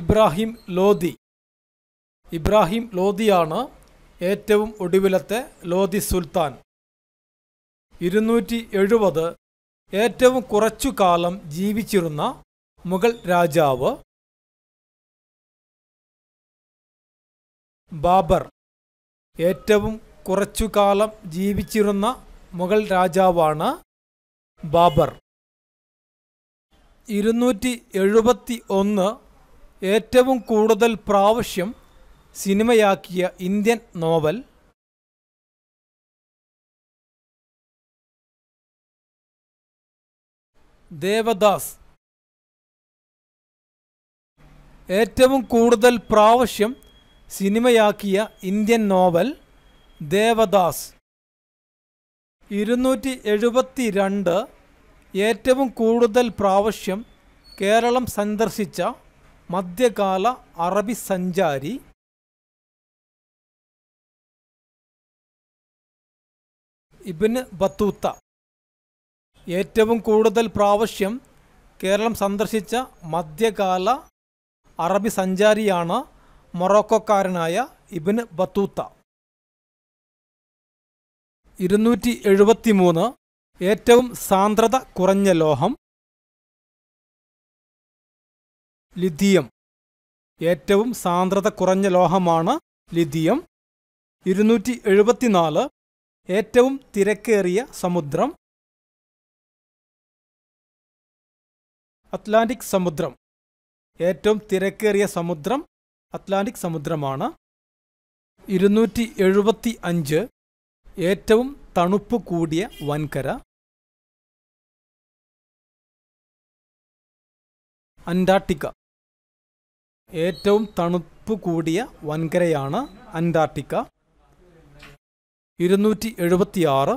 ഇബ്രാഹിം ലോദി ഇബ്രാഹിം ലോദിയാണ് ഏറ്റവും ഒടുവിലത്തെ ലോദി സുൽത്താൻ ഇരുന്നൂറ്റി എഴുപത് ഏറ്റവും കുറച്ചു കാലം ജീവിച്ചിരുന്ന മുഗൾ രാജാവ് ബാബർ ഏറ്റവും കുറച്ചു കാലം ജീവിച്ചിരുന്ന മുഗൾ രാജാവാണ് ബാബർ ഇരുന്നൂറ്റി എഴുപത്തി ഒന്ന് ഏറ്റവും കൂടുതൽ പ്രാവശ്യം സിനിമയാക്കിയ ഇന്ത്യൻ നോവൽ ദേവദാസ് ഏറ്റവും കൂടുതൽ പ്രാവശ്യം സിനിമയാക്കിയ ഇന്ത്യൻ നോവൽ ദേവദാസ് ഇരുന്നൂറ്റി എഴുപത്തി രണ്ട് ഏറ്റവും കൂടുതൽ പ്രാവശ്യം കേരളം സന്ദർശിച്ച മധ്യകാല അറബി സഞ്ചാരി ഇബിന് ബത്തൂത്ത ഏറ്റവും കൂടുതൽ പ്രാവശ്യം കേരളം സന്ദർശിച്ച മധ്യകാല അറബി സഞ്ചാരിയാണ് മൊറോക്കോക്കാരനായ ഇബിന് ബത്തൂത്ത ഇരുന്നൂറ്റി എഴുപത്തി മൂന്ന് ഏറ്റവും സാന്ദ്രത കുറഞ്ഞ ലോഹം ലിഥിയം ഏറ്റവും സാന്ദ്രത കുറഞ്ഞ ലോഹമാണ് ലിഥിയം ഇരുന്നൂറ്റി എഴുപത്തിനാല് ഏറ്റവും തിരക്കേറിയ സമുദ്രം അറ്റ്ലാന്റിക് സമുദ്രം ഏറ്റവും തിരക്കേറിയ സമുദ്രം അറ്റ്ലാന്റിക് സമുദ്രമാണ് ഇരുന്നൂറ്റി എഴുപത്തി അഞ്ച് ഏറ്റവും തണുപ്പ് കൂടിയ വൻകര അന്റാർട്ടിക്ക ഏറ്റവും തണുപ്പ് കൂടിയ വൻകരയാണ് അന്റാർട്ടിക്ക ഇരുന്നൂറ്റി എഴുപത്തിയാറ്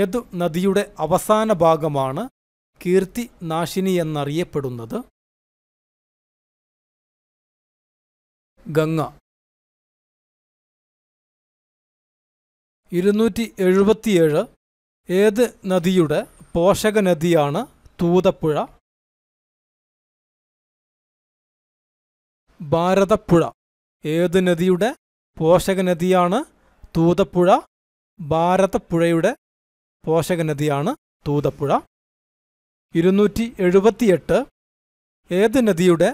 ഏതു നദിയുടെ അവസാന ഭാഗമാണ് കീർത്തി നാശിനി എന്നറിയപ്പെടുന്നത് ഗംഗ ഇരുന്നൂറ്റി എഴുപത്തിയേഴ് ഏത് നദിയുടെ പോഷക നദിയാണ് തൂതപ്പുഴ ഭാരതപ്പുഴ ഏത് നദിയുടെ പോഷക നദിയാണ് തൂതപ്പുഴ ഭാരതപ്പുഴയുടെ പോഷക നദിയാണ് തൂതപ്പുഴ ഇരുന്നൂറ്റി എഴുപത്തിയെട്ട് ഏത് നദിയുടെ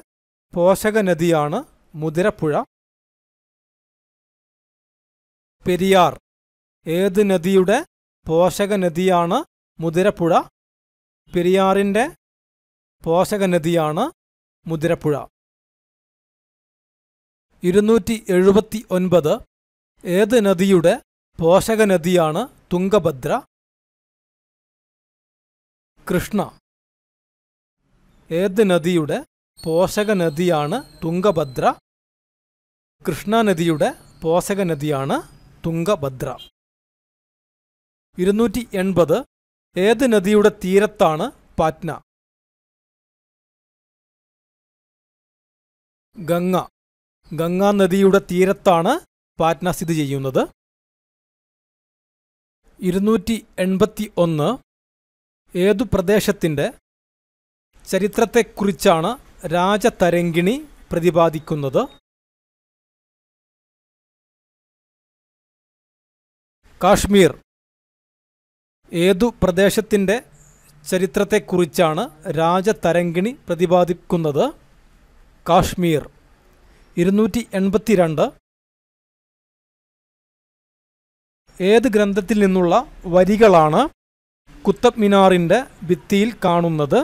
പോഷക നദിയാണ് മുതിരപ്പുഴ പെരിയാർ ഏത് നദിയുടെ പോഷക നദിയാണ് മുതിരപ്പുഴ പെരിയാറിൻ്റെ പോഷക നദിയാണ് മുതിരപ്പുഴ ഇരുന്നൂറ്റി എഴുപത്തി ഒൻപത് ഏത് നദിയുടെ പോഷക നദിയാണ് തുംഗഭദ്ര കൃഷ്ണ ഏത് നദിയുടെ പോഷക നദിയാണ് തുംഗഭദ്ര കൃഷ്ണനദിയുടെ പോഷക നദിയാണ് തുംഗഭദ്ര ഇരുന്നൂറ്റി എൺപത് ഏത് നദിയുടെ തീരത്താണ് പാറ്റ്ന ഗംഗ ഗംഗാ നദിയുടെ തീരത്താണ് പാറ്റ്ന സ്ഥിതി ചെയ്യുന്നത് ഇരുന്നൂറ്റി എൺപത്തി ഒന്ന് ഏതു പ്രദേശത്തിൻ്റെ ചരിത്രത്തെക്കുറിച്ചാണ് രാജതരങ്കിണി പ്രതിപാദിക്കുന്നത് കാശ്മീർ ഏതു പ്രദേശത്തിൻ്റെ ചരിത്രത്തെക്കുറിച്ചാണ് രാജതരങ്കിണി പ്രതിപാദിക്കുന്നത് കാശ്മീർ ഇരുന്നൂറ്റി എൺപത്തിരണ്ട് ഏത് ഗ്രന്ഥത്തിൽ നിന്നുള്ള വരികളാണ് കുത്തബ് മിനാറിൻ്റെ ഭിത്തിയിൽ കാണുന്നത്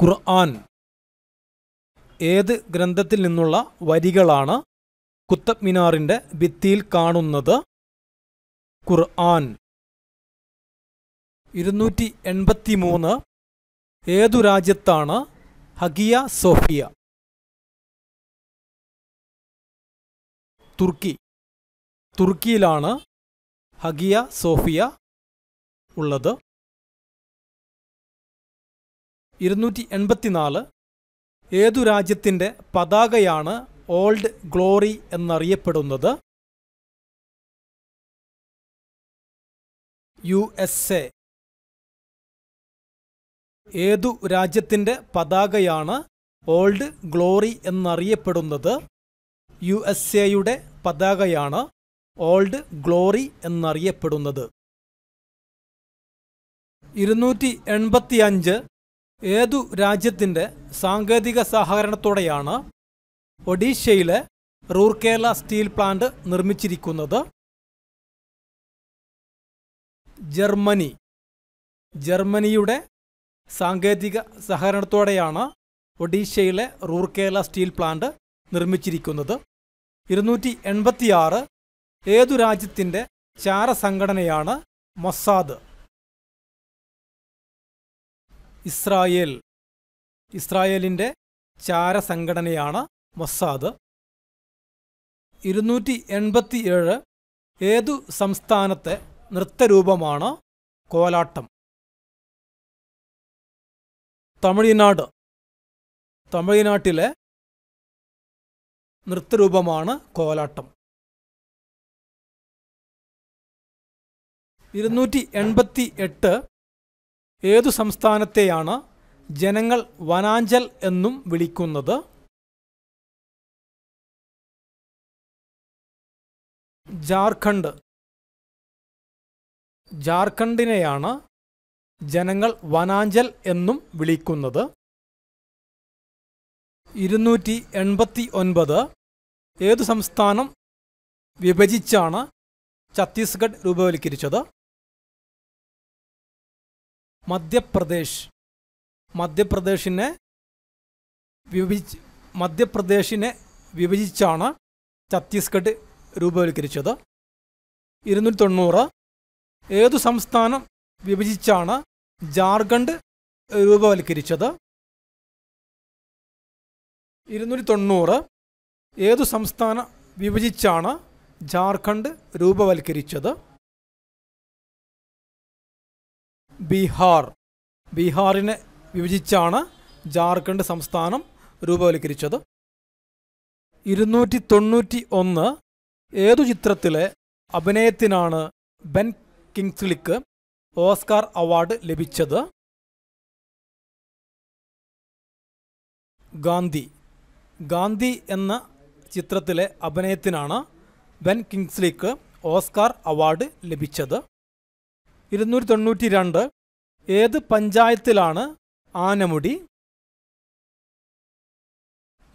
ഖുർആൻ ഏത് ഗ്രന്ഥത്തിൽ നിന്നുള്ള വരികളാണ് കുത്തബ് മിനാറിൻ്റെ ഭിത്തിയിൽ കാണുന്നത് ഖുർആൻ ഇരുന്നൂറ്റി എൺപത്തി മൂന്ന് ഏതു രാജ്യത്താണ് ഹഗിയ സോഫിയ തുർക്കി തുർക്കിയിലാണ് ഹഗിയ സോഫിയ ഉള്ളത് ഇരുന്നൂറ്റി എൺപത്തിനാല് ഏതു രാജ്യത്തിൻ്റെ പതാകയാണ് ഓൾഡ് ഗ്ലോറി എന്നറിയപ്പെടുന്നത് യു എസ് എ ഏതു രാജ്യത്തിൻ്റെ പതാകയാണ് ഓൾഡ് ഗ്ലോറി എന്നറിയപ്പെടുന്നത് യു എസ് എയുടെ പതാകയാണ് ഓൾഡ് ഗ്ലോറി എന്നറിയപ്പെടുന്നത് ഇരുന്നൂറ്റി എൺപത്തിയഞ്ച് ഏതു രാജ്യത്തിൻ്റെ സാങ്കേതിക സഹകരണത്തോടെയാണ് ഒഡീഷയിലെ റൂർക്കേല സ്റ്റീൽ പ്ലാന്റ് നിർമ്മിച്ചിരിക്കുന്നത് ജർമ്മനി ജർമ്മനിയുടെ സാങ്കേതിക സഹകരണത്തോടെയാണ് ഒഡീഷയിലെ റൂർക്കേല സ്റ്റീൽ പ്ലാന്റ് നിർമ്മിച്ചിരിക്കുന്നത് ഇരുന്നൂറ്റി എൺപത്തിയാറ് ഏതു രാജ്യത്തിൻ്റെ ചാരസംഘടനയാണ് മൊസാദ് ഇസ്രായേൽ ഇസ്രായേലിൻ്റെ ചാരസംഘടനയാണ് മൊസാദ് ഇരുന്നൂറ്റി എൺപത്തിയേഴ് ഏതു സംസ്ഥാനത്തെ നൃത്തരൂപമാണ് കോലാട്ടം തമിഴ്നാട് തമിഴ്നാട്ടിലെ നൃത്തരൂപമാണ് കോലാട്ടം ഇരുന്നൂറ്റി എൺപത്തി എട്ട് ഏതു സംസ്ഥാനത്തെയാണ് ജനങ്ങൾ വനാഞ്ചൽ എന്നും വിളിക്കുന്നത് ജാർഖണ്ഡ് ജാർഖണ്ഡിനെയാണ് ജനങ്ങൾ വനാഞ്ചൽ എന്നും വിളിക്കുന്നത് ഇരുന്നൂറ്റി എൺപത്തി ഒൻപത് ഏതു സംസ്ഥാനം വിഭജിച്ചാണ് ഛത്തീസ്ഗഡ് രൂപവൽക്കരിച്ചത് മധ്യപ്രദേശ് മധ്യപ്രദേശിനെ വിഭജിച്ച് മധ്യപ്രദേശിനെ വിഭജിച്ചാണ് ഛത്തീസ്ഗഡ് രൂപവൽക്കരിച്ചത് ഇരുന്നൂറ്റി തൊണ്ണൂറ് ഏതു സംസ്ഥാനം വിഭജിച്ചാണ് ജാർഖണ്ഡ് രൂപവൽക്കരിച്ചത് ഇരുന്നൂറ്റി തൊണ്ണൂറ് ഏതു സംസ്ഥാനം വിഭജിച്ചാണ് ജാർഖണ്ഡ് രൂപവൽക്കരിച്ചത് ബീഹാർ ബീഹാറിനെ വിഭജിച്ചാണ് ജാർഖണ്ഡ് സംസ്ഥാനം രൂപവൽക്കരിച്ചത് ഇരുന്നൂറ്റി തൊണ്ണൂറ്റി ഒന്ന് ഏതു ചിത്രത്തിലെ അഭിനയത്തിനാണ് ബെൻ കിങ്സ്ലിക്ക് ഓസ്കാർ അവാർഡ് ലഭിച്ചത് ഗാന്ധി ഗാന്ധി എന്ന ചിത്രത്തിലെ അഭിനയത്തിനാണ് ബെൻ കിങ്സ്ലിക്ക് ഓസ്കാർ അവാർഡ് ലഭിച്ചത് ഇരുന്നൂറ്റി തൊണ്ണൂറ്റി രണ്ട് ഏത് പഞ്ചായത്തിലാണ് ആനമുടി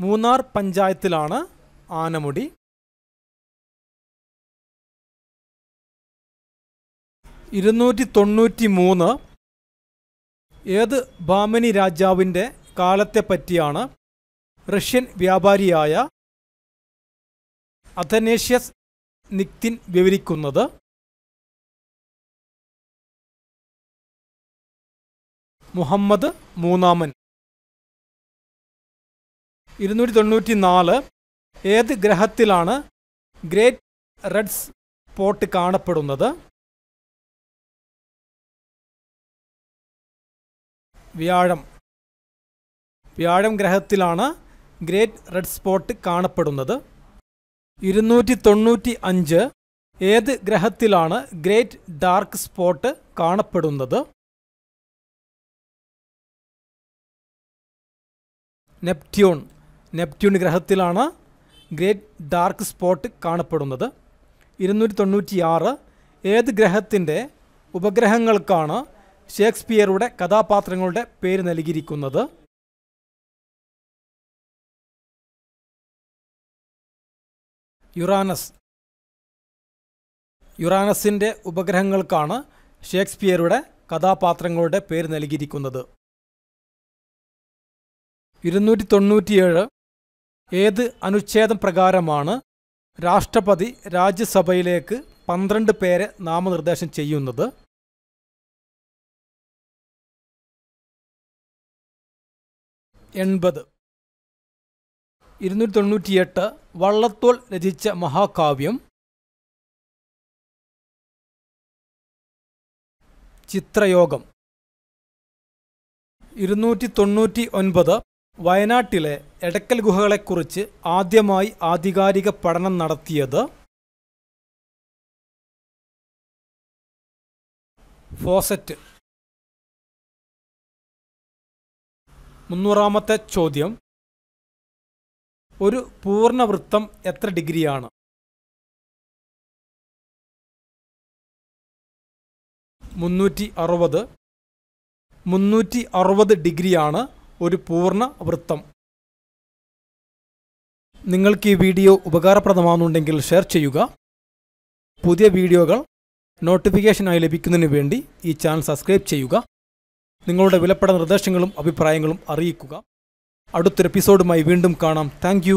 മൂന്നാർ പഞ്ചായത്തിലാണ് ആനമുടി ഇരുന്നൂറ്റി തൊണ്ണൂറ്റി മൂന്ന് ഏത് ബാമനി രാജാവിൻ്റെ കാലത്തെപ്പറ്റിയാണ് റഷ്യൻ വ്യാപാരിയായ അഥനേഷ്യസ് നിക്തിൻ വിവരിക്കുന്നത് മുഹമ്മദ് മൂന്നാമൻ ഇരുന്നൂറ്റി തൊണ്ണൂറ്റി നാല് ഏത് ഗ്രഹത്തിലാണ് ഗ്രേറ്റ് റെഡ് സ്പോട്ട് കാണപ്പെടുന്നത് വ്യാഴം വ്യാഴം ഗ്രഹത്തിലാണ് ഗ്രേറ്റ് റെഡ് സ്പോട്ട് കാണപ്പെടുന്നത് ഇരുന്നൂറ്റി തൊണ്ണൂറ്റി അഞ്ച് ഏത് ഗ്രഹത്തിലാണ് ഗ്രേറ്റ് ഡാർക്ക് സ്പോട്ട് കാണപ്പെടുന്നത് നെപ്റ്റ്യൂൺ നെപ്റ്റ്യൂൺ ഗ്രഹത്തിലാണ് ഗ്രേറ്റ് ഡാർക്ക് സ്പോട്ട് കാണപ്പെടുന്നത് ഇരുന്നൂറ്റി തൊണ്ണൂറ്റിയാറ് ഏത് ഗ്രഹത്തിൻ്റെ ഉപഗ്രഹങ്ങൾക്കാണ് ഷേക്സ്പിയറുടെ കഥാപാത്രങ്ങളുടെ പേര് നൽകിയിരിക്കുന്നത് യുറാനസ് യുറാനസിൻ്റെ ഉപഗ്രഹങ്ങൾക്കാണ് ഷേക്സ്പിയറുടെ കഥാപാത്രങ്ങളുടെ പേര് നൽകിയിരിക്കുന്നത് ഇരുന്നൂറ്റി തൊണ്ണൂറ്റിയേഴ് ഏത് അനുച്ഛേദം പ്രകാരമാണ് രാഷ്ട്രപതി രാജ്യസഭയിലേക്ക് പന്ത്രണ്ട് പേരെ നാമനിർദ്ദേശം ചെയ്യുന്നത് എൺപത് ഇരുന്നൂറ്റി തൊണ്ണൂറ്റിയെട്ട് വള്ളത്തോൾ രചിച്ച മഹാകാവ്യം ചിത്രയോഗം ഇരുന്നൂറ്റി തൊണ്ണൂറ്റി ഒൻപത് വയനാട്ടിലെ എടക്കൽ ഗുഹകളെക്കുറിച്ച് ആദ്യമായി ആധികാരിക പഠനം നടത്തിയത് ഫോസറ്റ് മുന്നൂറാമത്തെ ചോദ്യം ഒരു പൂർണ്ണവൃത്തം എത്ര ഡിഗ്രിയാണ് മുന്നൂറ്റി അറുപത് മുന്നൂറ്റി അറുപത് ഡിഗ്രിയാണ് ഒരു പൂർണ്ണ വൃത്തം നിങ്ങൾക്ക് ഈ വീഡിയോ ഉപകാരപ്രദമാകുന്നുണ്ടെങ്കിൽ ഷെയർ ചെയ്യുക പുതിയ വീഡിയോകൾ നോട്ടിഫിക്കേഷനായി ലഭിക്കുന്നതിന് വേണ്ടി ഈ ചാനൽ സബ്സ്ക്രൈബ് ചെയ്യുക നിങ്ങളുടെ വിലപ്പെട്ട നിർദ്ദേശങ്ങളും അഭിപ്രായങ്ങളും അറിയിക്കുക അടുത്തൊരു എപ്പിസോഡുമായി വീണ്ടും കാണാം താങ്ക്